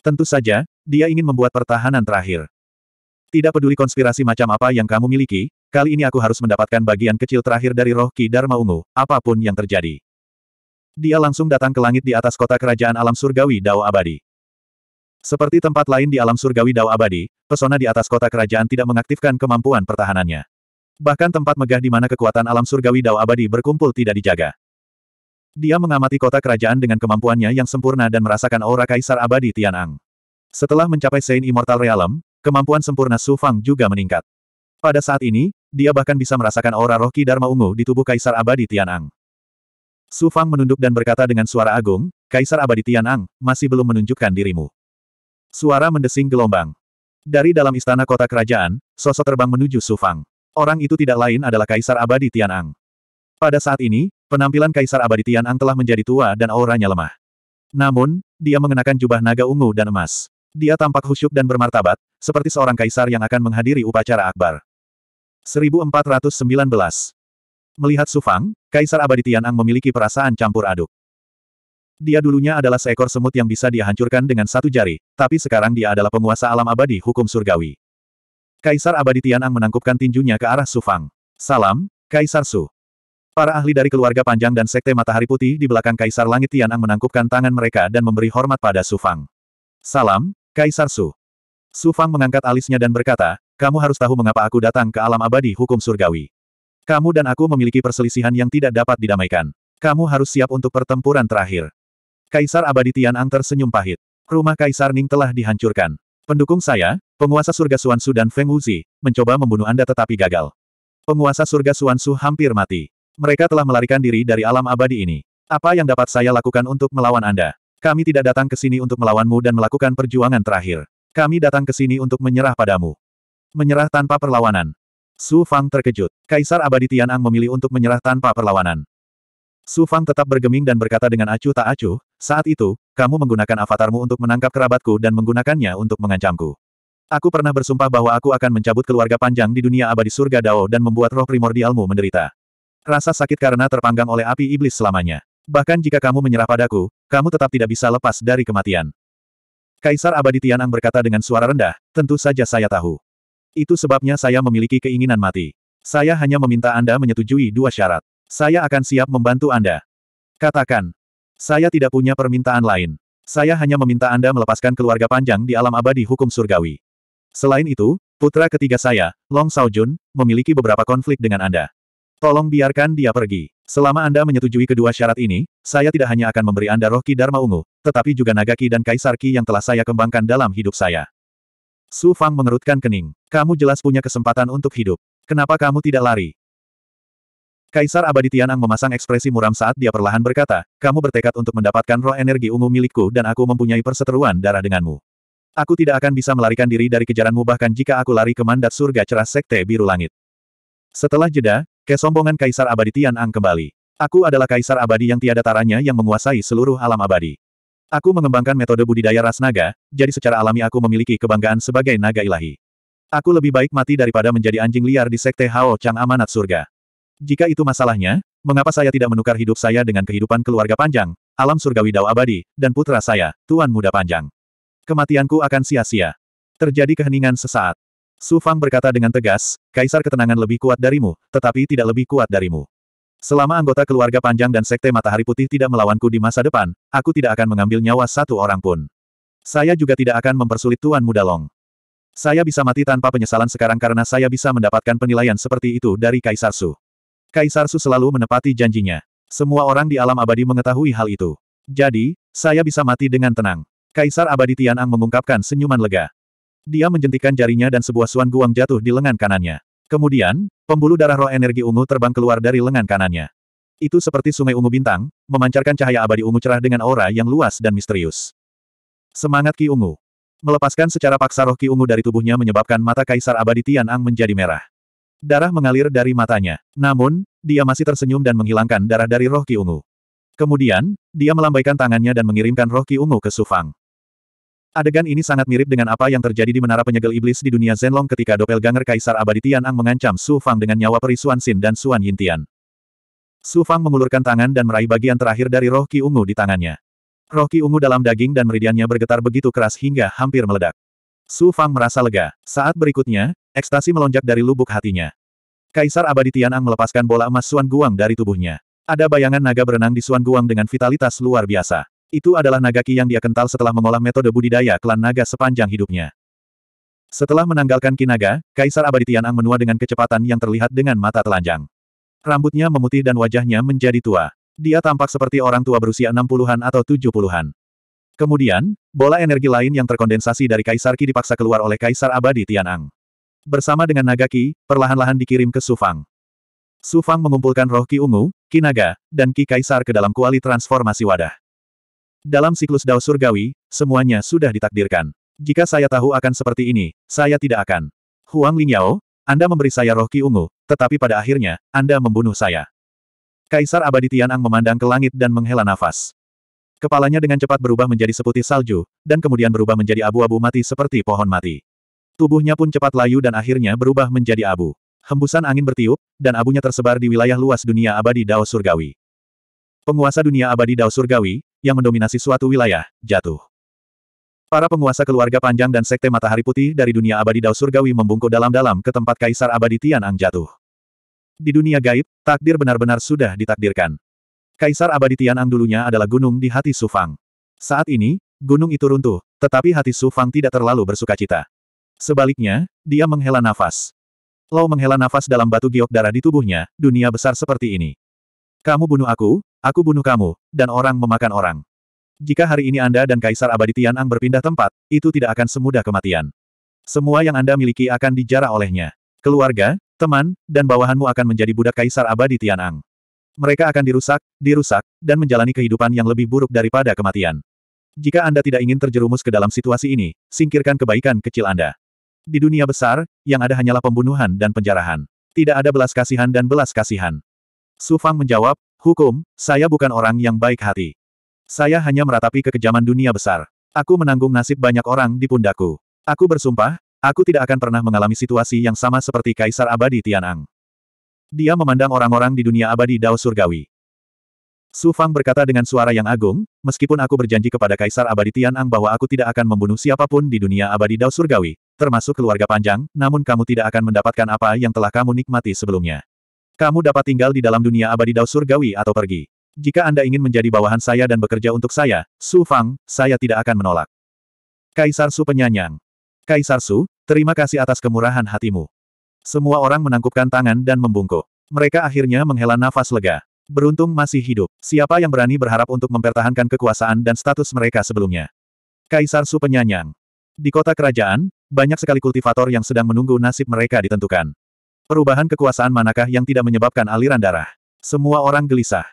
Tentu saja, dia ingin membuat pertahanan terakhir. Tidak peduli konspirasi macam apa yang kamu miliki, kali ini aku harus mendapatkan bagian kecil terakhir dari roh Ki Dharma Ungu, apapun yang terjadi. Dia langsung datang ke langit di atas kota kerajaan alam surgawi Dao Abadi. Seperti tempat lain di alam surgawi Dao Abadi, pesona di atas kota kerajaan tidak mengaktifkan kemampuan pertahanannya. Bahkan tempat megah di mana kekuatan alam surgawi Dao Abadi berkumpul tidak dijaga. Dia mengamati kota kerajaan dengan kemampuannya yang sempurna dan merasakan aura Kaisar Abadi Tianang. Setelah mencapai Saint Immortal Realm, Kemampuan sempurna Su Fang juga meningkat. Pada saat ini, dia bahkan bisa merasakan aura roh Ki Dharma Ungu di tubuh Kaisar Abadi Tianang. Su Fang menunduk dan berkata dengan suara agung, Kaisar Abadi Tianang, masih belum menunjukkan dirimu. Suara mendesing gelombang. Dari dalam istana kota kerajaan, sosok terbang menuju Su Fang. Orang itu tidak lain adalah Kaisar Abadi Tianang. Pada saat ini, penampilan Kaisar Abadi Tianang telah menjadi tua dan auranya lemah. Namun, dia mengenakan jubah naga ungu dan emas. Dia tampak khusyuk dan bermartabat, seperti seorang kaisar yang akan menghadiri upacara akbar. 1419 Melihat Sufang, Kaisar Abadi Tianang memiliki perasaan campur aduk. Dia dulunya adalah seekor semut yang bisa dia hancurkan dengan satu jari, tapi sekarang dia adalah penguasa alam abadi hukum surgawi. Kaisar Abadi Tianang menangkupkan tinjunya ke arah Sufang. Salam, Kaisar Su. Para ahli dari keluarga panjang dan sekte matahari putih di belakang Kaisar Langit Tianang menangkupkan tangan mereka dan memberi hormat pada Sufang. Salam, Kaisar Su. Su Fang mengangkat alisnya dan berkata, kamu harus tahu mengapa aku datang ke alam abadi hukum surgawi. Kamu dan aku memiliki perselisihan yang tidak dapat didamaikan. Kamu harus siap untuk pertempuran terakhir. Kaisar abadi Tian Ang tersenyum pahit. Rumah Kaisar Ning telah dihancurkan. Pendukung saya, penguasa surga Suansu dan Feng Wuzi, mencoba membunuh Anda tetapi gagal. Penguasa surga Suansu hampir mati. Mereka telah melarikan diri dari alam abadi ini. Apa yang dapat saya lakukan untuk melawan Anda? Kami tidak datang ke sini untuk melawanmu dan melakukan perjuangan terakhir. Kami datang ke sini untuk menyerah padamu. Menyerah tanpa perlawanan. Su Fang terkejut. Kaisar abadi Tianang memilih untuk menyerah tanpa perlawanan. Su Fang tetap bergeming dan berkata dengan acuh tak acuh, saat itu, kamu menggunakan avatarmu untuk menangkap kerabatku dan menggunakannya untuk mengancamku. Aku pernah bersumpah bahwa aku akan mencabut keluarga panjang di dunia abadi surga Dao dan membuat roh primordialmu menderita. Rasa sakit karena terpanggang oleh api iblis selamanya. Bahkan jika kamu menyerah padaku, kamu tetap tidak bisa lepas dari kematian. Kaisar Abadi Tianang berkata dengan suara rendah, tentu saja saya tahu. Itu sebabnya saya memiliki keinginan mati. Saya hanya meminta Anda menyetujui dua syarat. Saya akan siap membantu Anda. Katakan. Saya tidak punya permintaan lain. Saya hanya meminta Anda melepaskan keluarga panjang di alam abadi hukum surgawi. Selain itu, putra ketiga saya, Long Saojun, memiliki beberapa konflik dengan Anda. Tolong biarkan dia pergi. Selama Anda menyetujui kedua syarat ini, saya tidak hanya akan memberi Anda roh Ki Dharma Ungu, tetapi juga naga Ki dan Kaisar Ki yang telah saya kembangkan dalam hidup saya. Su Fang mengerutkan kening. Kamu jelas punya kesempatan untuk hidup. Kenapa kamu tidak lari? Kaisar Abadi Tianang memasang ekspresi muram saat dia perlahan berkata, kamu bertekad untuk mendapatkan roh energi ungu milikku dan aku mempunyai perseteruan darah denganmu. Aku tidak akan bisa melarikan diri dari kejaranmu bahkan jika aku lari ke mandat surga cerah sekte biru langit. Setelah jeda, Kesombongan Kaisar Abadi Tian Ang kembali. Aku adalah Kaisar Abadi yang tiada taranya yang menguasai seluruh alam abadi. Aku mengembangkan metode budidaya ras naga, jadi secara alami aku memiliki kebanggaan sebagai naga ilahi. Aku lebih baik mati daripada menjadi anjing liar di sekte Hao Chang Amanat Surga. Jika itu masalahnya, mengapa saya tidak menukar hidup saya dengan kehidupan keluarga panjang, alam surgawi dao abadi, dan putra saya, Tuan Muda Panjang? Kematianku akan sia-sia. Terjadi keheningan sesaat. Su Fang berkata dengan tegas, Kaisar Ketenangan lebih kuat darimu, tetapi tidak lebih kuat darimu. Selama anggota keluarga panjang dan sekte matahari putih tidak melawanku di masa depan, aku tidak akan mengambil nyawa satu orang pun. Saya juga tidak akan mempersulit Tuan Muda Long. Saya bisa mati tanpa penyesalan sekarang karena saya bisa mendapatkan penilaian seperti itu dari Kaisar Su. Kaisar Su selalu menepati janjinya. Semua orang di alam abadi mengetahui hal itu. Jadi, saya bisa mati dengan tenang. Kaisar abadi Tianang mengungkapkan senyuman lega. Dia menjentikan jarinya dan sebuah suan guang jatuh di lengan kanannya. Kemudian, pembuluh darah roh energi ungu terbang keluar dari lengan kanannya. Itu seperti sungai ungu bintang, memancarkan cahaya abadi ungu cerah dengan aura yang luas dan misterius. Semangat Ki Ungu. Melepaskan secara paksa roh Ki Ungu dari tubuhnya menyebabkan mata Kaisar Abadi Tian Ang menjadi merah. Darah mengalir dari matanya. Namun, dia masih tersenyum dan menghilangkan darah dari roh Ki Ungu. Kemudian, dia melambaikan tangannya dan mengirimkan roh Ki Ungu ke Sufang. Adegan ini sangat mirip dengan apa yang terjadi di Menara Penyegel Iblis di dunia Zenlong ketika doppelganger Kaisar Abadi Tianang mengancam Su Fang dengan nyawa peri Suan Xin dan Suan Yintian. Su Fang mengulurkan tangan dan meraih bagian terakhir dari roh ki ungu di tangannya. Roh ki ungu dalam daging dan meridiannya bergetar begitu keras hingga hampir meledak. Su Fang merasa lega. Saat berikutnya, ekstasi melonjak dari lubuk hatinya. Kaisar Abadi Tianang melepaskan bola emas Suan Guang dari tubuhnya. Ada bayangan naga berenang di Suan Guang dengan vitalitas luar biasa. Itu adalah Nagaki yang dia kental setelah mengolah metode budidaya klan naga sepanjang hidupnya. Setelah menanggalkan Kinaga, Kaisar Abadi Tianang menua dengan kecepatan yang terlihat dengan mata telanjang. Rambutnya memutih dan wajahnya menjadi tua. Dia tampak seperti orang tua berusia 60-an atau 70-an. Kemudian, bola energi lain yang terkondensasi dari Kaisar Ki dipaksa keluar oleh Kaisar Abadi Tianang. Bersama dengan Nagaki, perlahan-lahan dikirim ke Sufang. Sufang mengumpulkan roh Ki Ungu, Kinaga, dan Ki Kaisar ke dalam kuali transformasi wadah. Dalam siklus Dao Surgawi, semuanya sudah ditakdirkan. Jika saya tahu akan seperti ini, saya tidak akan. Huang Lingyao, Anda memberi saya roh Ki Ungu, tetapi pada akhirnya, Anda membunuh saya. Kaisar Abadi Tianang memandang ke langit dan menghela nafas. Kepalanya dengan cepat berubah menjadi seputih salju, dan kemudian berubah menjadi abu-abu mati seperti pohon mati. Tubuhnya pun cepat layu dan akhirnya berubah menjadi abu. Hembusan angin bertiup, dan abunya tersebar di wilayah luas dunia abadi Dao Surgawi. Penguasa dunia abadi Dao Surgawi, yang mendominasi suatu wilayah, jatuh. Para penguasa keluarga panjang dan sekte matahari putih dari dunia abadi Dao Surgawi membungkuk dalam-dalam ke tempat Kaisar abadi Ang jatuh. Di dunia gaib, takdir benar-benar sudah ditakdirkan. Kaisar abadi Tianang dulunya adalah gunung di hati Sufang. Saat ini, gunung itu runtuh, tetapi hati Sufang tidak terlalu bersuka cita. Sebaliknya, dia menghela nafas. Lau menghela nafas dalam batu giok darah di tubuhnya, dunia besar seperti ini. Kamu bunuh aku, Aku bunuh kamu, dan orang memakan orang. Jika hari ini Anda dan Kaisar Abadi Tianang berpindah tempat, itu tidak akan semudah kematian. Semua yang Anda miliki akan dijarah olehnya. Keluarga, teman, dan bawahanmu akan menjadi budak Kaisar Abadi Tianang. Mereka akan dirusak, dirusak, dan menjalani kehidupan yang lebih buruk daripada kematian. Jika Anda tidak ingin terjerumus ke dalam situasi ini, singkirkan kebaikan kecil Anda. Di dunia besar, yang ada hanyalah pembunuhan dan penjarahan. Tidak ada belas kasihan dan belas kasihan. Su Fang menjawab, Hukum, saya bukan orang yang baik hati. Saya hanya meratapi kekejaman dunia besar. Aku menanggung nasib banyak orang di pundaku. Aku bersumpah, aku tidak akan pernah mengalami situasi yang sama seperti Kaisar Abadi Tianang. Dia memandang orang-orang di dunia abadi Dao Surgawi. Su Fang berkata dengan suara yang agung, meskipun aku berjanji kepada Kaisar Abadi Tianang bahwa aku tidak akan membunuh siapapun di dunia abadi Dao Surgawi, termasuk keluarga panjang, namun kamu tidak akan mendapatkan apa yang telah kamu nikmati sebelumnya. Kamu dapat tinggal di dalam dunia abadi Dao Surgawi atau pergi. Jika Anda ingin menjadi bawahan saya dan bekerja untuk saya, Su Fang, saya tidak akan menolak. Kaisar Su penyanyang. Kaisar Su, terima kasih atas kemurahan hatimu. Semua orang menangkupkan tangan dan membungkuk. Mereka akhirnya menghela nafas lega. Beruntung masih hidup. Siapa yang berani berharap untuk mempertahankan kekuasaan dan status mereka sebelumnya? Kaisar Su penyanyang. Di kota kerajaan, banyak sekali kultivator yang sedang menunggu nasib mereka ditentukan. Perubahan kekuasaan manakah yang tidak menyebabkan aliran darah? Semua orang gelisah.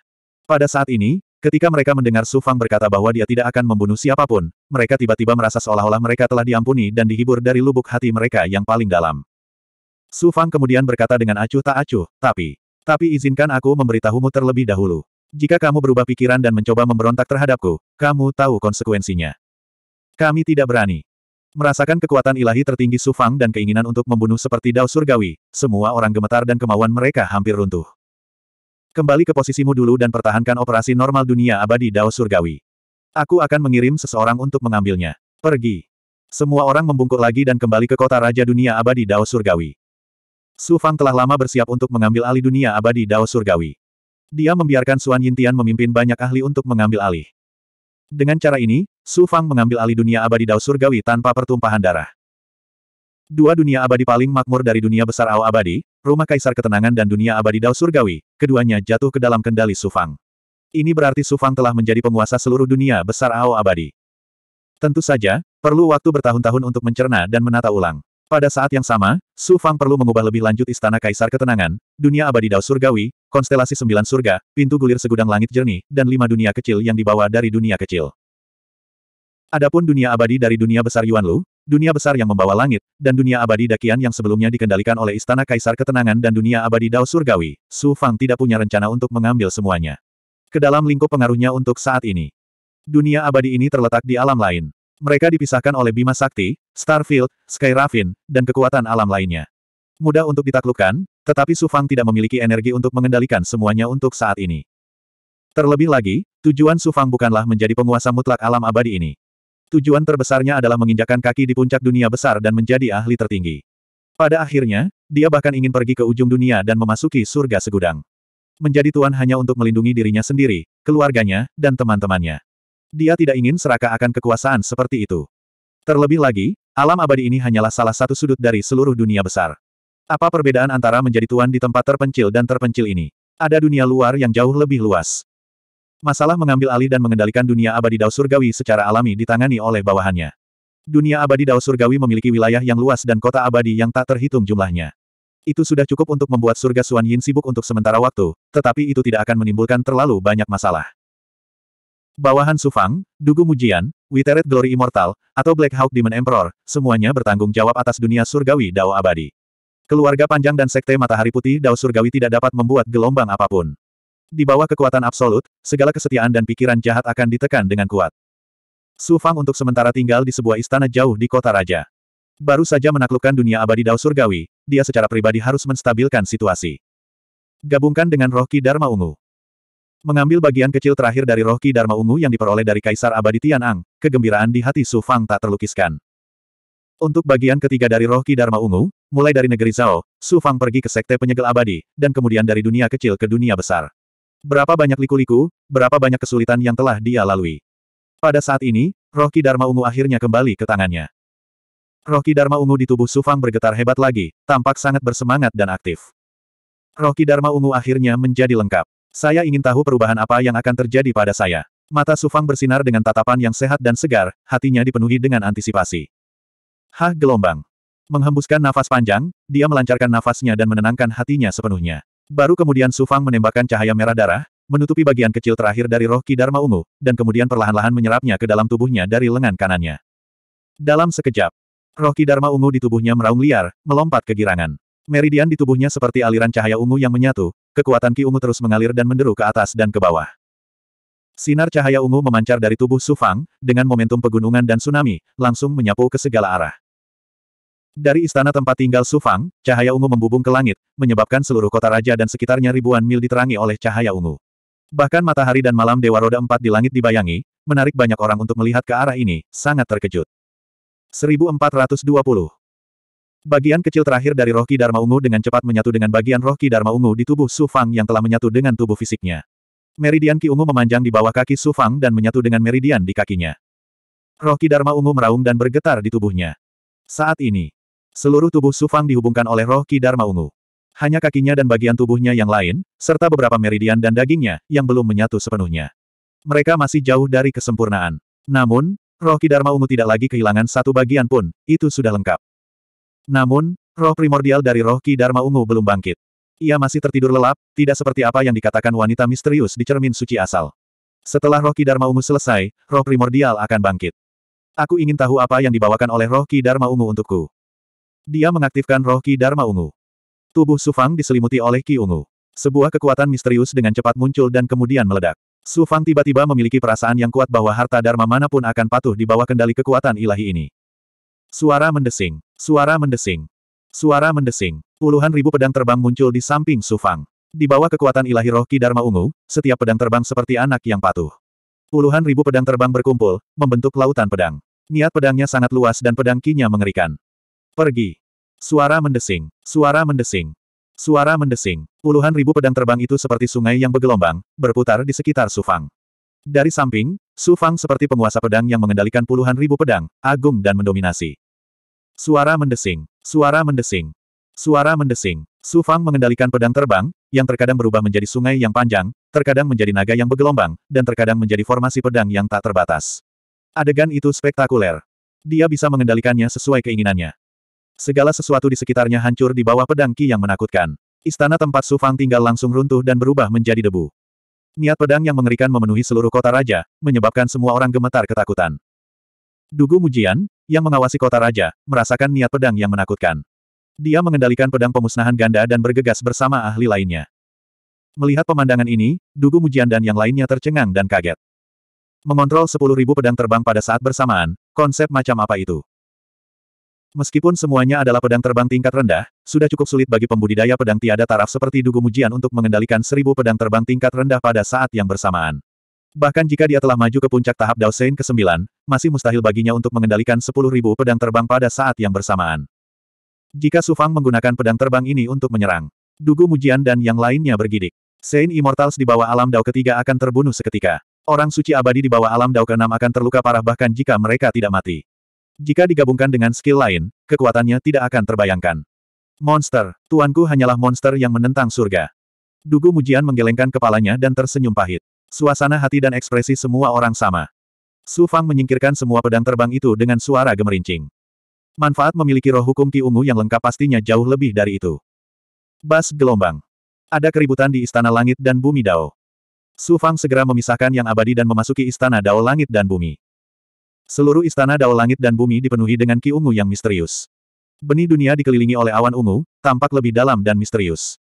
Pada saat ini, ketika mereka mendengar Su Fang berkata bahwa dia tidak akan membunuh siapapun, mereka tiba-tiba merasa seolah-olah mereka telah diampuni dan dihibur dari lubuk hati mereka yang paling dalam. Su Fang kemudian berkata dengan acuh tak acuh, tapi, tapi izinkan aku memberitahumu terlebih dahulu. Jika kamu berubah pikiran dan mencoba memberontak terhadapku, kamu tahu konsekuensinya. Kami tidak berani. Merasakan kekuatan ilahi tertinggi Sufang dan keinginan untuk membunuh seperti dao surgawi, semua orang gemetar dan kemauan mereka hampir runtuh. Kembali ke posisimu dulu dan pertahankan operasi normal dunia abadi dao surgawi. Aku akan mengirim seseorang untuk mengambilnya. Pergi. Semua orang membungkuk lagi dan kembali ke kota Raja Dunia Abadi Dao Surgawi. Su Fang telah lama bersiap untuk mengambil alih dunia abadi Dao Surgawi. Dia membiarkan Suan Yintian memimpin banyak ahli untuk mengambil alih. Dengan cara ini, Su Fang mengambil alih dunia abadi Dao Surgawi tanpa pertumpahan darah. Dua dunia abadi paling makmur dari dunia besar Ao Abadi, rumah kaisar ketenangan dan dunia abadi Dao Surgawi, keduanya jatuh ke dalam kendali Su Fang. Ini berarti Su Fang telah menjadi penguasa seluruh dunia besar Ao Abadi. Tentu saja, perlu waktu bertahun-tahun untuk mencerna dan menata ulang. Pada saat yang sama, Su Fang perlu mengubah lebih lanjut istana kaisar ketenangan, dunia abadi Dao Surgawi, konstelasi sembilan surga, pintu gulir segudang langit jernih, dan lima dunia kecil yang dibawa dari dunia kecil. Adapun dunia abadi dari dunia besar Yuanlu, dunia besar yang membawa langit, dan dunia abadi Dakian yang sebelumnya dikendalikan oleh Istana Kaisar Ketenangan dan dunia abadi Dao Surgawi, Su Fang tidak punya rencana untuk mengambil semuanya. Kedalam lingkup pengaruhnya untuk saat ini. Dunia abadi ini terletak di alam lain. Mereka dipisahkan oleh Bima Sakti, Starfield, Sky Raffin, dan kekuatan alam lainnya. Mudah untuk ditaklukkan, tetapi Su Fang tidak memiliki energi untuk mengendalikan semuanya untuk saat ini. Terlebih lagi, tujuan Su Fang bukanlah menjadi penguasa mutlak alam abadi ini. Tujuan terbesarnya adalah menginjakan kaki di puncak dunia besar dan menjadi ahli tertinggi. Pada akhirnya, dia bahkan ingin pergi ke ujung dunia dan memasuki surga segudang. Menjadi tuan hanya untuk melindungi dirinya sendiri, keluarganya, dan teman-temannya. Dia tidak ingin serakah akan kekuasaan seperti itu. Terlebih lagi, alam abadi ini hanyalah salah satu sudut dari seluruh dunia besar. Apa perbedaan antara menjadi tuan di tempat terpencil dan terpencil ini? Ada dunia luar yang jauh lebih luas. Masalah mengambil alih dan mengendalikan dunia abadi Dao Surgawi secara alami ditangani oleh bawahannya. Dunia abadi Dao Surgawi memiliki wilayah yang luas dan kota abadi yang tak terhitung jumlahnya. Itu sudah cukup untuk membuat surga Suan Yin sibuk untuk sementara waktu, tetapi itu tidak akan menimbulkan terlalu banyak masalah. Bawahan Sufang, Dugu Mujian, Witeret Glory Immortal, atau Black Hawk Demon Emperor, semuanya bertanggung jawab atas dunia surgawi Dao Abadi. Keluarga panjang dan sekte matahari putih Dao Surgawi tidak dapat membuat gelombang apapun. Di bawah kekuatan absolut, segala kesetiaan dan pikiran jahat akan ditekan dengan kuat. Su Fang untuk sementara tinggal di sebuah istana jauh di kota raja. Baru saja menaklukkan dunia abadi Dao Surgawi, dia secara pribadi harus menstabilkan situasi. Gabungkan dengan Rohki Dharma Ungu. Mengambil bagian kecil terakhir dari Rohki Dharma Ungu yang diperoleh dari Kaisar Abadi Tianang, kegembiraan di hati Su Fang tak terlukiskan. Untuk bagian ketiga dari Rohki Dharma Ungu, Mulai dari negeri Zhao, Su Fang pergi ke sekte penyegel abadi, dan kemudian dari dunia kecil ke dunia besar. Berapa banyak liku-liku, berapa banyak kesulitan yang telah dia lalui. Pada saat ini, roh Ki Dharma Ungu akhirnya kembali ke tangannya. Roh Ki Dharma Ungu di tubuh Su Fang bergetar hebat lagi, tampak sangat bersemangat dan aktif. Roh Ki Dharma Ungu akhirnya menjadi lengkap. Saya ingin tahu perubahan apa yang akan terjadi pada saya. Mata Su Fang bersinar dengan tatapan yang sehat dan segar, hatinya dipenuhi dengan antisipasi. Hah gelombang. Menghembuskan nafas panjang, dia melancarkan nafasnya dan menenangkan hatinya sepenuhnya. Baru kemudian Sufang menembakkan cahaya merah darah, menutupi bagian kecil terakhir dari roh Ki Dharma Ungu, dan kemudian perlahan-lahan menyerapnya ke dalam tubuhnya dari lengan kanannya. Dalam sekejap, roh Ki Dharma Ungu di tubuhnya meraung liar, melompat ke girangan. Meridian di tubuhnya seperti aliran cahaya ungu yang menyatu, kekuatan Ki Ungu terus mengalir dan menderu ke atas dan ke bawah. Sinar cahaya ungu memancar dari tubuh Sufang, dengan momentum pegunungan dan tsunami, langsung menyapu ke segala arah. Dari istana tempat tinggal Sufang, cahaya ungu membubung ke langit, menyebabkan seluruh kota raja dan sekitarnya ribuan mil diterangi oleh cahaya ungu. Bahkan matahari dan malam Dewa Roda Empat di langit dibayangi, menarik banyak orang untuk melihat ke arah ini, sangat terkejut. 1420 Bagian kecil terakhir dari roh Ki Dharma Ungu dengan cepat menyatu dengan bagian roh Ki Dharma Ungu di tubuh Su Fang yang telah menyatu dengan tubuh fisiknya. Meridian Ki Ungu memanjang di bawah kaki Su Fang dan menyatu dengan meridian di kakinya. Roh Ki Dharma Ungu meraung dan bergetar di tubuhnya. Saat ini, Seluruh tubuh Sufang dihubungkan oleh roh Ki Dharma Ungu. Hanya kakinya dan bagian tubuhnya yang lain, serta beberapa meridian dan dagingnya, yang belum menyatu sepenuhnya. Mereka masih jauh dari kesempurnaan. Namun, roh Ki Dharma Ungu tidak lagi kehilangan satu bagian pun, itu sudah lengkap. Namun, roh primordial dari roh Ki Dharma Ungu belum bangkit. Ia masih tertidur lelap, tidak seperti apa yang dikatakan wanita misterius di cermin suci asal. Setelah roh Ki Dharma Ungu selesai, roh primordial akan bangkit. Aku ingin tahu apa yang dibawakan oleh roh Ki Dharma Ungu untukku. Dia mengaktifkan roh Ki Dharma Ungu. Tubuh Sufang diselimuti oleh Ki Ungu. Sebuah kekuatan misterius dengan cepat muncul dan kemudian meledak. Sufang tiba-tiba memiliki perasaan yang kuat bahwa harta Dharma manapun akan patuh di bawah kendali kekuatan ilahi ini. Suara mendesing. Suara mendesing. Suara mendesing. Puluhan ribu pedang terbang muncul di samping Sufang. Di bawah kekuatan ilahi roh Ki Dharma Ungu, setiap pedang terbang seperti anak yang patuh. Puluhan ribu pedang terbang berkumpul, membentuk lautan pedang. Niat pedangnya sangat luas dan pedang kinya mengerikan. Pergi. Suara mendesing. Suara mendesing. Suara mendesing. Puluhan ribu pedang terbang itu seperti sungai yang bergelombang, berputar di sekitar Sufang. Dari samping, Sufang seperti penguasa pedang yang mengendalikan puluhan ribu pedang, agung dan mendominasi. Suara mendesing. Suara mendesing. Suara mendesing. Sufang mengendalikan pedang terbang, yang terkadang berubah menjadi sungai yang panjang, terkadang menjadi naga yang bergelombang, dan terkadang menjadi formasi pedang yang tak terbatas. Adegan itu spektakuler. Dia bisa mengendalikannya sesuai keinginannya. Segala sesuatu di sekitarnya hancur di bawah pedang Qi yang menakutkan. Istana tempat Su Fang tinggal langsung runtuh dan berubah menjadi debu. Niat pedang yang mengerikan memenuhi seluruh kota raja, menyebabkan semua orang gemetar ketakutan. Dugu Mujian, yang mengawasi kota raja, merasakan niat pedang yang menakutkan. Dia mengendalikan pedang pemusnahan ganda dan bergegas bersama ahli lainnya. Melihat pemandangan ini, Dugu Mujian dan yang lainnya tercengang dan kaget. Mengontrol 10.000 pedang terbang pada saat bersamaan, konsep macam apa itu? Meskipun semuanya adalah pedang terbang tingkat rendah, sudah cukup sulit bagi pembudidaya pedang tiada taraf seperti Dugu Mujian untuk mengendalikan seribu pedang terbang tingkat rendah pada saat yang bersamaan. Bahkan jika dia telah maju ke puncak tahap Sein ke-9, masih mustahil baginya untuk mengendalikan sepuluh ribu pedang terbang pada saat yang bersamaan. Jika Sufang menggunakan pedang terbang ini untuk menyerang, Dugu Mujian dan yang lainnya bergidik. Sein Immortals di bawah alam Dao ketiga akan terbunuh seketika. Orang suci abadi di bawah alam Dao keenam akan terluka parah bahkan jika mereka tidak mati. Jika digabungkan dengan skill lain, kekuatannya tidak akan terbayangkan. Monster, tuanku hanyalah monster yang menentang surga. Dugu Mujian menggelengkan kepalanya dan tersenyum pahit. Suasana hati dan ekspresi semua orang sama. Su Fang menyingkirkan semua pedang terbang itu dengan suara gemerincing. Manfaat memiliki roh hukum Ki Ungu yang lengkap pastinya jauh lebih dari itu. Bas gelombang. Ada keributan di Istana Langit dan Bumi Dao. Su Fang segera memisahkan yang abadi dan memasuki Istana Dao Langit dan Bumi. Seluruh istana dao langit dan bumi dipenuhi dengan ki ungu yang misterius. Benih dunia dikelilingi oleh awan ungu, tampak lebih dalam dan misterius.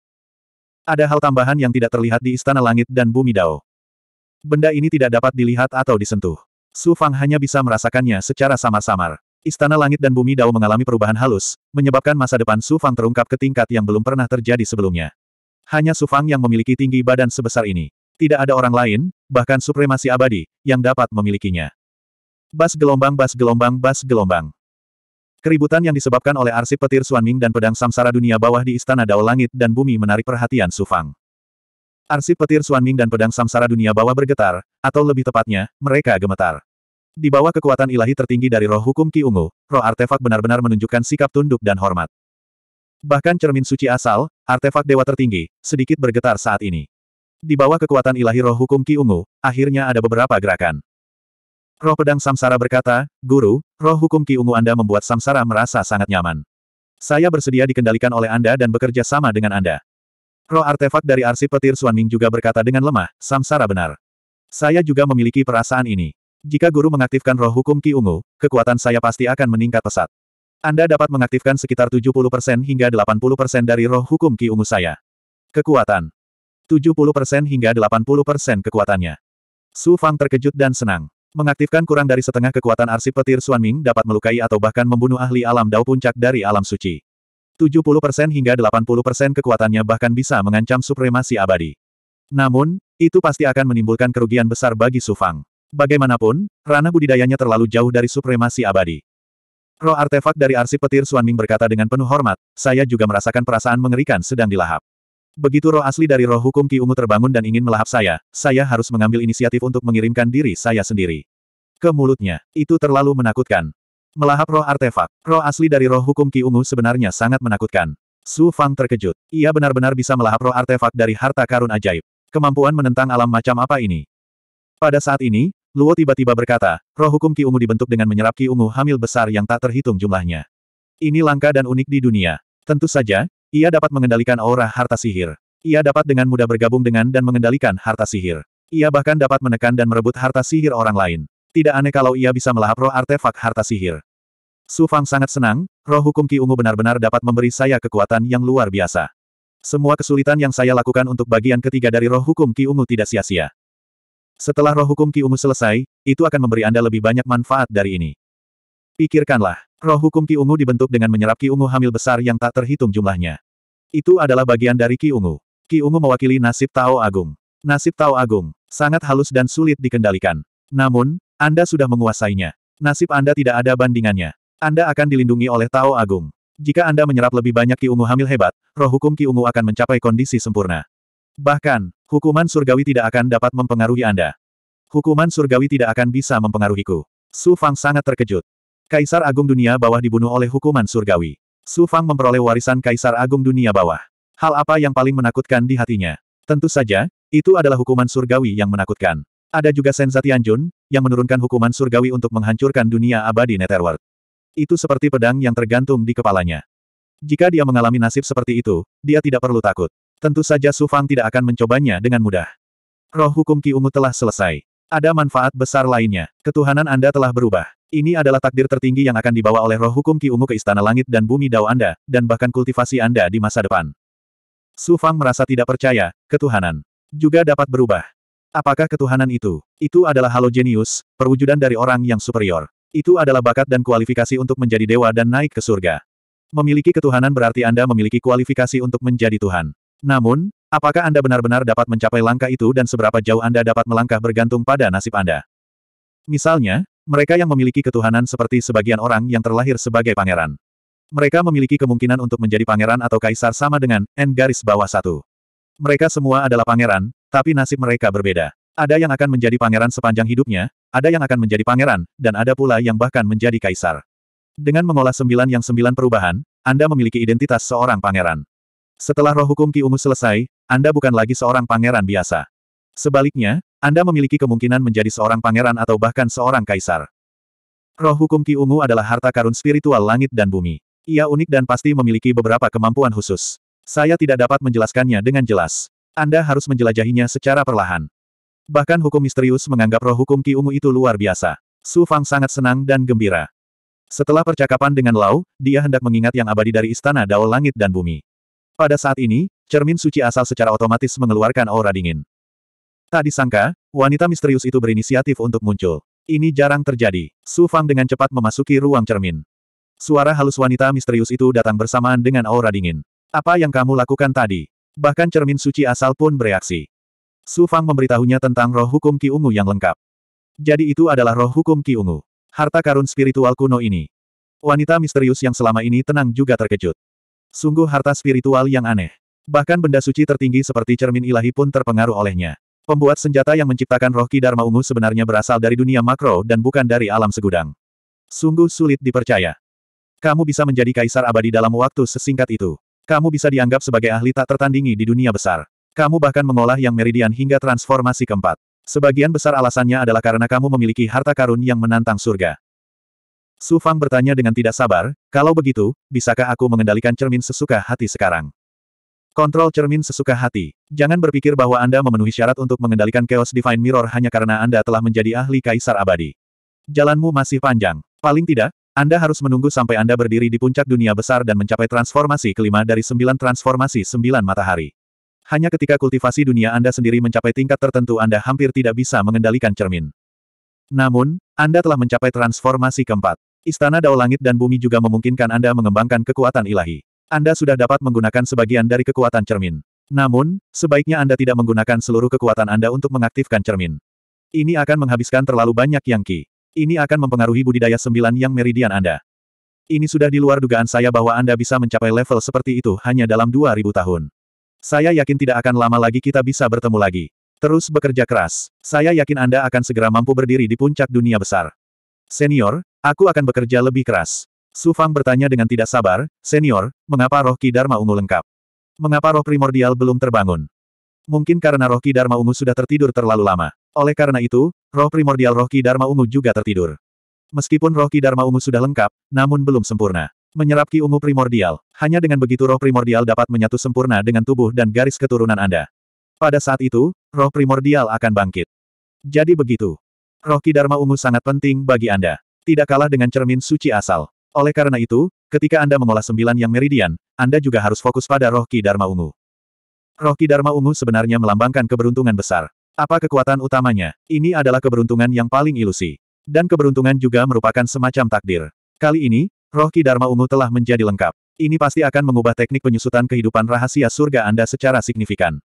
Ada hal tambahan yang tidak terlihat di istana langit dan bumi dao. Benda ini tidak dapat dilihat atau disentuh. Su Fang hanya bisa merasakannya secara samar-samar. Istana langit dan bumi dao mengalami perubahan halus, menyebabkan masa depan Su Fang terungkap ke tingkat yang belum pernah terjadi sebelumnya. Hanya Su Fang yang memiliki tinggi badan sebesar ini. Tidak ada orang lain, bahkan supremasi abadi, yang dapat memilikinya. Bas gelombang bas gelombang bas gelombang. Keributan yang disebabkan oleh arsip petir Suanming dan pedang samsara dunia bawah di Istana Dao Langit dan Bumi menarik perhatian Sufang. Arsip petir Suanming dan pedang samsara dunia bawah bergetar, atau lebih tepatnya, mereka gemetar. Di bawah kekuatan ilahi tertinggi dari roh hukum Ki Ungu, roh artefak benar-benar menunjukkan sikap tunduk dan hormat. Bahkan cermin suci asal, artefak dewa tertinggi, sedikit bergetar saat ini. Di bawah kekuatan ilahi roh hukum Ki Ungu, akhirnya ada beberapa gerakan. Roh pedang samsara berkata, Guru, roh hukum Ki Ungu Anda membuat samsara merasa sangat nyaman. Saya bersedia dikendalikan oleh Anda dan bekerja sama dengan Anda. Roh artefak dari arsip petir Suanming juga berkata dengan lemah, samsara benar. Saya juga memiliki perasaan ini. Jika guru mengaktifkan roh hukum Ki Ungu, kekuatan saya pasti akan meningkat pesat. Anda dapat mengaktifkan sekitar 70% hingga 80% dari roh hukum Ki Ungu saya. Kekuatan. 70% hingga 80% kekuatannya. Su Fang terkejut dan senang. Mengaktifkan kurang dari setengah kekuatan arsip petir Ming dapat melukai atau bahkan membunuh ahli alam dao puncak dari alam suci. 70% hingga 80% kekuatannya bahkan bisa mengancam supremasi abadi. Namun, itu pasti akan menimbulkan kerugian besar bagi Sufang. Bagaimanapun, ranah budidayanya terlalu jauh dari supremasi abadi. Roh artefak dari arsip petir Ming berkata dengan penuh hormat, saya juga merasakan perasaan mengerikan sedang dilahap. Begitu roh asli dari roh hukum Ki Ungu terbangun dan ingin melahap saya, saya harus mengambil inisiatif untuk mengirimkan diri saya sendiri. Ke mulutnya, itu terlalu menakutkan. Melahap roh artefak, roh asli dari roh hukum Ki Ungu sebenarnya sangat menakutkan. Su Fang terkejut. Ia benar-benar bisa melahap roh artefak dari harta karun ajaib. Kemampuan menentang alam macam apa ini? Pada saat ini, Luo tiba-tiba berkata, roh hukum Ki Ungu dibentuk dengan menyerap Ki Ungu hamil besar yang tak terhitung jumlahnya. Ini langka dan unik di dunia. Tentu saja, ia dapat mengendalikan aura harta sihir. Ia dapat dengan mudah bergabung dengan dan mengendalikan harta sihir. Ia bahkan dapat menekan dan merebut harta sihir orang lain. Tidak aneh kalau ia bisa melahap roh artefak harta sihir. Su Fang sangat senang, roh hukum Ki Ungu benar-benar dapat memberi saya kekuatan yang luar biasa. Semua kesulitan yang saya lakukan untuk bagian ketiga dari roh hukum Ki Ungu tidak sia-sia. Setelah roh hukum Ki Ungu selesai, itu akan memberi Anda lebih banyak manfaat dari ini. Pikirkanlah. Roh hukum Ki Ungu dibentuk dengan menyerap Ki Ungu hamil besar yang tak terhitung jumlahnya. Itu adalah bagian dari Ki Ungu. Ki Ungu mewakili nasib Tao Agung. Nasib Tao Agung, sangat halus dan sulit dikendalikan. Namun, Anda sudah menguasainya. Nasib Anda tidak ada bandingannya. Anda akan dilindungi oleh Tao Agung. Jika Anda menyerap lebih banyak Ki Ungu hamil hebat, roh hukum Ki Ungu akan mencapai kondisi sempurna. Bahkan, hukuman surgawi tidak akan dapat mempengaruhi Anda. Hukuman surgawi tidak akan bisa mempengaruhiku. Su Fang sangat terkejut. Kaisar Agung Dunia Bawah dibunuh oleh hukuman surgawi. Su Fang memperoleh warisan Kaisar Agung Dunia Bawah. Hal apa yang paling menakutkan di hatinya? Tentu saja, itu adalah hukuman surgawi yang menakutkan. Ada juga Senza Tianjun, yang menurunkan hukuman surgawi untuk menghancurkan dunia abadi Netherworld. Itu seperti pedang yang tergantung di kepalanya. Jika dia mengalami nasib seperti itu, dia tidak perlu takut. Tentu saja Su Fang tidak akan mencobanya dengan mudah. Roh hukum Ki Ungu telah selesai. Ada manfaat besar lainnya. Ketuhanan Anda telah berubah. Ini adalah takdir tertinggi yang akan dibawa oleh roh hukum Ki Ungu ke istana langit dan bumi Dao Anda, dan bahkan kultivasi Anda di masa depan. Su Fang merasa tidak percaya, ketuhanan juga dapat berubah. Apakah ketuhanan itu? Itu adalah halogenius, perwujudan dari orang yang superior. Itu adalah bakat dan kualifikasi untuk menjadi dewa dan naik ke surga. Memiliki ketuhanan berarti Anda memiliki kualifikasi untuk menjadi Tuhan. Namun, Apakah Anda benar-benar dapat mencapai langkah itu dan seberapa jauh Anda dapat melangkah bergantung pada nasib Anda? Misalnya, mereka yang memiliki ketuhanan seperti sebagian orang yang terlahir sebagai pangeran. Mereka memiliki kemungkinan untuk menjadi pangeran atau kaisar sama dengan N garis bawah satu. Mereka semua adalah pangeran, tapi nasib mereka berbeda. Ada yang akan menjadi pangeran sepanjang hidupnya, ada yang akan menjadi pangeran, dan ada pula yang bahkan menjadi kaisar. Dengan mengolah sembilan yang sembilan perubahan, Anda memiliki identitas seorang pangeran. Setelah roh hukum Ki Ungu selesai, anda bukan lagi seorang pangeran biasa. Sebaliknya, Anda memiliki kemungkinan menjadi seorang pangeran atau bahkan seorang kaisar. Roh hukum Ki Ungu adalah harta karun spiritual langit dan bumi. Ia unik dan pasti memiliki beberapa kemampuan khusus. Saya tidak dapat menjelaskannya dengan jelas. Anda harus menjelajahinya secara perlahan. Bahkan hukum misterius menganggap roh hukum Ki Ungu itu luar biasa. Su Fang sangat senang dan gembira. Setelah percakapan dengan Lau, dia hendak mengingat yang abadi dari istana Dao Langit dan Bumi. Pada saat ini, Cermin suci asal secara otomatis mengeluarkan aura dingin. Tak disangka, wanita misterius itu berinisiatif untuk muncul. Ini jarang terjadi. Su Fang dengan cepat memasuki ruang cermin. Suara halus wanita misterius itu datang bersamaan dengan aura dingin. Apa yang kamu lakukan tadi? Bahkan cermin suci asal pun bereaksi. Su Fang memberitahunya tentang roh hukum Ki Ungu yang lengkap. Jadi itu adalah roh hukum Ki Ungu. Harta karun spiritual kuno ini. Wanita misterius yang selama ini tenang juga terkejut. Sungguh harta spiritual yang aneh. Bahkan benda suci tertinggi seperti cermin ilahi pun terpengaruh olehnya. Pembuat senjata yang menciptakan roh Ki Dharma Ungu sebenarnya berasal dari dunia makro dan bukan dari alam segudang. Sungguh sulit dipercaya. Kamu bisa menjadi kaisar abadi dalam waktu sesingkat itu. Kamu bisa dianggap sebagai ahli tak tertandingi di dunia besar. Kamu bahkan mengolah yang meridian hingga transformasi keempat. Sebagian besar alasannya adalah karena kamu memiliki harta karun yang menantang surga. Su Fang bertanya dengan tidak sabar, kalau begitu, bisakah aku mengendalikan cermin sesuka hati sekarang? Kontrol cermin sesuka hati. Jangan berpikir bahwa Anda memenuhi syarat untuk mengendalikan Chaos Divine Mirror hanya karena Anda telah menjadi ahli kaisar abadi. Jalanmu masih panjang. Paling tidak, Anda harus menunggu sampai Anda berdiri di puncak dunia besar dan mencapai transformasi kelima dari sembilan transformasi sembilan matahari. Hanya ketika kultivasi dunia Anda sendiri mencapai tingkat tertentu Anda hampir tidak bisa mengendalikan cermin. Namun, Anda telah mencapai transformasi keempat. Istana Dao Langit dan Bumi juga memungkinkan Anda mengembangkan kekuatan ilahi. Anda sudah dapat menggunakan sebagian dari kekuatan cermin. Namun, sebaiknya Anda tidak menggunakan seluruh kekuatan Anda untuk mengaktifkan cermin. Ini akan menghabiskan terlalu banyak yang ki. Ini akan mempengaruhi budidaya sembilan yang meridian Anda. Ini sudah di luar dugaan saya bahwa Anda bisa mencapai level seperti itu hanya dalam 2000 tahun. Saya yakin tidak akan lama lagi kita bisa bertemu lagi. Terus bekerja keras. Saya yakin Anda akan segera mampu berdiri di puncak dunia besar. Senior, aku akan bekerja lebih keras. Su Fang bertanya dengan tidak sabar, Senior, mengapa roh Ki Dharma ungu lengkap? Mengapa roh primordial belum terbangun? Mungkin karena roh Ki Dharma ungu sudah tertidur terlalu lama. Oleh karena itu, roh primordial roh Ki Dharma ungu juga tertidur. Meskipun roh Ki Dharma ungu sudah lengkap, namun belum sempurna. Menyerap Ki ungu primordial, hanya dengan begitu roh primordial dapat menyatu sempurna dengan tubuh dan garis keturunan Anda. Pada saat itu, roh primordial akan bangkit. Jadi begitu. Roh Ki Dharma ungu sangat penting bagi Anda. Tidak kalah dengan cermin suci asal. Oleh karena itu, ketika Anda mengolah sembilan yang meridian, Anda juga harus fokus pada roh Ki Dharma Ungu. Roh Ki Dharma Ungu sebenarnya melambangkan keberuntungan besar. Apa kekuatan utamanya? Ini adalah keberuntungan yang paling ilusi. Dan keberuntungan juga merupakan semacam takdir. Kali ini, roh Ki Dharma Ungu telah menjadi lengkap. Ini pasti akan mengubah teknik penyusutan kehidupan rahasia surga Anda secara signifikan.